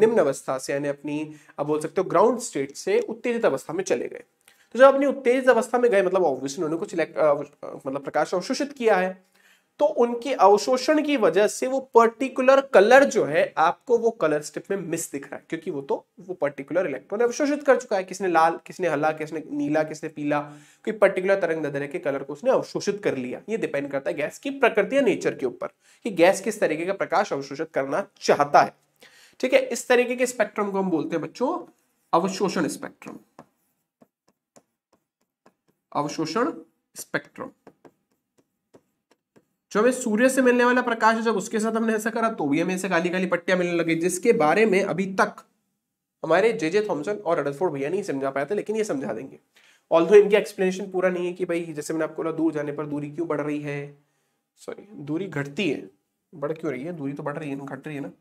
निम्न अवस्था से यानी अपनी आप बोल सकते हो ग्राउंड स्टेट से उत्तेजित अवस्था में चले गए तो जब अपनी उत्तेजित अवस्था में गए मतलब ऑब्वियसली उन्होंने कुछ मतलब प्रकाश अवशोषित किया है तो उनके अवशोषण की वजह से वो पर्टिकुलर कलर जो है आपको वो कलर स्ट्रिप में मिस दिख रहा है क्योंकि वो तो वो पर्टिकुलर इलेक्ट्रॉन अवशोषित कर चुका है किसने लाल किसने हला किसने नीला किसने पीला कोई पर्टिकुलर तरंग दर के कलर को उसने अवशोषित कर लिया ये डिपेंड करता है गैस की प्रकृति या नेचर के ऊपर कि गैस किस तरीके का प्रकाश अवशोषित करना चाहता है ठीक है इस तरीके के स्पेक्ट्रम को हम बोलते हैं बच्चों अवशोषण स्पेक्ट्रम अवशोषण स्पेक्ट्रम जो हमें सूर्य से मिलने वाला प्रकाश है जब उसके साथ हमने ऐसा करा तो भी हमें ऐसे काली काली पट्टियां मिलने लगी जिसके बारे में अभी तक हमारे जे जे थॉम्सन और रडरफोर्ड भैया नहीं समझा पाए थे लेकिन ये समझा देंगे ऑल इनकी एक्सप्लेनेशन पूरा नहीं है कि भाई जैसे मैंने आपको बोला दूर जाने पर दूरी क्यों बढ़ रही है सॉरी दूरी घटती है बढ़ क्यों रही है दूरी तो बढ़ रही है घट रही है ना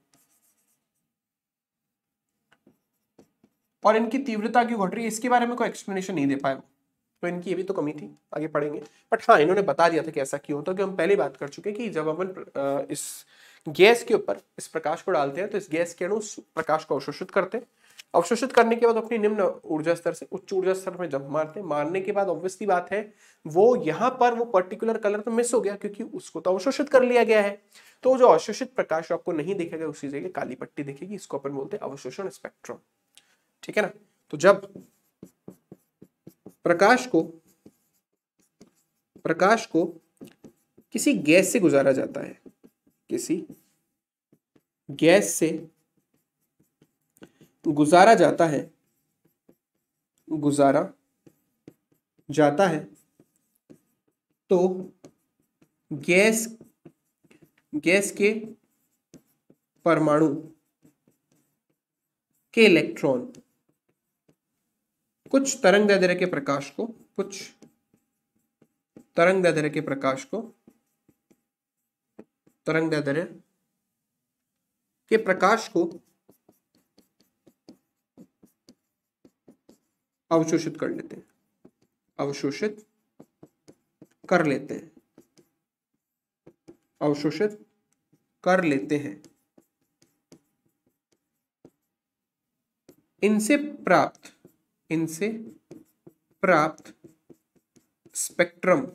और इनकी तीव्रता क्यों घट रही है इसके बारे में कोई एक्सप्लेनेशन नहीं दे पाए तो इनकी ये भी तो कमी थी आगे पढ़ेंगे बट हाँ इन्होंने बता दिया था कि ऐसा क्यों तो कि हम पहले बात कर चुके कि जब अपन इस गैस के ऊपर इस प्रकाश को डालते हैं तो इस गैस के अणु प्रकाश को अवशोषित करते हैं अवशोषित करने के बाद अपनी निम्न ऊर्जा स्तर से उच्च ऊर्जा स्तर में जब मारते हैं मारने के बाद ऑब्वियसली बात है वो यहाँ पर वो पर्टिकुलर कलर तो मिस हो गया क्योंकि उसको तो अवशोषित कर लिया गया है तो जो अवशोषित प्रकाश आपको नहीं देखेगा उसी जगह काली पट्टी दिखेगी इसको अपन बोलते हैं अवशोषण स्पेक्ट्रम ठीक है ना तो जब प्रकाश को प्रकाश को किसी गैस से गुजारा जाता है किसी गैस से गुजारा जाता है गुजारा जाता है तो गैस गैस के परमाणु के इलेक्ट्रॉन कुछ तरंग दैर्ध्य के प्रकाश को कुछ तरंग दैर्ध्य के प्रकाश को तरंग दैर्ध्य के प्रकाश को अवशोषित कर लेते हैं अवशोषित कर लेते हैं अवशोषित कर लेते हैं इनसे प्राप्त इनसे प्राप्त स्पेक्ट्रम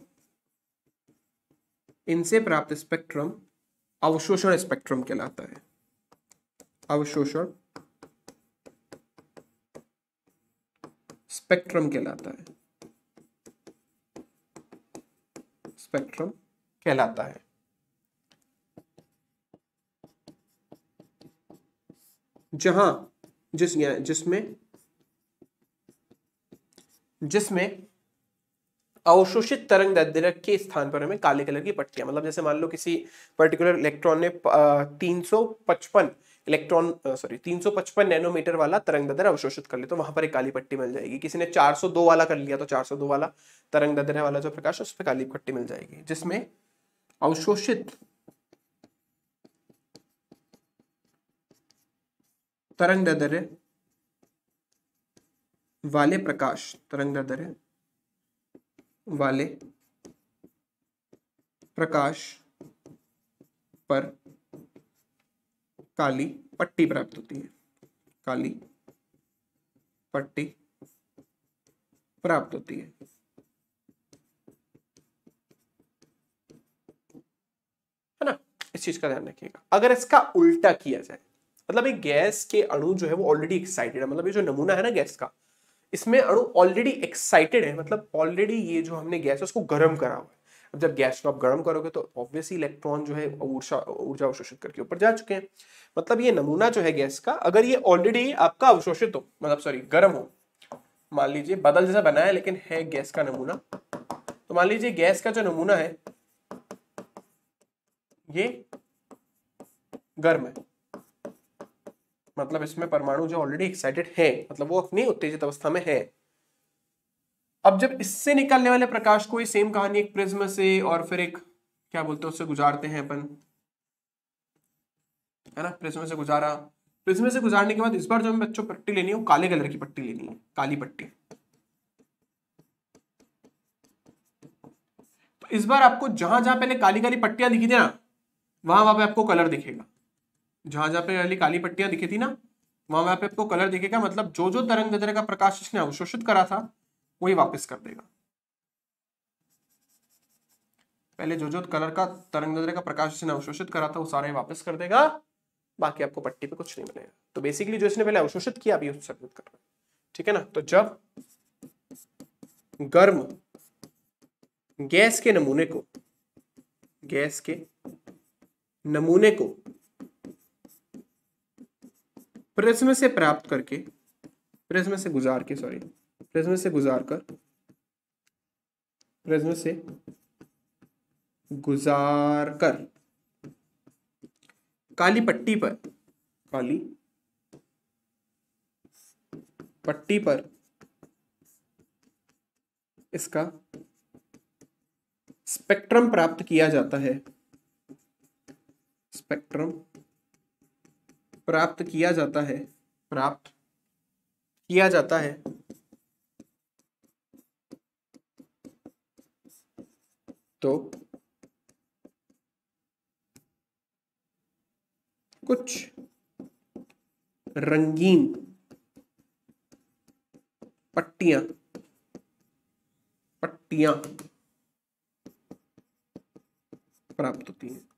इनसे प्राप्त स्पेक्ट्रम अवशोषण स्पेक्ट्रम कहलाता है अवशोषण स्पेक्ट्रम कहलाता है स्पेक्ट्रम कहलाता है जहां जिस जिसमें जिसमें अवशोषित तरंग दैर्ध्य के स्थान पर हमें काले कलर की पट्टियां मतलब जैसे मान लो किसी पर्टिकुलर इलेक्ट्रॉन ने तीन इलेक्ट्रॉन सॉरी 355 नैनोमीटर वाला तरंग दर अवशोषित कर ले तो वहां पर एक काली पट्टी मिल जाएगी किसी ने 402 वाला कर लिया तो 402 वाला तरंग दैर्ध्य वाला जो प्रकाश है उस पर काली पट्टी मिल जाएगी जिसमें अवशोषित तरंग दैर्ध्य वाले प्रकाश तरंग दर है वाले प्रकाश पर काली पट्टी प्राप्त होती है काली पट्टी प्राप्त होती है है ना इस चीज का ध्यान रखिएगा अगर इसका उल्टा किया जाए मतलब एक गैस के अणु जो है वो ऑलरेडी एक्साइटेड है मतलब ये जो नमूना है ना गैस का इसमें अणु ऑलरेडी एक्साइटेड है मतलब ऑलरेडी ये जो हमने गैस है उसको गर्म करा हुआ है अब जब गैस को आप गर्म करोगे तो ऑब्वियसली इलेक्ट्रॉन जो है ऊर्जा ऊर्जा अवशोषित करके ऊपर जा चुके हैं मतलब ये नमूना जो है गैस का अगर ये ऑलरेडी आपका अवशोषित हो मतलब सॉरी गर्म हो मान लीजिए बदल जैसा बना है लेकिन है गैस का नमूना तो मान लीजिए गैस का जो नमूना है ये गर्म है मतलब इसमें परमाणु जो ऑलरेडी एक्साइटेड है मतलब वो अपनी उत्तेजित अवस्था में है अब जब इससे निकलने वाले प्रकाश को सेम कहानी एक प्रिज्म से और फिर एक क्या बोलते हैं उससे गुजारते हैं अपन है ना प्रिज्म से गुजारा प्रिज्म से गुजारने के बाद इस बार जो हम बच्चों पट्टी लेनी है वो काले कलर की पट्टी लेनी है काली पट्टी तो इस बार आपको जहां जहां पहले काली काली पट्टियां दिखी थी ना वहां वहां पे आपको कलर दिखेगा जहां जहां पे अली काली पट्टियां दिखी थी ना वहां वहां पे आपको कलर दिखेगा मतलब जो जो तरंग दर का प्रकाश इसने अवशोषित करा था वही वापस कर देगा पहले जो जो कलर का तरंग दर का प्रकाश उसने अवशोषित करा था वो सारा ही वापस कर देगा बाकी आपको पट्टी पे कुछ नहीं मिलेगा तो बेसिकली जो इसने पहले अवशोषित किया अभी उत्सर्जित कर रहा ठीक है ना तो जब गर्म गैस के नमूने को गैस के नमूने को प्रिज्म से प्राप्त करके प्रश्न से गुजार के सॉरी प्रिज्म से गुजार कर प्रिज्म से गुजार कर काली पट्टी पर काली पट्टी पर इसका स्पेक्ट्रम प्राप्त किया जाता है स्पेक्ट्रम प्राप्त किया जाता है प्राप्त किया जाता है तो कुछ रंगीन पट्टियां पट्टियां प्राप्त होती हैं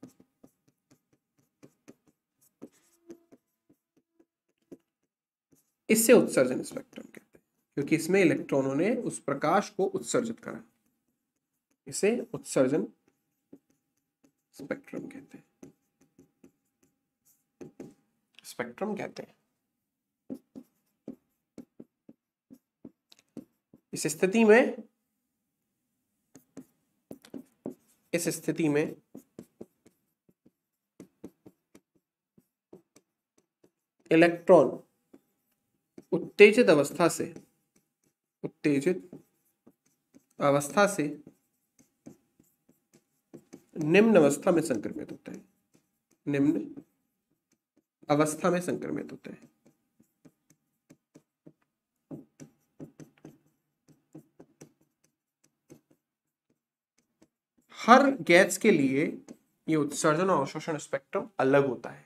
इससे उत्सर्जन स्पेक्ट्रम कहते हैं क्योंकि इसमें इलेक्ट्रॉनों ने उस प्रकाश को उत्सर्जित करा इसे उत्सर्जन स्पेक्ट्रम कहते हैं स्पेक्ट्रम कहते हैं इस स्थिति में इस स्थिति में इलेक्ट्रॉन उत्तेजित अवस्था से उत्तेजित अवस्था से निम्न अवस्था में संक्रमित होता है निम्न अवस्था में संक्रमित होता है हर गैस के लिए ये उत्सर्जन और अवशोषण स्पेक्ट्रम अलग होता है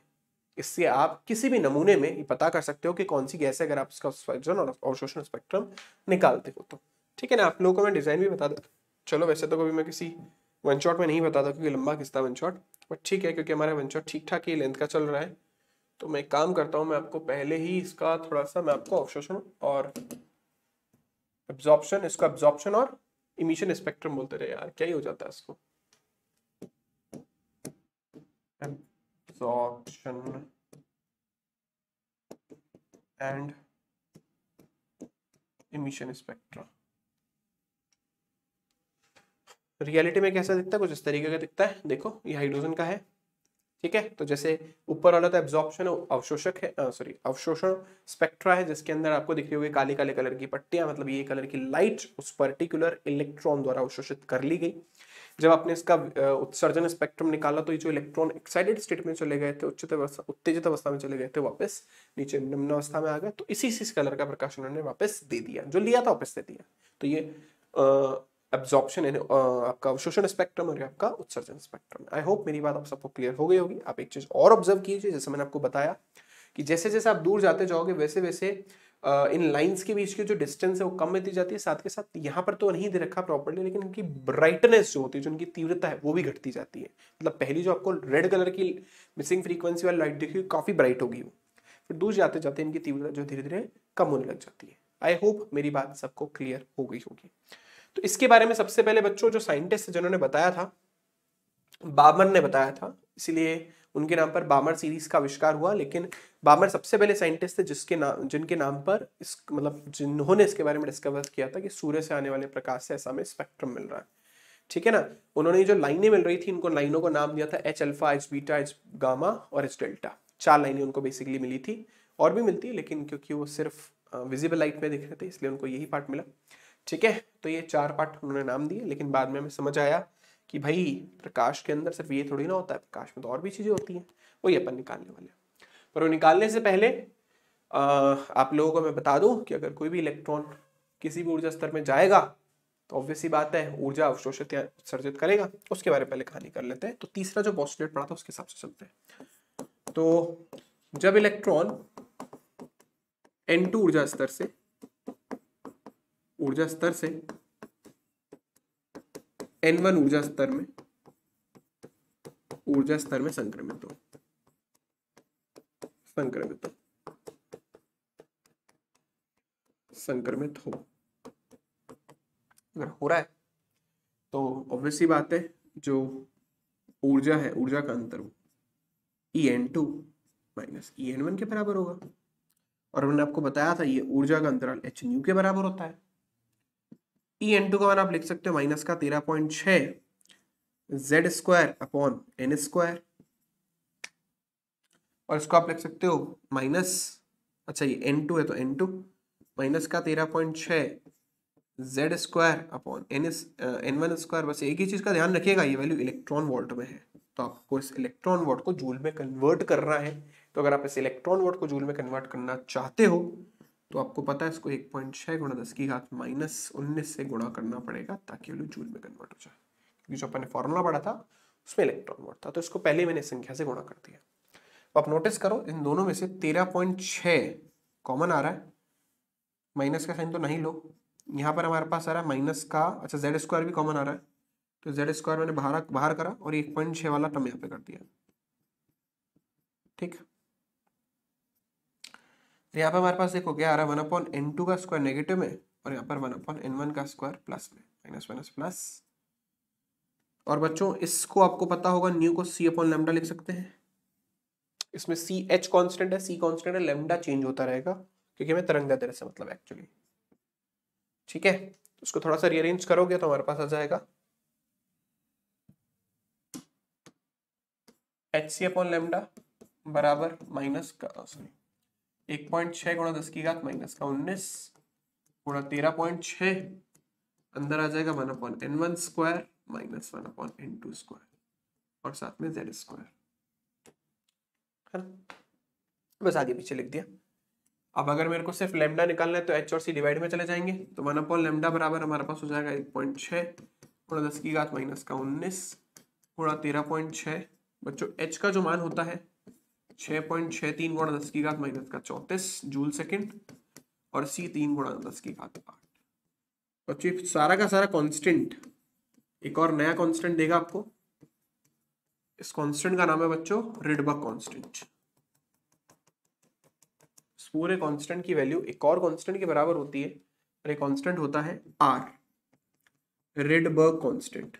इससे आप किसी भी नमूने में ये पता कर सकते हो कि कौन सी गैस है अगर आप इसका स्पेक्ट्रम और अवशोषण स्पेक्ट्रम निकालते हो तो ठीक है ना आप लोगों को मैं डिज़ाइन भी बता दूँ चलो वैसे तो कभी मैं किसी वन शॉट में नहीं बताता क्योंकि लंबा किस्ता वन शॉट बट ठीक है क्योंकि हमारा वन शॉट ठीक ठाक ही लेंथ का चल रहा है तो मैं काम करता हूँ मैं आपको पहले ही इसका थोड़ा सा मैं आपको अवशोषण और एब्जॉर्प्शन इसका एब्जॉर्प्शन और इमिशन स्पेक्ट्रम बोलते रहे यार क्या ही हो जाता है इसको absorption and emission spectra reality में कैसा दिखता है कुछ इस तरीके का दिखता है देखो ये हाइड्रोजन का है ठीक है तो जैसे ऊपर वाला तो एब्जॉर्प्शन अवशोषक है सॉरी अवशोषण स्पेक्ट्रा है जिसके अंदर आपको दिख रही होगी काले काले कलर की पट्टियां मतलब ये कलर की लाइट उस पर्टिकुलर इलेक्ट्रॉन द्वारा अवशोषित कर ली गई जब आपने इसका उत्सर्जन स्पेक्ट्रम निकाला तो ये जो इलेक्ट्रॉन एक्साइटेड स्टेट में चले गए थे उच्चत अवस्था उत्तेजित अवस्था में चले गए थे वापस नीचे निम्न अवस्था में आ गए तो इसी सी कलर का प्रकाश उन्होंने वापस दे दिया जो लिया था वापस दे दिया तो ये एब्जॉर्प्शन यानी आपका अवशोषण स्पेक्ट्रम और आपका उत्सर्जन स्पेक्ट्रम आई होप मेरी बात आप सबको क्लियर हो गई होगी आप एक चीज और ऑब्जर्व कीजिए जैसे मैंने आपको बताया कि जैसे जैसे आप दूर जाते जाओगे वैसे वैसे इन लाइंस के बीच की जो डिस्टेंस है वो कम में दी जाती है साथ के साथ यहाँ पर तो नहीं दे रखा प्रॉपरली लेकिन इनकी ब्राइटनेस जो होती है जो इनकी तीव्रता है वो भी घटती जाती है मतलब पहली जो आपको रेड कलर की मिसिंग फ्रीक्वेंसी वाली लाइट देखी काफ़ी ब्राइट होगी वो फिर दूर जाते जाते इनकी तीव्रता जो धीरे धीरे कम होने लग जाती है आई होप मेरी बात सबको क्लियर हो गई होगी तो इसके बारे में सबसे पहले बच्चों जो साइंटिस्ट जिन्होंने बताया था बाबर ने बताया था इसीलिए उनके नाम पर बामर सीरीज का आविष्कार हुआ लेकिन बामर सबसे पहले साइंटिस्ट थे जिसके नाम जिनके नाम पर इस मतलब जिन्होंने इसके बारे में डिस्कवर किया था कि सूर्य से आने वाले प्रकाश से ऐसा हमें स्पेक्ट्रम मिल रहा है ठीक है ना उन्होंने जो लाइनें मिल रही थी उनको लाइनों का नाम दिया था H alpha H beta H gamma और एच डेल्टा चार लाइनें उनको बेसिकली मिली थी और भी मिलती है लेकिन क्योंकि वो सिर्फ विजिबल लाइट में दिख रहे थे इसलिए उनको यही पार्ट मिला ठीक है तो ये चार पार्ट उन्होंने नाम दिए लेकिन बाद में हमें समझ आया कि भाई प्रकाश के अंदर सिर्फ ये थोड़ी ना होता है प्रकाश में तो और भी चीज़ें होती हैं वही अपन निकालने वाले हैं पर वो निकालने से पहले आ, आप लोगों को मैं बता दूं कि अगर कोई भी इलेक्ट्रॉन किसी भी ऊर्जा स्तर में जाएगा तो ऑब्वियसली बात है ऊर्जा अवशोषित या उत्सर्जित करेगा उसके बारे में पहले कहानी कर लेते हैं तो तीसरा जो पॉस्टुलेट पड़ा था उसके हिसाब से चलते हैं तो जब इलेक्ट्रॉन एन ऊर्जा स्तर से ऊर्जा स्तर से एन ऊर्जा स्तर में ऊर्जा स्तर में संक्रमित हो संक्रमित संक्रमित हो अगर हो रहा है तो ऑब्वियसली बात है जो ऊर्जा है ऊर्जा का अंतर E N two minus E N one के बराबर होगा और मैंने आपको बताया था ये ऊर्जा का अंतराल एच न्यू के बराबर होता है ई एन टू का मान आप लिख सकते हो माइनस का तेरह पॉइंट छ Z square upon N square और इसको आप लिख सकते हो माइनस अच्छा ये एन टू है तो एन टू माइनस का तेरह पॉइंट छः Z square upon N S N one square बस एक ही चीज़ का ध्यान रखिएगा ये वैल्यू इलेक्ट्रॉन वोल्ट में है तो आपको इस इलेक्ट्रॉन वोल्ट को जूल में कन्वर्ट करना है तो अगर आप इस इलेक्ट्रॉन वोल्ट को जूल में कन्वर्ट करना चाहते हो तो आपको पता है इसको एक पॉइंट छः गुणा दस की घात माइनस उन्नीस से गुणा करना पड़ेगा ताकि वैल्यू जूल में कन्वर्ट हो जाए क्योंकि जो अपने फॉर्मूला पढ़ा था उसमें इलेक्ट्रॉन वोल्ट था तो इसको पहले मैंने संख्या से गुणा कर दिया तो आप नोटिस करो इन दोनों में से तेरह पॉइंट छः कॉमन आ रहा है माइनस का साइन तो नहीं लो यहाँ पर हमारे पास आ रहा है माइनस का अच्छा जेड स्क्वायर भी कॉमन आ रहा है तो जेड स्क्वायर मैंने बाहर बाहर करा और एक पॉइंट छः वाला टम यहाँ पे कर दिया ठीक तो यहाँ पर हमारे पास देखो क्या आ रहा है वन अपॉन एन टू का स्क्वायर नेगेटिव में और यहाँ पर वन अपॉन एन वन का स्क्वायर प्लस में माइनस माइनस प्लस और बच्चों इसको आपको पता होगा न्यू को सी अपॉन लेमडा लिख सकते हैं इसमें सी एच कॉन्स्टेंट है सी कॉन्स्टेंट है लेमडा चेंज होता रहेगा क्योंकि हमें तरंगदा दर से मतलब एक्चुअली ठीक है उसको तो थोड़ा सा रीअरेंज करोगे तो हमारे पास आ जाएगा एच सी अपॉन लेमडा बराबर माइनस का सॉरी oh, एक पॉइंट छह गुणा दस की घात माइनस का उन्नीस गुणा तेरह पॉइंट छ अंदर आ जाएगा one upon N one square minus one upon N two square और साथ में जेड स्क्वायर है ना बस आगे पीछे लिख दिया अब अगर मेरे को सिर्फ लेमडा निकालना है तो एच और सी डिवाइड में चले जाएंगे तो वन अपॉन लेमडा बराबर हमारे पास हो जाएगा एक पॉइंट छः थोड़ा दस की घात माइनस का उन्नीस थोड़ा तेरह पॉइंट छः बच्चों एच का जो मान होता है छः पॉइंट छः तीन गुणा दस की घात माइनस का चौंतीस जूल सेकेंड और सी तीन गुणा दस की घात आठ बच्चों सारा का सारा कॉन्स्टेंट एक और नया कॉन्स्टेंट देगा आपको इस कांस्टेंट का नाम है बच्चों रिडबक कांस्टेंट इस पूरे कांस्टेंट की वैल्यू एक और कांस्टेंट के बराबर होती है और एक कांस्टेंट होता है आर रिडबर्ग कांस्टेंट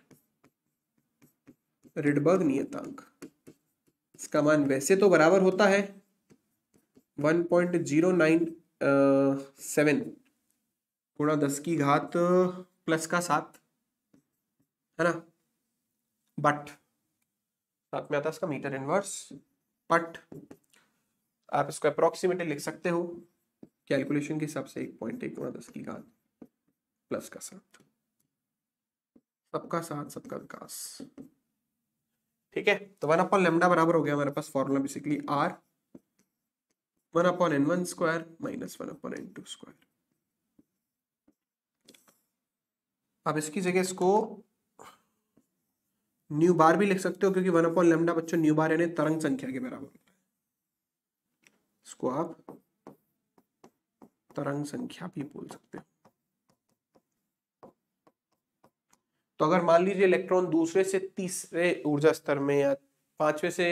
रिडबर्ग नियतांक इसका मान वैसे तो बराबर होता है 1.097 गुणा दस की घात प्लस का सात है ना बट साथ में आता है इसका मीटर इनवर्स बट आप इसको अप्रोक्सीमेटली लिख सकते हो कैलकुलेशन के हिसाब से एक पॉइंट एक गुणा दस की घात प्लस का साथ सबका साथ सबका विकास ठीक है तो वन अपॉन लेमडा बराबर हो गया हमारे पास formula basically R one upon N one square minus one upon N two square अब इसकी जगह इसको न्यू बार भी लिख सकते हो क्योंकि वन अपॉन लेमडा बच्चों न्यू बार यानी तरंग संख्या के बराबर इसको आप तरंग संख्या भी बोल सकते हो तो अगर मान लीजिए इलेक्ट्रॉन दूसरे से तीसरे ऊर्जा स्तर में या पांचवे से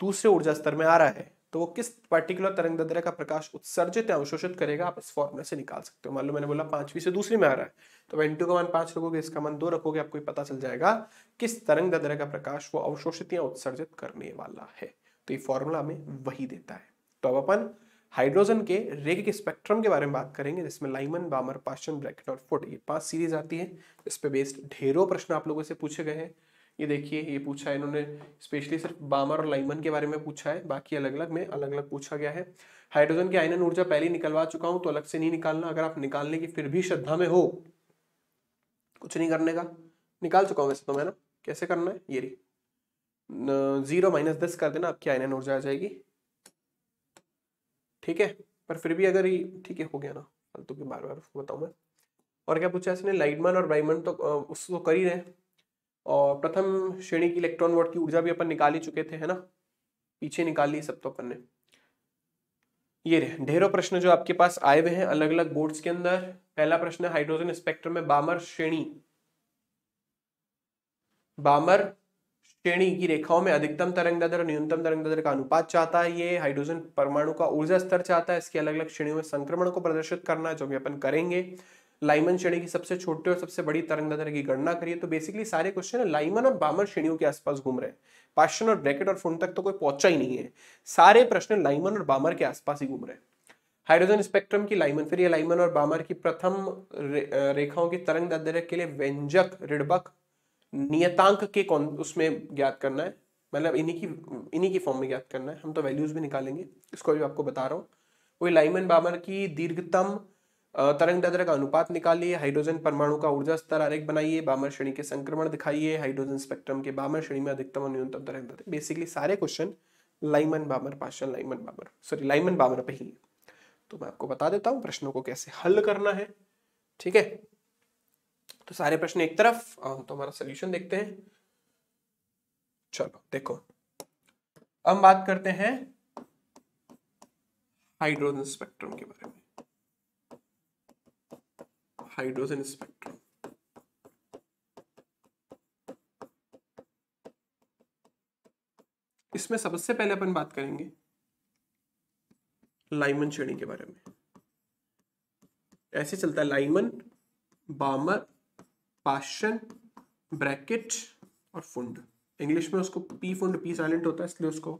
दूसरे ऊर्जा स्तर में आ रहा है तो वो किस पर्टिकुलर तरंग दैर्ध्य का प्रकाश उत्सर्जित या अवशोषित करेगा आप इस फॉर्मूले से निकाल सकते हो मान लो मैंने बोला पांचवी से दूसरी में आ रहा है तो वन टू का मान पांच रखोगे इसका मान दो रखोगे आपको पता चल जाएगा किस तरंग दैर्ध्य का प्रकाश वो अवशोषित या उत्सर्जित करने वाला है तो ये फॉर्मूला हमें वही देता है तो अब अपन हाइड्रोजन के रेग के स्पेक्ट्रम के बारे में बात करेंगे जिसमें लाइमन बामर पाशन ब्रैकेट और फुट ये पांच सीरीज आती है इस पर बेस्ड ढेरों प्रश्न आप लोगों से पूछे गए हैं ये देखिए ये पूछा है इन्होंने स्पेशली सिर्फ बामर और लाइमन के बारे में पूछा है बाकी अलग अलग में अलग अलग पूछा गया है हाइड्रोजन की आयनन ऊर्जा पहले निकलवा चुका हूं तो अलग से नहीं निकालना अगर आप निकालने की फिर भी श्रद्धा में हो कुछ नहीं करने का निकाल चुका हूँ वैसे तो मैं ना कैसे करना है ये जीरो माइनस दस कर देना आपकी आयनन ऊर्जा आ जाएगी ठीक है पर फिर भी अगर ये ठीक है हो गया ना फालतू की बार बार बताऊ मैं और क्या पूछा इसने लाइटमन और ब्राइमन तो उसको कर ही रहे और प्रथम श्रेणी की इलेक्ट्रॉन वोट की ऊर्जा भी अपन निकाल ही चुके थे है ना पीछे निकाल ली सब तो अपन ने ये रहे ढेरों प्रश्न जो आपके पास आए हुए हैं अलग अलग बोर्ड्स के अंदर पहला प्रश्न है हाइड्रोजन स्पेक्ट्रम में बामर श्रेणी बामर श्रेणी की रेखाओं में अधिकतम तरंग दर और न्यूनतम तरंग दर का अनुपात चाहता है ये हाइड्रोजन परमाणु का ऊर्जा स्तर चाहता है इसके अलग अलग श्रेणियों में संक्रमण को प्रदर्शित करना जो भी अपन करेंगे लाइमन श्रेणी की सबसे छोटे और सबसे बड़ी तरंग दैर्ध्य की गणना करिए तो बेसिकली सारे क्वेश्चन लाइमन और बामर श्रेणियों के आसपास घूम रहे हैं पाशन और ब्रैकेट और फोन तक तो कोई पहुंचा ही नहीं है सारे प्रश्न लाइमन और बामर के आसपास ही घूम रहे हैं हाइड्रोजन स्पेक्ट्रम की लाइमन फिर ये लाइमन और बामर की प्रथम रे, रेखाओं की तरंग दैर्ध्य के लिए व्यंजक रिडबक नियतांक के कौन उसमें ज्ञात करना है मतलब इन्हीं की इन्हीं की फॉर्म में ज्ञात करना है हम तो वैल्यूज भी निकालेंगे इसको भी आपको बता रहा हूँ वही लाइमन बामर की दीर्घतम तरंग दैर्ध्य का अनुपात निकालिए हाइड्रोजन परमाणु का ऊर्जा स्तर आरेख बनाइए बामर श्रेणी के संक्रमण दिखाइए हाइड्रोजन स्पेक्ट्रम के बामर श्रेणी में अधिकतम और न्यूनतम तरंग दैर्ध्य बेसिकली सारे question Lyman Balmer Paschen Lyman Balmer sorry Lyman Balmer पे ही तो मैं आपको बता देता हूँ प्रश्नों को कैसे हल करना है ठीक है तो सारे प्रश्न एक तरफ तो हमारा सोल्यूशन देखते हैं चलो देखो हम बात करते हैं हाइड्रोजन स्पेक्ट्रम के बारे में hydrogen spectrum. इसमें सबसे पहले अपन बात करेंगे लाइमन श्रेणी के बारे में ऐसे चलता है लाइमन बामर पाशन ब्रैकेट और फुंड इंग्लिश में उसको पी फुंड पी साइलेंट होता है इसलिए उसको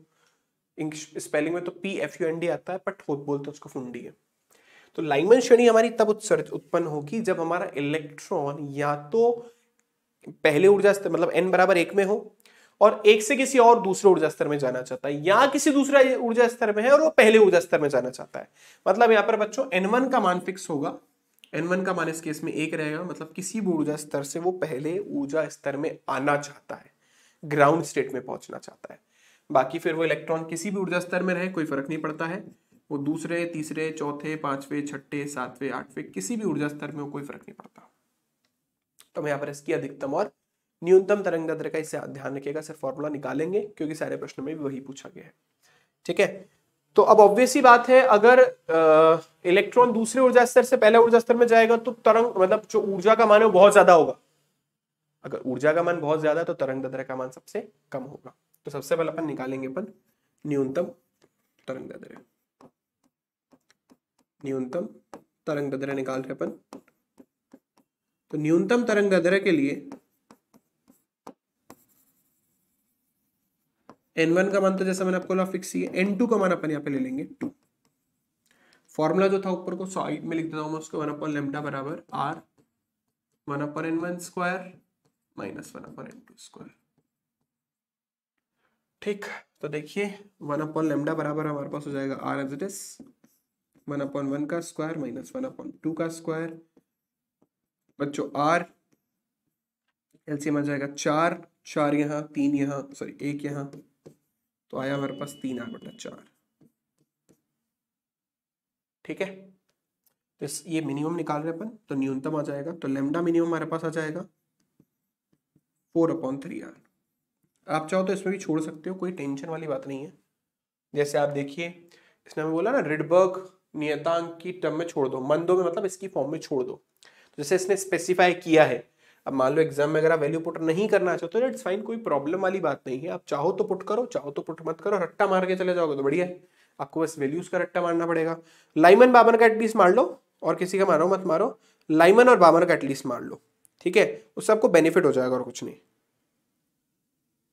स्पेलिंग में तो P F U N D आता है बट बोलते हैं उसको फुंडी है तो लाइमन श्रेणी हमारी तब उत्सर्ज उत्पन्न होगी जब हमारा इलेक्ट्रॉन या तो पहले ऊर्जा स्तर मतलब एन बराबर एक में हो और एक से किसी और दूसरे ऊर्जा स्तर में जाना चाहता है या किसी दूसरे ऊर्जा स्तर में है और वो पहले ऊर्जा स्तर में जाना चाहता है मतलब यहाँ पर बच्चों एन का मान फिक्स होगा एन का मान इस केस में एक रहेगा मतलब किसी भी ऊर्जा स्तर से वो पहले ऊर्जा स्तर में आना चाहता है ग्राउंड स्टेट में पहुंचना चाहता है बाकी फिर वो इलेक्ट्रॉन किसी भी ऊर्जा स्तर में रहे कोई फर्क नहीं पड़ता है वो दूसरे तीसरे चौथे पांचवे छठे सातवें आठवें किसी भी ऊर्जा स्तर में कोई फर्क नहीं पड़ता तो हम यहाँ पर इसकी अधिकतम और न्यूनतम तरंग दैर्ध्य का इससे ध्यान रखिएगा सिर्फ फॉर्मूला निकालेंगे क्योंकि सारे प्रश्न में भी वही पूछा गया है ठीक है तो अब ऑब्वियस ही बात है अगर इलेक्ट्रॉन दूसरे ऊर्जा स्तर से पहले ऊर्जा स्तर में जाएगा तो तरंग मतलब जो ऊर्जा का मान है वो बहुत ज्यादा होगा अगर ऊर्जा का मान बहुत ज्यादा तो तरंग दैर्ध्य का मान सबसे कम होगा तो सबसे पहले अपन निकालेंगे अपन न्यूनतम तरंग दैर्ध्य न्यूनतम तरंग दद्रा निकाल रहे अपन तो न्यूनतम तरंग दद्रा के लिए एन वन का मान तो जैसा मैंने आपको फिक्स किया एन टू का मान अपन यहाँ पे ले लेंगे टू फॉर्मूला जो था ऊपर को साइड में लिख देता हूँ उसको वन अपन लेमटा बराबर R one upon N one square minus one upon N two square ठीक तो देखिए वन अपॉन लेमडा बराबर हमारे पास हो जाएगा R as it is one upon one का square minus one upon two का स्क्वायर बच्चों आर एलसीएम आ जाएगा चार चार यहां तीन यहां सॉरी एक यहां तो आया हमारे पास तीन आर बटा चार ठीक है तो ये मिनिमम निकाल रहे अपन तो न्यूनतम आ जाएगा तो लेमडा मिनिमम हमारे पास आ जाएगा फोर अपॉन थ्री आर आप चाहो तो इसमें भी छोड़ सकते हो कोई टेंशन वाली बात नहीं है जैसे आप देखिए इसने हमें बोला ना रिडबर्ग नियतांक की टर्म में छोड़ दो मन दो में मतलब इसकी फॉर्म में छोड़ दो तो जैसे इसने स्पेसिफाई किया है अब मान लो एग्जाम में अगर आप वैल्यू पुट नहीं करना चाहते तो इट्स फाइन कोई प्रॉब्लम वाली बात नहीं है आप चाहो तो पुट करो चाहो तो पुट मत करो रट्टा मार के चले जाओगे तो बढ़िया है आपको बस वैल्यूज का रट्टा मारना पड़ेगा लाइमन बामन का एटलीस्ट मार लो और किसी का मारो मत मारो लाइमन और बामन का एटलीस्ट मार लो ठीक है उससे आपको बेनिफिट हो जाएगा और कुछ नहीं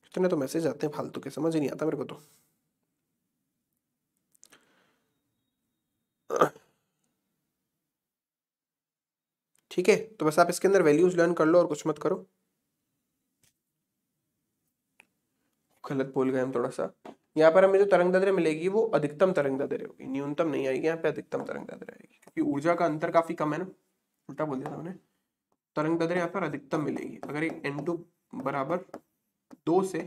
कितने तो मैसेज आते हैं फालतू के समझ ही नहीं आता मेरे को तो ठीक है तो बस आप इसके अंदर वैल्यूज लर्न कर लो और कुछ मत करो गलत बोल गए हम थोड़ा सा यहाँ पर हमें जो तरंग ददरे मिलेगी वो अधिकतम तरंग ददरे होगी न्यूनतम नहीं आएगी यहाँ पे अधिकतम तरंग ददरे आएगी क्योंकि ऊर्जा का अंतर काफी कम है ना उल्टा बोल दिया मैंने तरंग ददरे यहाँ पर अधिकतम मिलेगी अगर एक एन टू बराबर दो से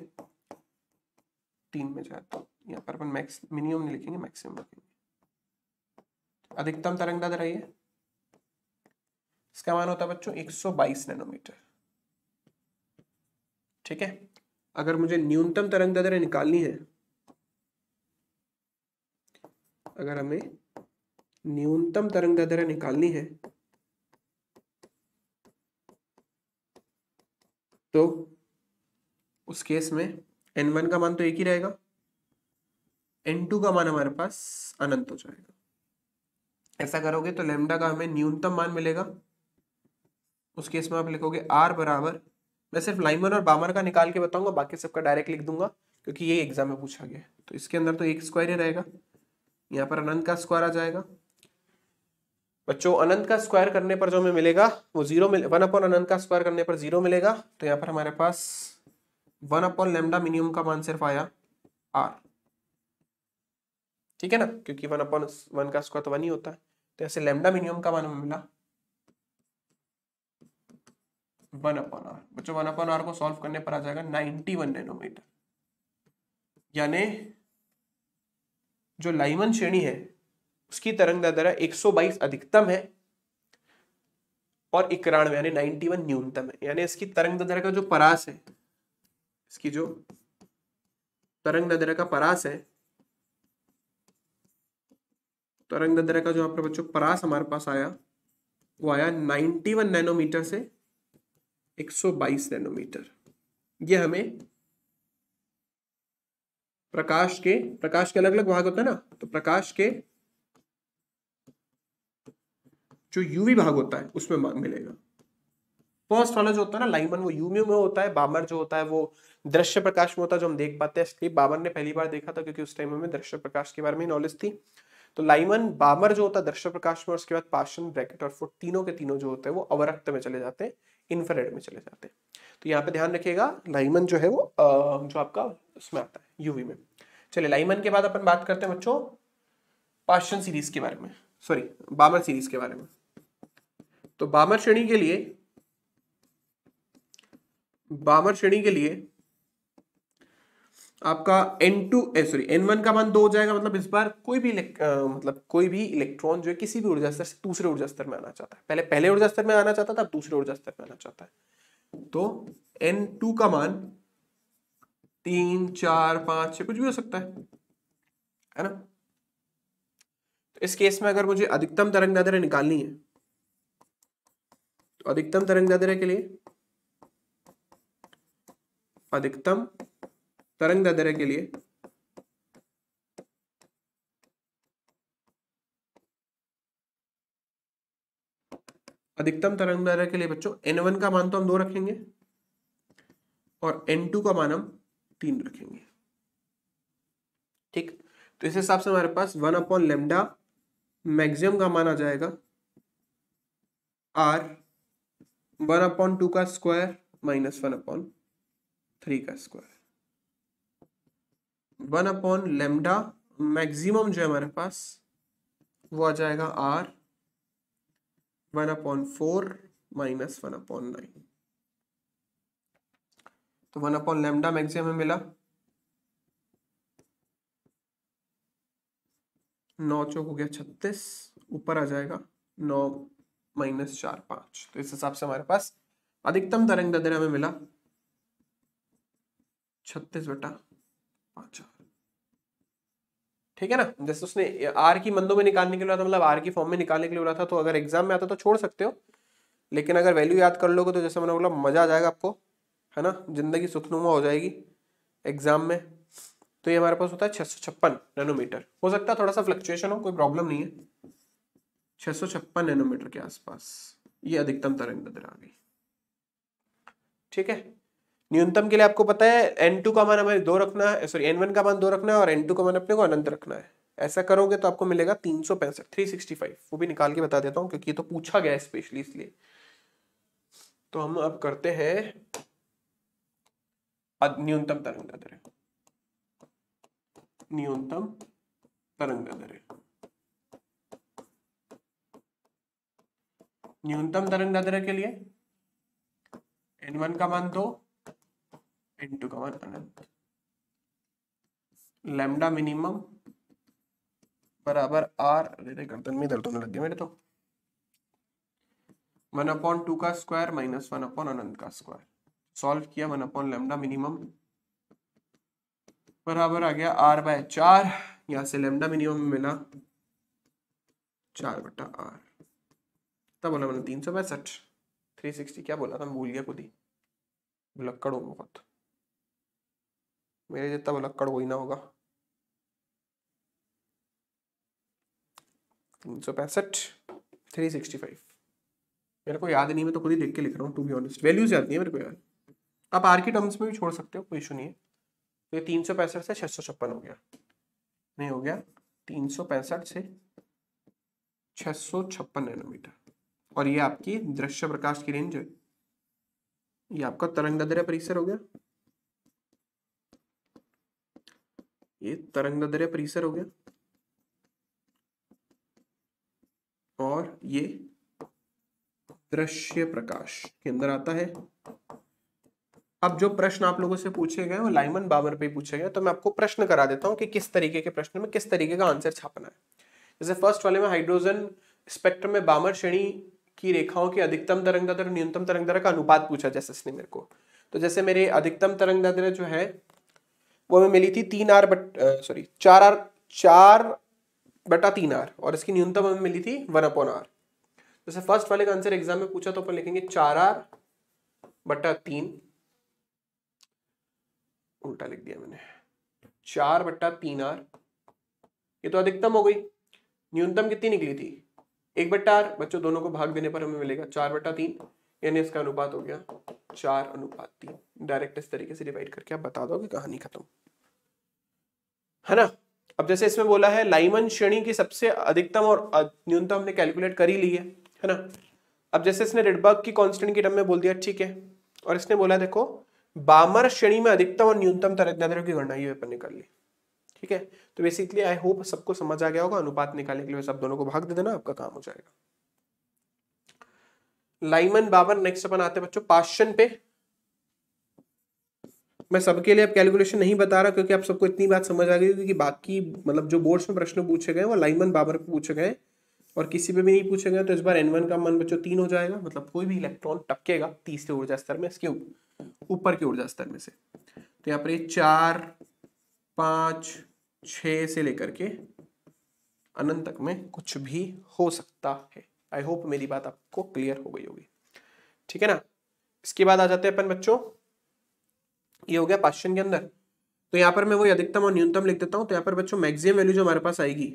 तीन में जाए तो यहाँ पर अपन मैक्स मिनिमम नहीं लिखेंगे मैक्सिमम लिखेंगे अधिकतम दर रही है इसका मान होता है बच्चों 122 नैनोमीटर ठीक है अगर मुझे न्यूनतम तरंग दर निकालनी है अगर हमें न्यूनतम तरंग दर निकालनी है तो उस केस में एन वन का मान तो एक ही रहेगा एन टू का मान हमारे पास अनंत हो जाएगा ऐसा करोगे तो लेमडा का हमें न्यूनतम मान मिलेगा उस केस में आप लिखोगे आर बराबर मैं सिर्फ लाइमर और बामर का निकाल के बताऊंगा बाकी सबका डायरेक्ट लिख दूंगा क्योंकि ये एग्जाम में पूछा गया तो इसके अंदर तो एक स्क्वायर ही रहेगा यहाँ पर अनंत का स्क्वायर आ जाएगा बच्चों अनंत का स्क्वायर करने पर जो हमें मिलेगा वो जीरो मिले वन अपॉन अनंत का स्क्वायर करने पर जीरो मिलेगा तो यहाँ पर हमारे पास वन अपॉन लेमडा मिनिमम का मान सिर्फ आया आर ठीक है ना क्योंकि वन अपॉन वन का स्क्वायर तो वन ही होता है तो ऐसे लेमडा मिनिमम का मान मिला वन अपॉन आर बच्चों वन अपॉन आर को सॉल्व करने पर आ जाएगा नाइनटी वन नैनोमीटर यानी जो लाइमन श्रेणी है उसकी तरंग दर एक सौ बाईस अधिकतम है और इक्यानवे यानी नाइनटी वन न्यूनतम है यानी इसकी तरंग दर का जो परास है इसकी जो तरंग दर का परास है तो अरंग दद्रा का जो यहाँ बच्चों परास हमारे पास आया वो आया 91 नैनोमीटर से 122 नैनोमीटर ये हमें प्रकाश के प्रकाश के अलग अलग भाग होता है ना तो प्रकाश के जो यूवी भाग होता है उसमें मांग मिलेगा फर्स्ट वाला जो होता है ना लाइमन वो यूवी में होता है बामर जो होता है वो दृश्य प्रकाश में होता है जो हम देख पाते हैं इसलिए बामर ने पहली बार देखा था क्योंकि उस टाइम में दृश्य प्रकाश के बारे में नॉलेज थी तो लाइमन बामर जो होता है दर्शक प्रकाश में उसके बाद पाशन ब्रैकेट और फुट तीनों के तीनों जो होते हैं वो अवरक्त में चले जाते हैं इन्फ्रेड में चले जाते हैं तो यहाँ पे ध्यान रखिएगा लाइमन जो है वो जो आपका उसमें आता है यूवी में चलिए लाइमन के बाद अपन बात करते हैं बच्चों पाशन सीरीज के बारे में सॉरी बामर सीरीज के बारे में तो बामर श्रेणी के लिए बामर श्रेणी के लिए आपका N2 ए सॉरी N1 का मान दो हो जाएगा मतलब इस बार कोई भी आ, मतलब कोई भी इलेक्ट्रॉन जो है किसी भी ऊर्जा स्तर से दूसरे ऊर्जा स्तर में आना चाहता है पहले पहले ऊर्जा स्तर में आना चाहता था अब दूसरे ऊर्जा स्तर में आना चाहता है तो N2 का मान तीन चार पांच छह कुछ भी हो सकता है है ना तो इस केस में अगर मुझे अधिकतम तरंग दादर निकालनी है तो अधिकतम तरंग दादर के लिए अधिकतम तरंग दैर्ध्य के लिए अधिकतम तरंग दैर्ध्य के लिए बच्चों एन वन का मान तो हम दो रखेंगे और एन टू का मान हम तीन रखेंगे ठीक तो इस हिसाब से हमारे पास वन अपॉन लेमडा मैक्सिमम का मान आ जाएगा आर वन अपॉन टू का square minus one upon three का square one upon lambda maximum जो है हमारे पास वो आ जाएगा R one upon four minus one upon nine तो वन अपॉन लेमडा मैक्सिमम हमें मिला नौ चौक हो गया छत्तीस ऊपर आ जाएगा नौ माइनस चार पांच तो इस हिसाब से हमारे पास अधिकतम तरंग दैर्घ्य हमें मिला छत्तीस बटा पांच पाँच ठीक है ना जैसे उसने आर की मंदों में निकालने के लिए था मतलब आर की फॉर्म में निकालने के लिए बोला था तो अगर एग्जाम में आता तो छोड़ सकते हो लेकिन अगर वैल्यू याद कर लोगे तो जैसे मैंने बोला मज़ा आ जाएगा आपको है ना ज़िंदगी सुखनुमा हो जाएगी एग्जाम में तो ये हमारे पास होता है छह सौ छप्पन नैनोमीटर हो सकता है थोड़ा सा फ्लक्चुएशन हो कोई प्रॉब्लम नहीं है छह सौ छप्पन नैनोमीटर के आसपास ये अधिकतम तरंग नजर आ गई ठीक है न्यूनतम के लिए आपको पता है एन टू का मान हमें दो रखना है सॉरी एन वन का मान दो रखना है और एन टू का मान अपने को अनंत रखना है ऐसा करोगे तो आपको मिलेगा तीन सौ पैंसठ थ्री सिक्सटी फाइव वो भी निकाल के बता देता हूँ क्योंकि ये तो पूछा गया है स्पेशली इसलिए तो हम अब करते हैं न्यूनतम तरंग दैर्घ्य न्यूनतम तरंग दर न्यूनतम तरंग दैर्घ्य के लिए एन वन का मान दो into common अनंत लेमडा मिनिमम बराबर आर अरे गर्दन में दर्द होने लग गया मेरे तो वन अपॉन टू का स्क्वायर माइनस वन अपॉन अनंत का स्क्वायर सॉल्व किया वन अपॉन लेमडा मिनिमम बराबर आ गया आर बाय चार यहां से लेमडा मिनिमम मिला चार बटा आर तब बोला मैंने तीन सौ पैंसठ थ्री सिक्सटी क्या बोला था मैं भूल गया खुद ही लक्कड़ हो बहुत मेरे जितना भलक्कड़ कोई ना होगा तीन सौ पैंसठ थ्री सिक्सटी फाइव मेरे को याद नहीं मैं तो खुद ही देख के लिख रहा हूँ टू बी ऑनेस्ट वैल्यूज याद नहीं है मेरे को याद आप आर के टर्म्स में भी छोड़ सकते हो कोई इशू नहीं है तो ये तीन सौ पैंसठ से छः सौ छप्पन हो गया नहीं हो गया तीन सौ पैंसठ से छः सौ छप्पन नैनोमीटर और ये आपकी दृश्य प्रकाश की रेंज है ये आपका तरंग दैर्घ्य परिसर हो गया ये तरंग दैर्य परिसर हो गया और ये दृश्य प्रकाश के अंदर आता है अब जो प्रश्न आप लोगों से पूछे गए वो लाइमन बाबर पे पूछे गए तो मैं आपको प्रश्न करा देता हूँ कि किस तरीके के प्रश्न में किस तरीके का आंसर छापना है जैसे फर्स्ट वाले में हाइड्रोजन स्पेक्ट्रम में बामर श्रेणी की रेखाओं के अधिकतम तरंग दर और न्यूनतम तरंग दर का अनुपात पूछा जैसे इसने मेरे को तो जैसे मेरे अधिकतम तरंग दर जो है वो हमें मिली थी तीन आर बट सॉरी चार आर चार बटा तीन आर और इसकी न्यूनतम हमें मिली थी वन अपॉन आर जैसे फर्स्ट वाले का आंसर एग्जाम में पूछा तो अपन लिखेंगे चार आर बटा तीन उल्टा लिख दिया मैंने चार बट्टा तीन आर ये तो अधिकतम हो गई न्यूनतम कितनी निकली थी एक बट्टा आर बच्चों दोनों को भाग देने पर हमें मिलेगा चार बट्टा तीन यानी इसका अनुपात हो गया चार अनुपात तीन डायरेक्ट इस तरीके से डिवाइड करके आप बता दो कहानी खत्म है ना अब जैसे इसमें बोला है लाइमन श्रेणी की सबसे अधिकतम और न्यूनतम हमने कैलकुलेट कर ही ली है है ना अब जैसे इसने रिडबर्ग की कांस्टेंट की टर्म में बोल दिया ठीक है और इसने बोला देखो बामर श्रेणी में अधिकतम और न्यूनतम तरह की गणना ये अपन ने कर ली ठीक है तो बेसिकली आई होप सबको समझ आ गया होगा अनुपात निकालने के लिए सब दोनों को भाग दे देना आपका काम हो जाएगा लाइमन बाबर नेक्स्ट अपन आते हैं बच्चों पाशन पे मैं सबके लिए अब कैलकुलेशन नहीं बता रहा क्योंकि आप सबको इतनी बात समझ आ गई क्योंकि बाकी मतलब जो बोर्ड्स में प्रश्न पूछे गए वो लाइमन बाबर पे पूछे गए और किसी पे भी नहीं पूछे गए तो इस बार एन वन का मन बच्चों तीन हो जाएगा मतलब कोई भी इलेक्ट्रॉन टपकेगा तीसरे ऊर्जा स्तर में इसके ऊपर के ऊर्जा स्तर में से तो यहाँ पर ये चार पांच छ से लेकर के अनंत तक में कुछ भी हो सकता है आई होप मेरी बात आपको क्लियर हो गई होगी ठीक है ना इसके बाद आ जाते हैं अपन बच्चों ये हो गया पाश्चन के अंदर तो यहाँ पर मैं वही अधिकतम और न्यूनतम लिख देता हूँ तो यहाँ पर बच्चों मैक्सिमम वैल्यू जो हमारे पास आएगी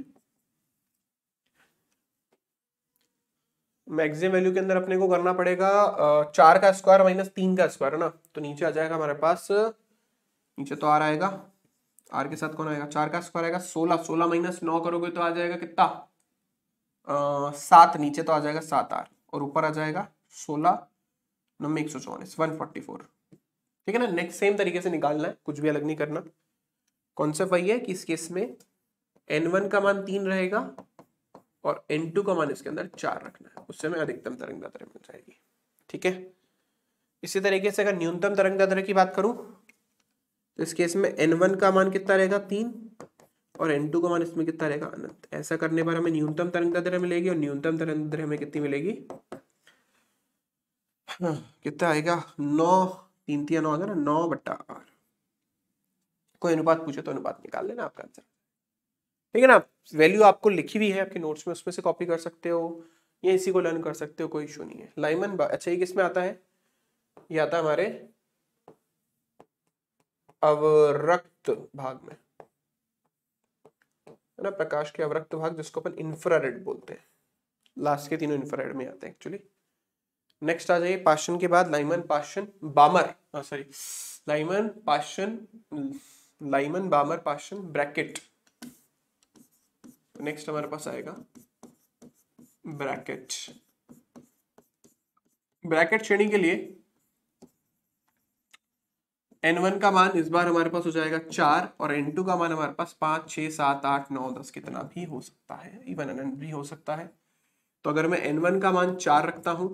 मैक्सिमम वैल्यू के अंदर अपने को करना पड़ेगा चार का स्क्वायर माइनस तीन का स्क्वायर है ना तो नीचे आ जाएगा हमारे पास नीचे तो आर आएगा आर के साथ कौन आएगा चार का स्क्वायर आएगा सोलह सोलह माइनस नौ करोगे तो आ जाएगा कितना सात नीचे तो आ जाएगा सात आर और ऊपर आ जाएगा सोलह नंबर एक सौ चौवालीस वन फोर्टी फोर ठीक है ना नेक्स्ट सेम तरीके से निकालना है कुछ भी अलग नहीं करना कॉन्सेप्ट वही है कि इस केस में एन वन का मान तीन रहेगा और एन टू का मान इसके अंदर चार रखना है उससे हमें अधिकतम तरंग दर मिल जाएगी ठीक है इसी तरीके से अगर न्यूनतम तरंग दर की बात करूं तो इस केस में एन वन का मान कितना रहेगा तीन और एन टू का मान इसमें कितना रहेगा अनंत ऐसा करने पर हमें न्यूनतम तरंग दैर्ध्य मिलेगी और न्यूनतम तरंग दैर्ध्य हमें कितनी मिलेगी हाँ, कितना आएगा नौ तीन तीन नौ ना नौ बट्टा आर कोई अनुपात पूछे तो अनुपात निकाल लेना आपका आंसर ठीक है ना वैल्यू आपको लिखी हुई है आपके नोट्स में उसमें से कॉपी कर सकते हो या इसी को लर्न कर सकते हो कोई इशू नहीं है लाइमन अच्छा ये किसमें आता है ये आता है हमारे अवरक्त भाग में है ना प्रकाश के अवरक्त भाग जिसको अपन इंफ्रारेड बोलते हैं लास्ट के तीनों इंफ्रारेड में आते हैं एक्चुअली नेक्स्ट आ जाइए पाशन के बाद Lyman Paschen Balmer sorry Lyman Paschen Lyman Balmer Paschen Brackett next हमारे पास आएगा ब्रैकेट ब्रैकेट श्रेणी के लिए एन वन का मान इस बार हमारे पास हो जाएगा चार और एन टू का मान हमारे पास पांच छह सात आठ नौ दस कितना भी हो सकता है इवन एन भी हो सकता है तो अगर मैं एन वन का मान चार रखता हूँ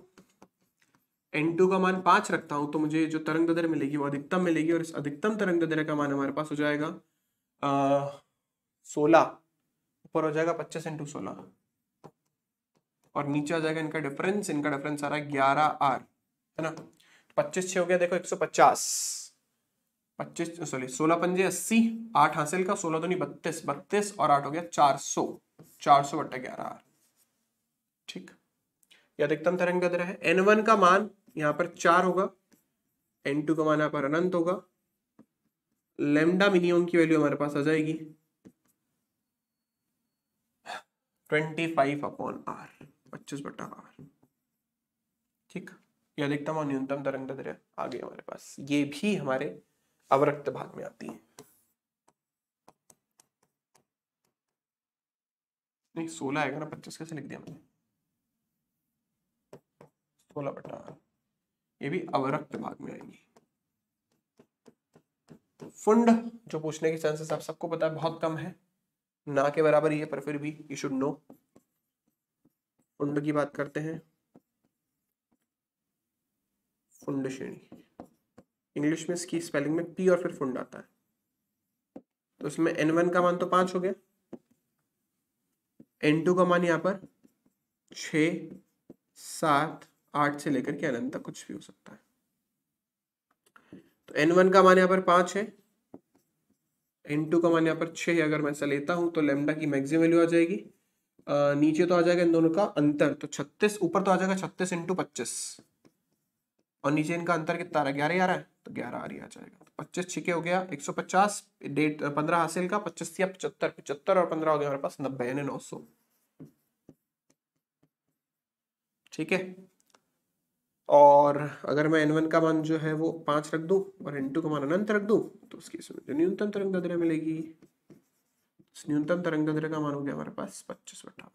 एन टू का मान पांच रखता हूं तो मुझे जो तरंग दर मिलेगी वो अधिकतम मिलेगी और इस अधिकतम तरंग दर का मान हमारे पास हो जाएगा सोलह ऊपर हो जाएगा पच्चीस इंटू सोलह और नीचे आ जाएगा इनका डिफरेंस इनका डिफरेंस आ रहा है ग्यारह आर है ना पच्चीस छ हो गया देखो एक सौ पचास पच्चीस सॉरी सोलह पंजे अस्सी आठ हासिल का सोलह तो नहीं बत्तीस बत्तीस और आठ हो गया चार सौ चार सौ बट्टा ग्यारह आर ठीक यह अधिकतम तरंग का दर है एन वन का मान यहाँ पर चार होगा एन टू का मान यहाँ पर अनंत होगा लेमडा मिनिमम की वैल्यू हमारे पास आ जाएगी ट्वेंटी फाइव अपॉन आर पच्चीस बटा आर ठीक यह अधिकतम और न्यूनतम तरंग दर है आगे हमारे पास ये भी हमारे अवरक्त भाग में आती है नहीं सोलह आएगा ना पच्चीस कैसे लिख दिया मैंने सोलह बटा ये भी अवरक्त भाग में आएंगी फुंड जो पूछने के चांसेस आप सबको पता है बहुत कम है ना के बराबर ही है पर फिर भी यू शुड नो फुंड की बात करते हैं फुंड श्रेणी इंग्लिश में इसकी स्पेलिंग में पी और फिर फुंड आता है तो इसमें एन वन का मान तो पांच हो गया एन टू का मान यहां पर छ सात आठ से लेकर के अनंत तक कुछ भी हो सकता है तो एन वन का मान यहां पर पांच है एन टू का मान यहां पर छह अगर मैं ऐसा लेता हूं तो लेमडा की मैक्सिमम वैल्यू आ जाएगी आ, नीचे तो आ जाएगा इन दोनों का अंतर तो छत्तीस ऊपर तो आ जाएगा छत्तीस इंटू पच्चीस और नीचे इनका अंतर कितना आ रहा है ग्यारह आ रहा है तो ग्यारह आर ही आ जाएगा अच्छा, तो पच्चीस छिके हो गया एक सौ पचास डेट पंद्रह हासिल का पच्चीस या पचहत्तर पचहत्तर और पंद्रह हो गया हमारे पास नब्बे यानी नौ सौ ठीक है और अगर मैं एन का मान जो है वो पांच रख दू और एन का मान अनंत रख दू तो उसकी न्यूनतम तरंग दद्रे मिलेगी न्यूनतम तरंग दद्रे का मान हो गया हमारे पास पच्चीस बटा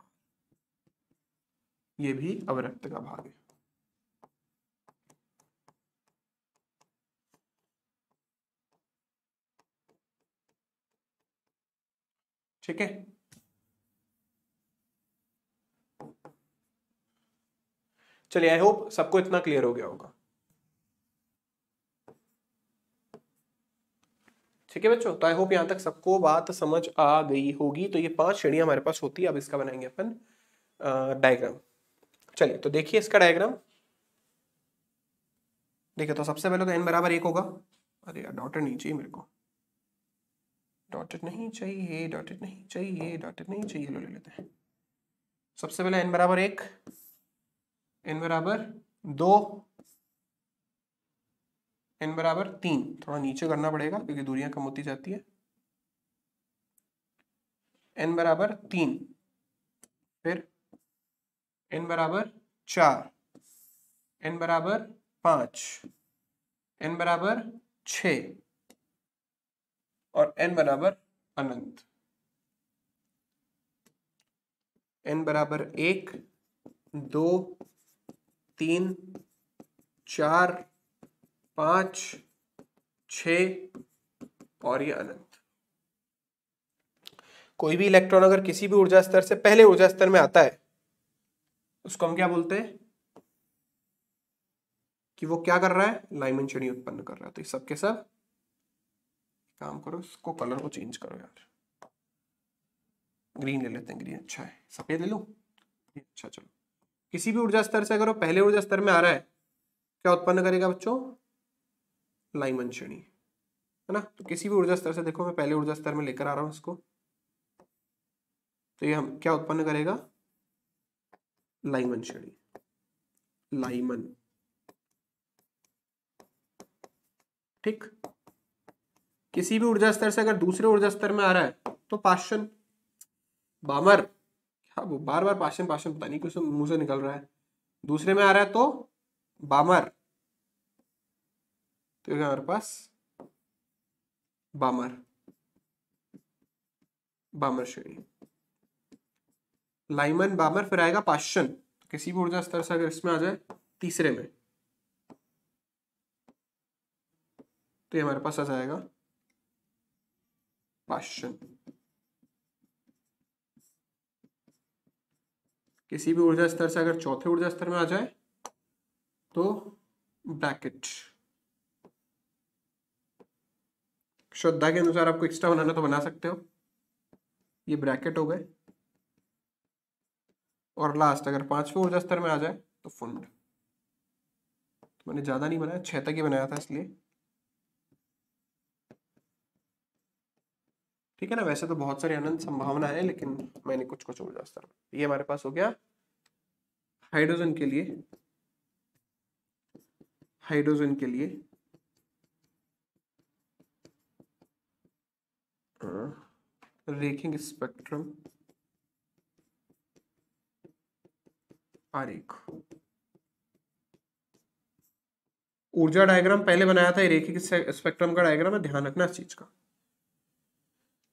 ये भी अवरक्त का भाग है ठीक है चलिए आई होप सबको इतना क्लियर हो गया होगा ठीक है बच्चों तो आई होप यहां तक सबको बात समझ आ गई होगी तो ये पांच श्रेणिया हमारे पास होती है अब इसका बनाएंगे अपन डायग्राम चलिए तो देखिए इसका डायग्राम देखिए तो सबसे पहले तो एन बराबर एक होगा अरे यार डॉटर नीचे मेरे को डॉटेड नहीं चाहिए डॉटेड नहीं चाहिए डॉटेड नहीं चाहिए लो ले लेते हैं सबसे पहले एन बराबर एक एन बराबर दो एन बराबर तीन थोड़ा नीचे करना पड़ेगा क्योंकि दूरियां कम होती जाती है एन बराबर तीन फिर एन बराबर चार एन बराबर पांच एन बराबर छ और एन बराबर अनंत एन बराबर एक दो तीन चार पांच छ और ये अनंत कोई भी इलेक्ट्रॉन अगर किसी भी ऊर्जा स्तर से पहले ऊर्जा स्तर में आता है उसको हम क्या बोलते हैं कि वो क्या कर रहा है लाइमन श्रेणी उत्पन्न कर रहा है तो ये सब के सब काम करो इसको कलर को चेंज करो यार ग्रीन ले लेते हैं ग्रीन अच्छा है सफेद ले लो अच्छा चलो किसी भी ऊर्जा स्तर से अगर वो पहले ऊर्जा स्तर में आ रहा है क्या उत्पन्न करेगा बच्चों लाइमन श्रेणी है ना तो किसी भी ऊर्जा स्तर से देखो मैं पहले ऊर्जा स्तर में लेकर आ रहा हूं इसको तो ये हम क्या उत्पन्न करेगा लाइमन श्रेणी लाइमन ठीक किसी भी ऊर्जा स्तर से अगर दूसरे ऊर्जा स्तर में आ रहा है तो पाषण बामर क्या वो बार बार पाषण पाषण पता नहीं कुछ मुंह से निकल रहा है दूसरे में आ रहा है तो बामर तो हमारे पास बामर बामर श्रेणी लाइमन बामर फिर आएगा पाषण तो किसी भी ऊर्जा स्तर से अगर इसमें आ जाए तीसरे में तो ये हमारे पास आ जाएगा क्वेश्चन किसी भी ऊर्जा स्तर से अगर चौथे ऊर्जा स्तर में आ जाए तो ब्रैकेट श्रद्धा के अनुसार आपको एक्स्ट्रा बनाना तो बना सकते हो ये ब्रैकेट हो गए और लास्ट अगर पांचवें ऊर्जा स्तर में आ जाए तो फुंड तो मैंने ज़्यादा नहीं बनाया छह तक ही बनाया था इसलिए ठीक है ना वैसे तो बहुत सारी अनंत संभावना है लेकिन मैंने कुछ कुछ छोड़ ये हमारे पास हो गया हाइड्रोजन के लिए हाइड्रोजन के लिए हाँ। रेखिंग स्पेक्ट्रम आरेख ऊर्जा डायग्राम पहले बनाया था रेखिक स्पेक्ट्रम का डायग्राम है ध्यान रखना इस चीज का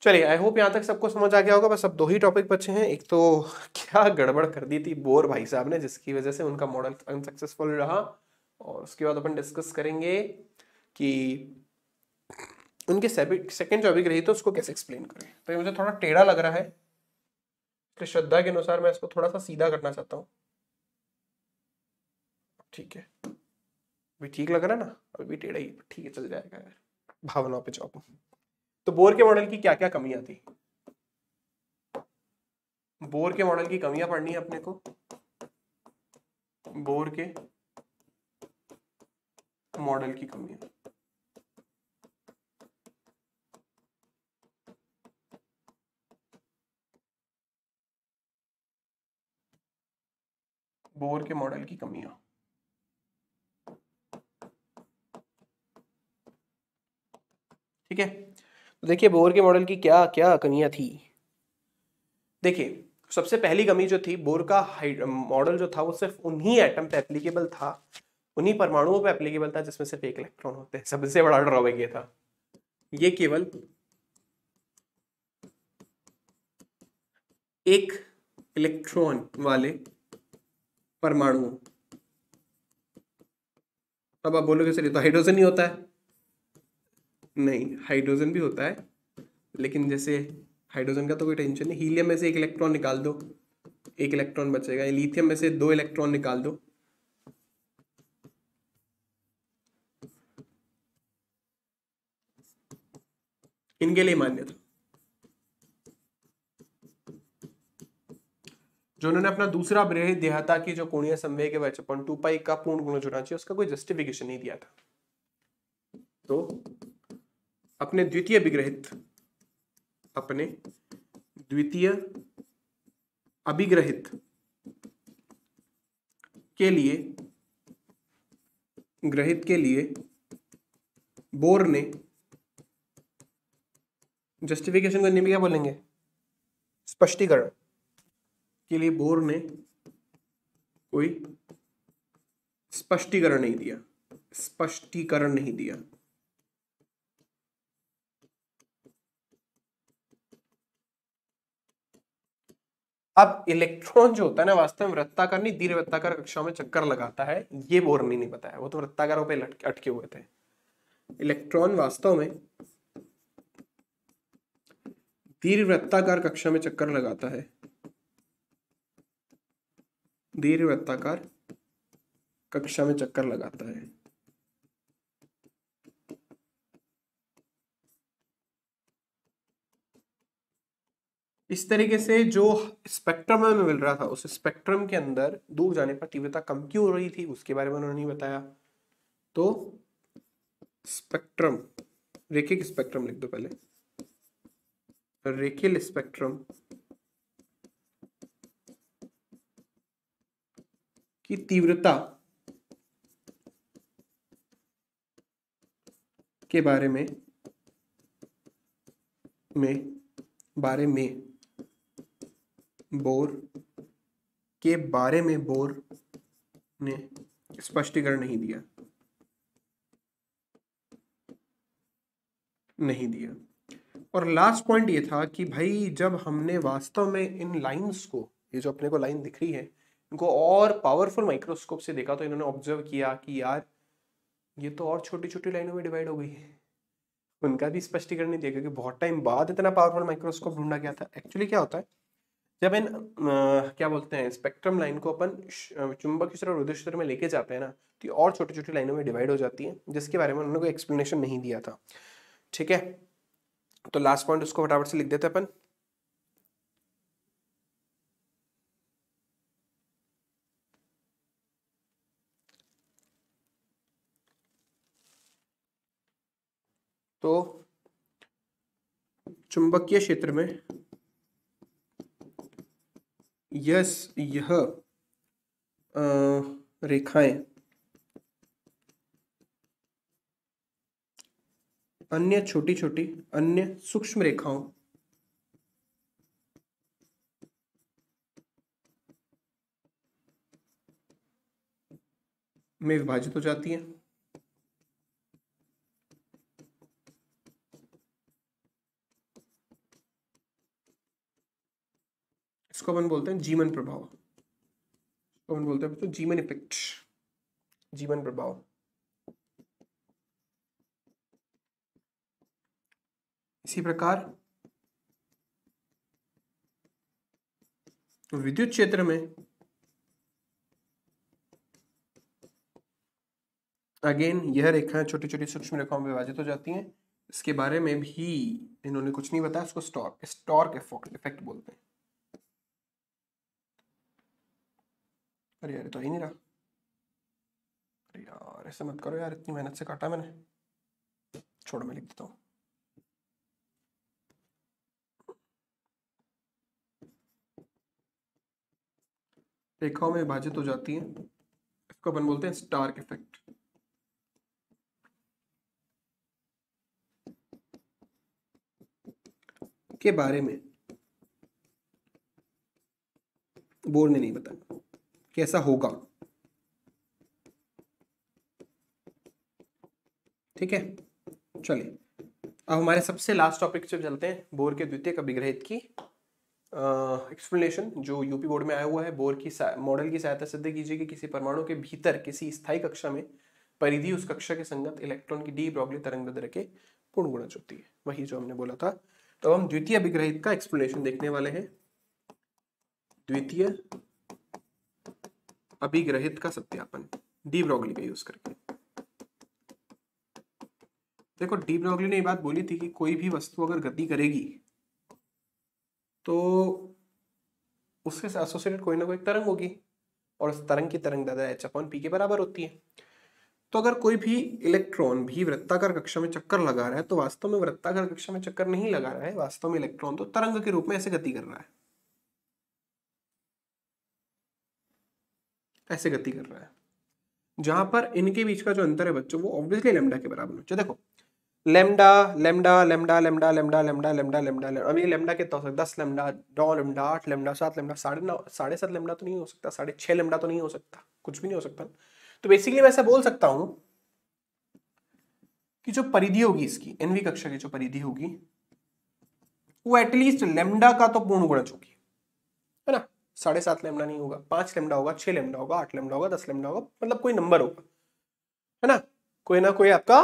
चलिए आई होप यहाँ तक सबको समझ आ गया होगा बस अब दो ही टॉपिक बचे हैं एक तो क्या गड़बड़ कर दी थी बोर भाई साहब ने जिसकी वजह से उनका मॉडल अनसक्सेसफुल रहा और उसके बाद अपन डिस्कस करेंगे कि उनकी सेकंड टॉपिक रही तो उसको कैसे एक्सप्लेन करें तो ये मुझे थोड़ा टेढ़ा लग रहा है तो श्रद्धा के अनुसार मैं इसको थोड़ा सा सीधा करना चाहता हूँ ठीक है अभी ठीक लग रहा है ना अभी भी टेढ़ा ही ठीक है चल जाएगा यार भावनाओं पे जॉब तो बोर के मॉडल की क्या क्या कमियां थी बोर के मॉडल की कमियां पढ़नी है अपने को बोर के मॉडल की कमियां बोर के मॉडल की कमियां ठीक है देखिए बोर के मॉडल की क्या क्या कमियाँ थी देखिए सबसे पहली कमी जो थी बोर का मॉडल जो था वो सिर्फ उन्हीं एटम पे एप्लीकेबल था उन्हीं परमाणुओं पे एप्लीकेबल था जिसमें सिर्फ एक इलेक्ट्रॉन होते हैं सबसे बड़ा ड्रॉबैक ये था ये केवल एक इलेक्ट्रॉन वाले परमाणु अब आप बोलोगे सर ये तो हाइड्रोजन ही होता है नहीं हाइड्रोजन भी होता है लेकिन जैसे हाइड्रोजन का तो कोई टेंशन नहीं हीलियम में से एक इलेक्ट्रॉन निकाल दो एक इलेक्ट्रॉन बचेगा लिथियम में से दो इलेक्ट्रॉन निकाल दो इनके लिए मान्य था जो उन्होंने अपना दूसरा दिया देहाता की जो कोणीय संवेग है वह टू पाई का पूर्ण गुण जुड़ा चाहिए उसका कोई जस्टिफिकेशन नहीं दिया था तो अपने द्वितीय विग्रहित अपने द्वितीय अभिग्रहित के लिए ग्रहित के लिए बोर ने जस्टिफिकेशन करने में क्या बोलेंगे स्पष्टीकरण के लिए बोर ने कोई स्पष्टीकरण नहीं दिया स्पष्टीकरण नहीं दिया अब इलेक्ट्रॉन जो होता है ना वास्तव में वृत्ताकार नहीं दीर्घ वृत्ताकार कक्षा में चक्कर लगाता है ये बोर नहीं बताया वो तो वृत्ताकारों पे अटके हुए थे इलेक्ट्रॉन वास्तव में दीर्घ वृत्ताकार कक्षा में चक्कर लगाता है दीर्घ वृत्ताकार कक्षा में चक्कर लगाता है इस तरीके से जो स्पेक्ट्रम हमें मिल रहा था उस स्पेक्ट्रम के अंदर दूर जाने पर तीव्रता कम क्यों हो रही थी उसके बारे में उन्होंने बताया तो स्पेक्ट्रम रेखिक स्पेक्ट्रम लिख दो पहले रेखिल स्पेक्ट्रम की तीव्रता के बारे में में बारे में बोर के बारे में बोर ने स्पष्टीकरण नहीं दिया नहीं दिया और लास्ट पॉइंट ये था कि भाई जब हमने वास्तव में इन लाइंस को ये जो अपने को लाइन दिख रही है इनको और पावरफुल माइक्रोस्कोप से देखा तो इन्होंने ऑब्जर्व किया कि यार ये तो और छोटी छोटी लाइनों में डिवाइड हो गई है उनका भी स्पष्टीकरण नहीं दिया क्योंकि बहुत टाइम बाद इतना पावरफुल माइक्रोस्कोप ढूंढा गया था एक्चुअली क्या होता है जब इन आ, क्या बोलते हैं स्पेक्ट्रम लाइन को अपन चुंबक क्षेत्र और रुद्र क्षेत्र में लेके जाते हैं ना तो और छोटी छोटी लाइनों में डिवाइड हो जाती है जिसके बारे में उन्होंने कोई एक्सप्लेनेशन नहीं दिया था ठीक है तो लास्ट पॉइंट उसको फटाफट से लिख देते अपन तो चुंबकीय क्षेत्र में यस यह रेखाएं अन्य छोटी छोटी अन्य सूक्ष्म रेखाओं में विभाजित हो जाती है इसको अपन बोलते हैं जीवन प्रभाव इसको अपन बोलते हैं तो जीवन इफेक्ट जीवन प्रभाव इसी प्रकार विद्युत क्षेत्र में अगेन यह रेखाएं छोटी छोटी सूक्ष्म रेखाओं में विभाजित हो जाती हैं इसके बारे में भी इन्होंने कुछ नहीं बताया इसको स्टॉक स्टॉर्क इफेक्ट बोलते हैं अरे यार तो ही नहीं रहा अरे यार ऐसे मत करो यार इतनी मेहनत से काटा मैंने छोड़ मैं लिख देता हूँ रेखाओं में विभाजित हो जाती है इसको अपन बोलते हैं स्टार्क इफेक्ट के बारे में बोर्ड ने नहीं बताया कैसा होगा ठीक है चलिए अब हमारे सबसे लास्ट टॉपिक से चलते हैं बोर के द्वितीय का विग्रहित की एक्सप्लेनेशन जो यूपी बोर्ड में आया हुआ है बोर की मॉडल की सहायता सिद्ध कीजिए कि किसी परमाणु के भीतर किसी स्थायी कक्षा में परिधि उस कक्षा के संगत इलेक्ट्रॉन की डी ब्रॉगली तरंग दर के पूर्ण गुणज होती है वही जो हमने बोला था तो हम द्वितीय विग्रहित का एक्सप्लेनेशन देखने वाले हैं द्वितीय अभिग्रहित का सत्यापन डी ब्रॉगली का यूज करके देखो डी ब्रॉगली ने ये बात बोली थी कि कोई भी वस्तु अगर गति करेगी तो उसके एसोसिएटेड कोई ना कोई तरंग होगी और उस तरंग की तरंग दादा एच अपॉन पी के बराबर होती है तो अगर कोई भी इलेक्ट्रॉन भी वृत्ताकार कक्षा में चक्कर लगा रहा है तो वास्तव में वृत्ताकार कक्षा में चक्कर नहीं लगा रहा है वास्तव में इलेक्ट्रॉन तो तरंग के रूप में ऐसे गति कर रहा है ऐसे गति कर रहा है जहां पर इनके बीच का जो अंतर है बच्चों वो ऑब्वियसली लेमडा के बराबर बच्चों देखो lambda lambda lambda lambda lambda lambda lambda lambda अब ये लेमडा कितना हो सकता है दस लेमडा नौ लेमडा आठ लेमडा सात लेमडा साढ़े नौ साढ़े सात लेमडा तो नहीं हो सकता साढ़े छह लेमडा तो नहीं हो सकता कुछ भी नहीं हो सकता तो बेसिकली मैं ऐसा बोल सकता हूं कि जो परिधि होगी इसकी एनवी कक्षा की जो परिधि होगी वो एटलीस्ट लेमडा का तो पूर्ण गुणज होगी है ना साढ़े सात लेमडा नहीं होगा पांच लेमडा होगा छह लेमडा होगा आठ लेमडा होगा दस लेमडा होगा मतलब कोई नंबर होगा है ना कोई ना कोई आपका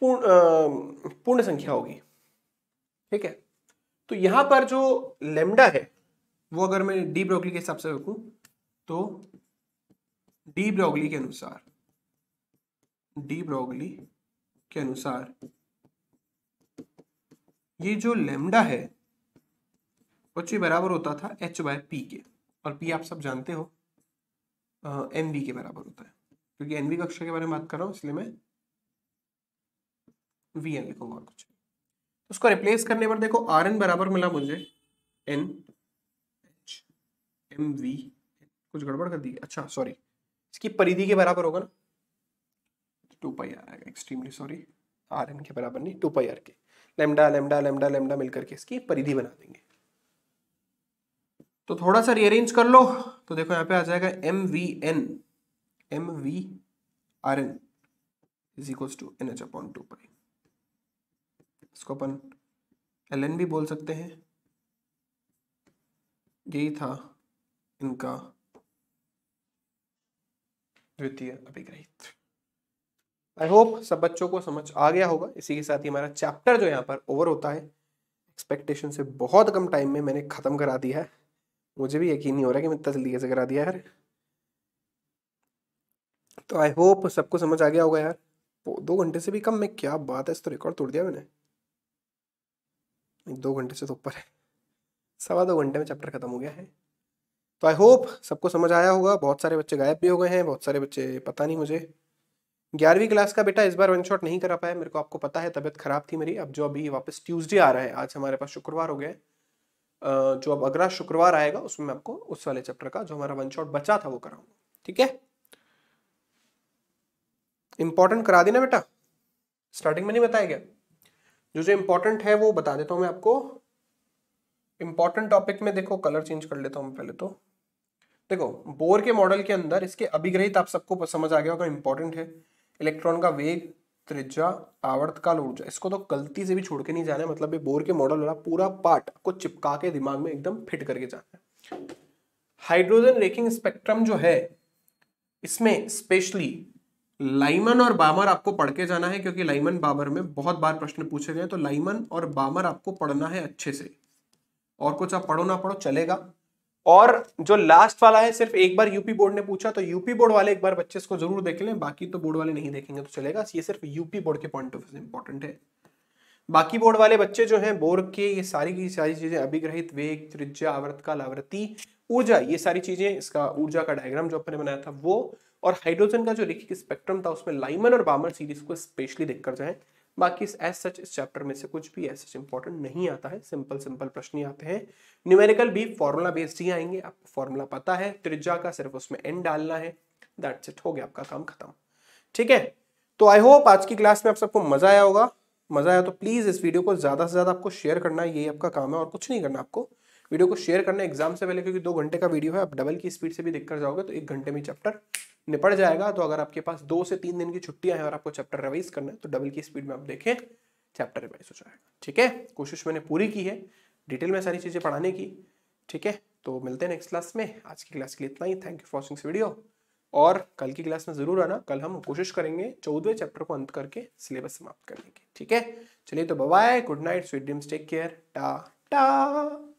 पूर्ण पूर्ण संख्या होगी ठीक है तो यहां पर जो लेमडा है वो अगर मैं डी ब्रोगली के हिसाब से रखू तो डी ब्रोगली के अनुसार डी ब्रोगली के अनुसार ये जो लेमडा है बच्चे बराबर होता था एच बाय पी के और पी आप सब जानते हो एन बी के बराबर होता है क्योंकि एन बी कक्षा के बारे में बात कर रहा हूँ इसलिए मैं वी एन लिखूंगा और कुछ तो उसको रिप्लेस करने पर देखो आर एन बराबर मिला मुझे एन एच एम वी कुछ गड़बड़ कर दी अच्छा सॉरी इसकी परिधि के बराबर होगा ना टू पाई आर आएगा एक्सट्रीमली सॉरी आर एन के बराबर नहीं टू पाई आर के लेमडा लेमडा लेमडा लेमडा मिलकर के इसकी परिधि बना देंगे तो थोड़ा सा रीअरेंज कर लो तो देखो यहाँ पे आ जाएगा M we N M we are N is equals to N H upon two pi इसको अपन एल एन भी बोल सकते हैं यही था इनका द्वितीय अभिग्रहित आई होप सब बच्चों को समझ आ गया होगा इसी के साथ ही हमारा चैप्टर जो यहाँ पर ओवर होता है एक्सपेक्टेशन से बहुत कम टाइम में मैंने ख़त्म करा दिया है मुझे भी यकीन नहीं हो रहा है कि मैं तसलीके से करा दिया यार तो आई होप सबको समझ आ गया होगा यार दो घंटे से भी कम मैं क्या बात है इस तो रिकॉर्ड तोड़ दिया मैंने दो घंटे से तो ऊपर है सवा दो घंटे में चैप्टर खत्म हो गया है तो आई होप सबको समझ आया होगा बहुत सारे बच्चे गायब भी हो गए हैं बहुत सारे बच्चे पता नहीं मुझे ग्यारहवीं क्लास का बेटा इस बार वन शॉट नहीं करा पाया मेरे को आपको पता है तबीयत खराब थी मेरी अब जो अभी वापस ट्यूसडे आ रहा है आज हमारे पास शुक्रवार हो गया है जो अब अगला शुक्रवार आएगा उसमें मैं आपको उस वाले चैप्टर का जो हमारा वन शॉट बचा था वो कराऊंगा ठीक है इंपॉर्टेंट करा देना बेटा स्टार्टिंग में नहीं बताया गया जो जो इंपॉर्टेंट है वो बता देता हूँ मैं आपको इंपॉर्टेंट टॉपिक में देखो कलर चेंज कर लेता हूँ पहले तो देखो बोर के मॉडल के अंदर इसके अभिग्रहित आप सबको समझ आ गया होगा इंपॉर्टेंट है इलेक्ट्रॉन का वेग त्रिज्या आवर्तकाल ऊर्जा इसको तो गलती से भी छोड़ के नहीं जाना है मतलब ये बोर के मॉडल वाला पूरा पार्ट को चिपका के दिमाग में एकदम फिट करके जाना है हाइड्रोजन रेकिंग स्पेक्ट्रम जो है इसमें स्पेशली लाइमन और बामर आपको पढ़ के जाना है क्योंकि लाइमन बामर में बहुत बार प्रश्न पूछे गए तो लाइमन और बामर आपको पढ़ना है अच्छे से और कुछ आप पढ़ो ना पढ़ो चलेगा और जो लास्ट वाला है सिर्फ एक बार यूपी बोर्ड ने पूछा तो यूपी बोर्ड वाले एक बार बच्चे इसको जरूर देख लें बाकी तो बोर्ड वाले नहीं देखेंगे तो चलेगा ये सिर्फ यूपी बोर्ड के पॉइंट ऑफ व्यू इंपॉर्टेंट है बाकी बोर्ड वाले बच्चे जो हैं बोर्ड के ये सारी की सारी चीजें अभिग्रहित वेग त्रिज्या आवर्तकाल आवृत्ति ऊर्जा ये सारी चीजें इसका ऊर्जा का डायग्राम जो अपने बनाया था वो और हाइड्रोजन का जो लिखित स्पेक्ट्रम था उसमें लाइमन और बामर सीरीज को स्पेशली देखकर जाए बाकी एज सच इस चैप्टर में से कुछ भी एज इंपॉर्टेंट नहीं आता है सिंपल सिंपल प्रश्न ही आते हैं न्यूमेरिकल भी फॉर्मूला बेस्ड ही आएंगे आपको फॉर्मूला पता है त्रिज्या का सिर्फ उसमें एन डालना है दैट्स इट हो गया आपका काम खत्म ठीक है तो आई होप आज की क्लास में आप सबको मजा आया होगा मजा आया तो प्लीज़ इस वीडियो को ज़्यादा से ज़्यादा आपको शेयर करना यही आपका काम है और कुछ नहीं करना आपको वीडियो को शेयर करना एग्जाम से पहले क्योंकि दो घंटे का वीडियो है आप डबल की स्पीड से भी देखकर जाओगे तो एक घंटे में चैप्टर निपट जाएगा तो अगर आपके पास दो से तीन दिन की छुट्टियां हैं और आपको चैप्टर रिवाइज करना है तो डबल की स्पीड में आप देखें चैप्टर रिवाइज हो जाएगा ठीक है कोशिश मैंने पूरी की है डिटेल में सारी चीज़ें पढ़ाने की ठीक है तो मिलते हैं नेक्स्ट क्लास में आज की क्लास के लिए इतना ही thank you for watching video और कल की क्लास में ज़रूर आना कल हम कोशिश करेंगे चौदहवें चैप्टर को अंत करके सिलेबस समाप्त करने की ठीक है चलिए तो bye good night sweet dreams take care ta टा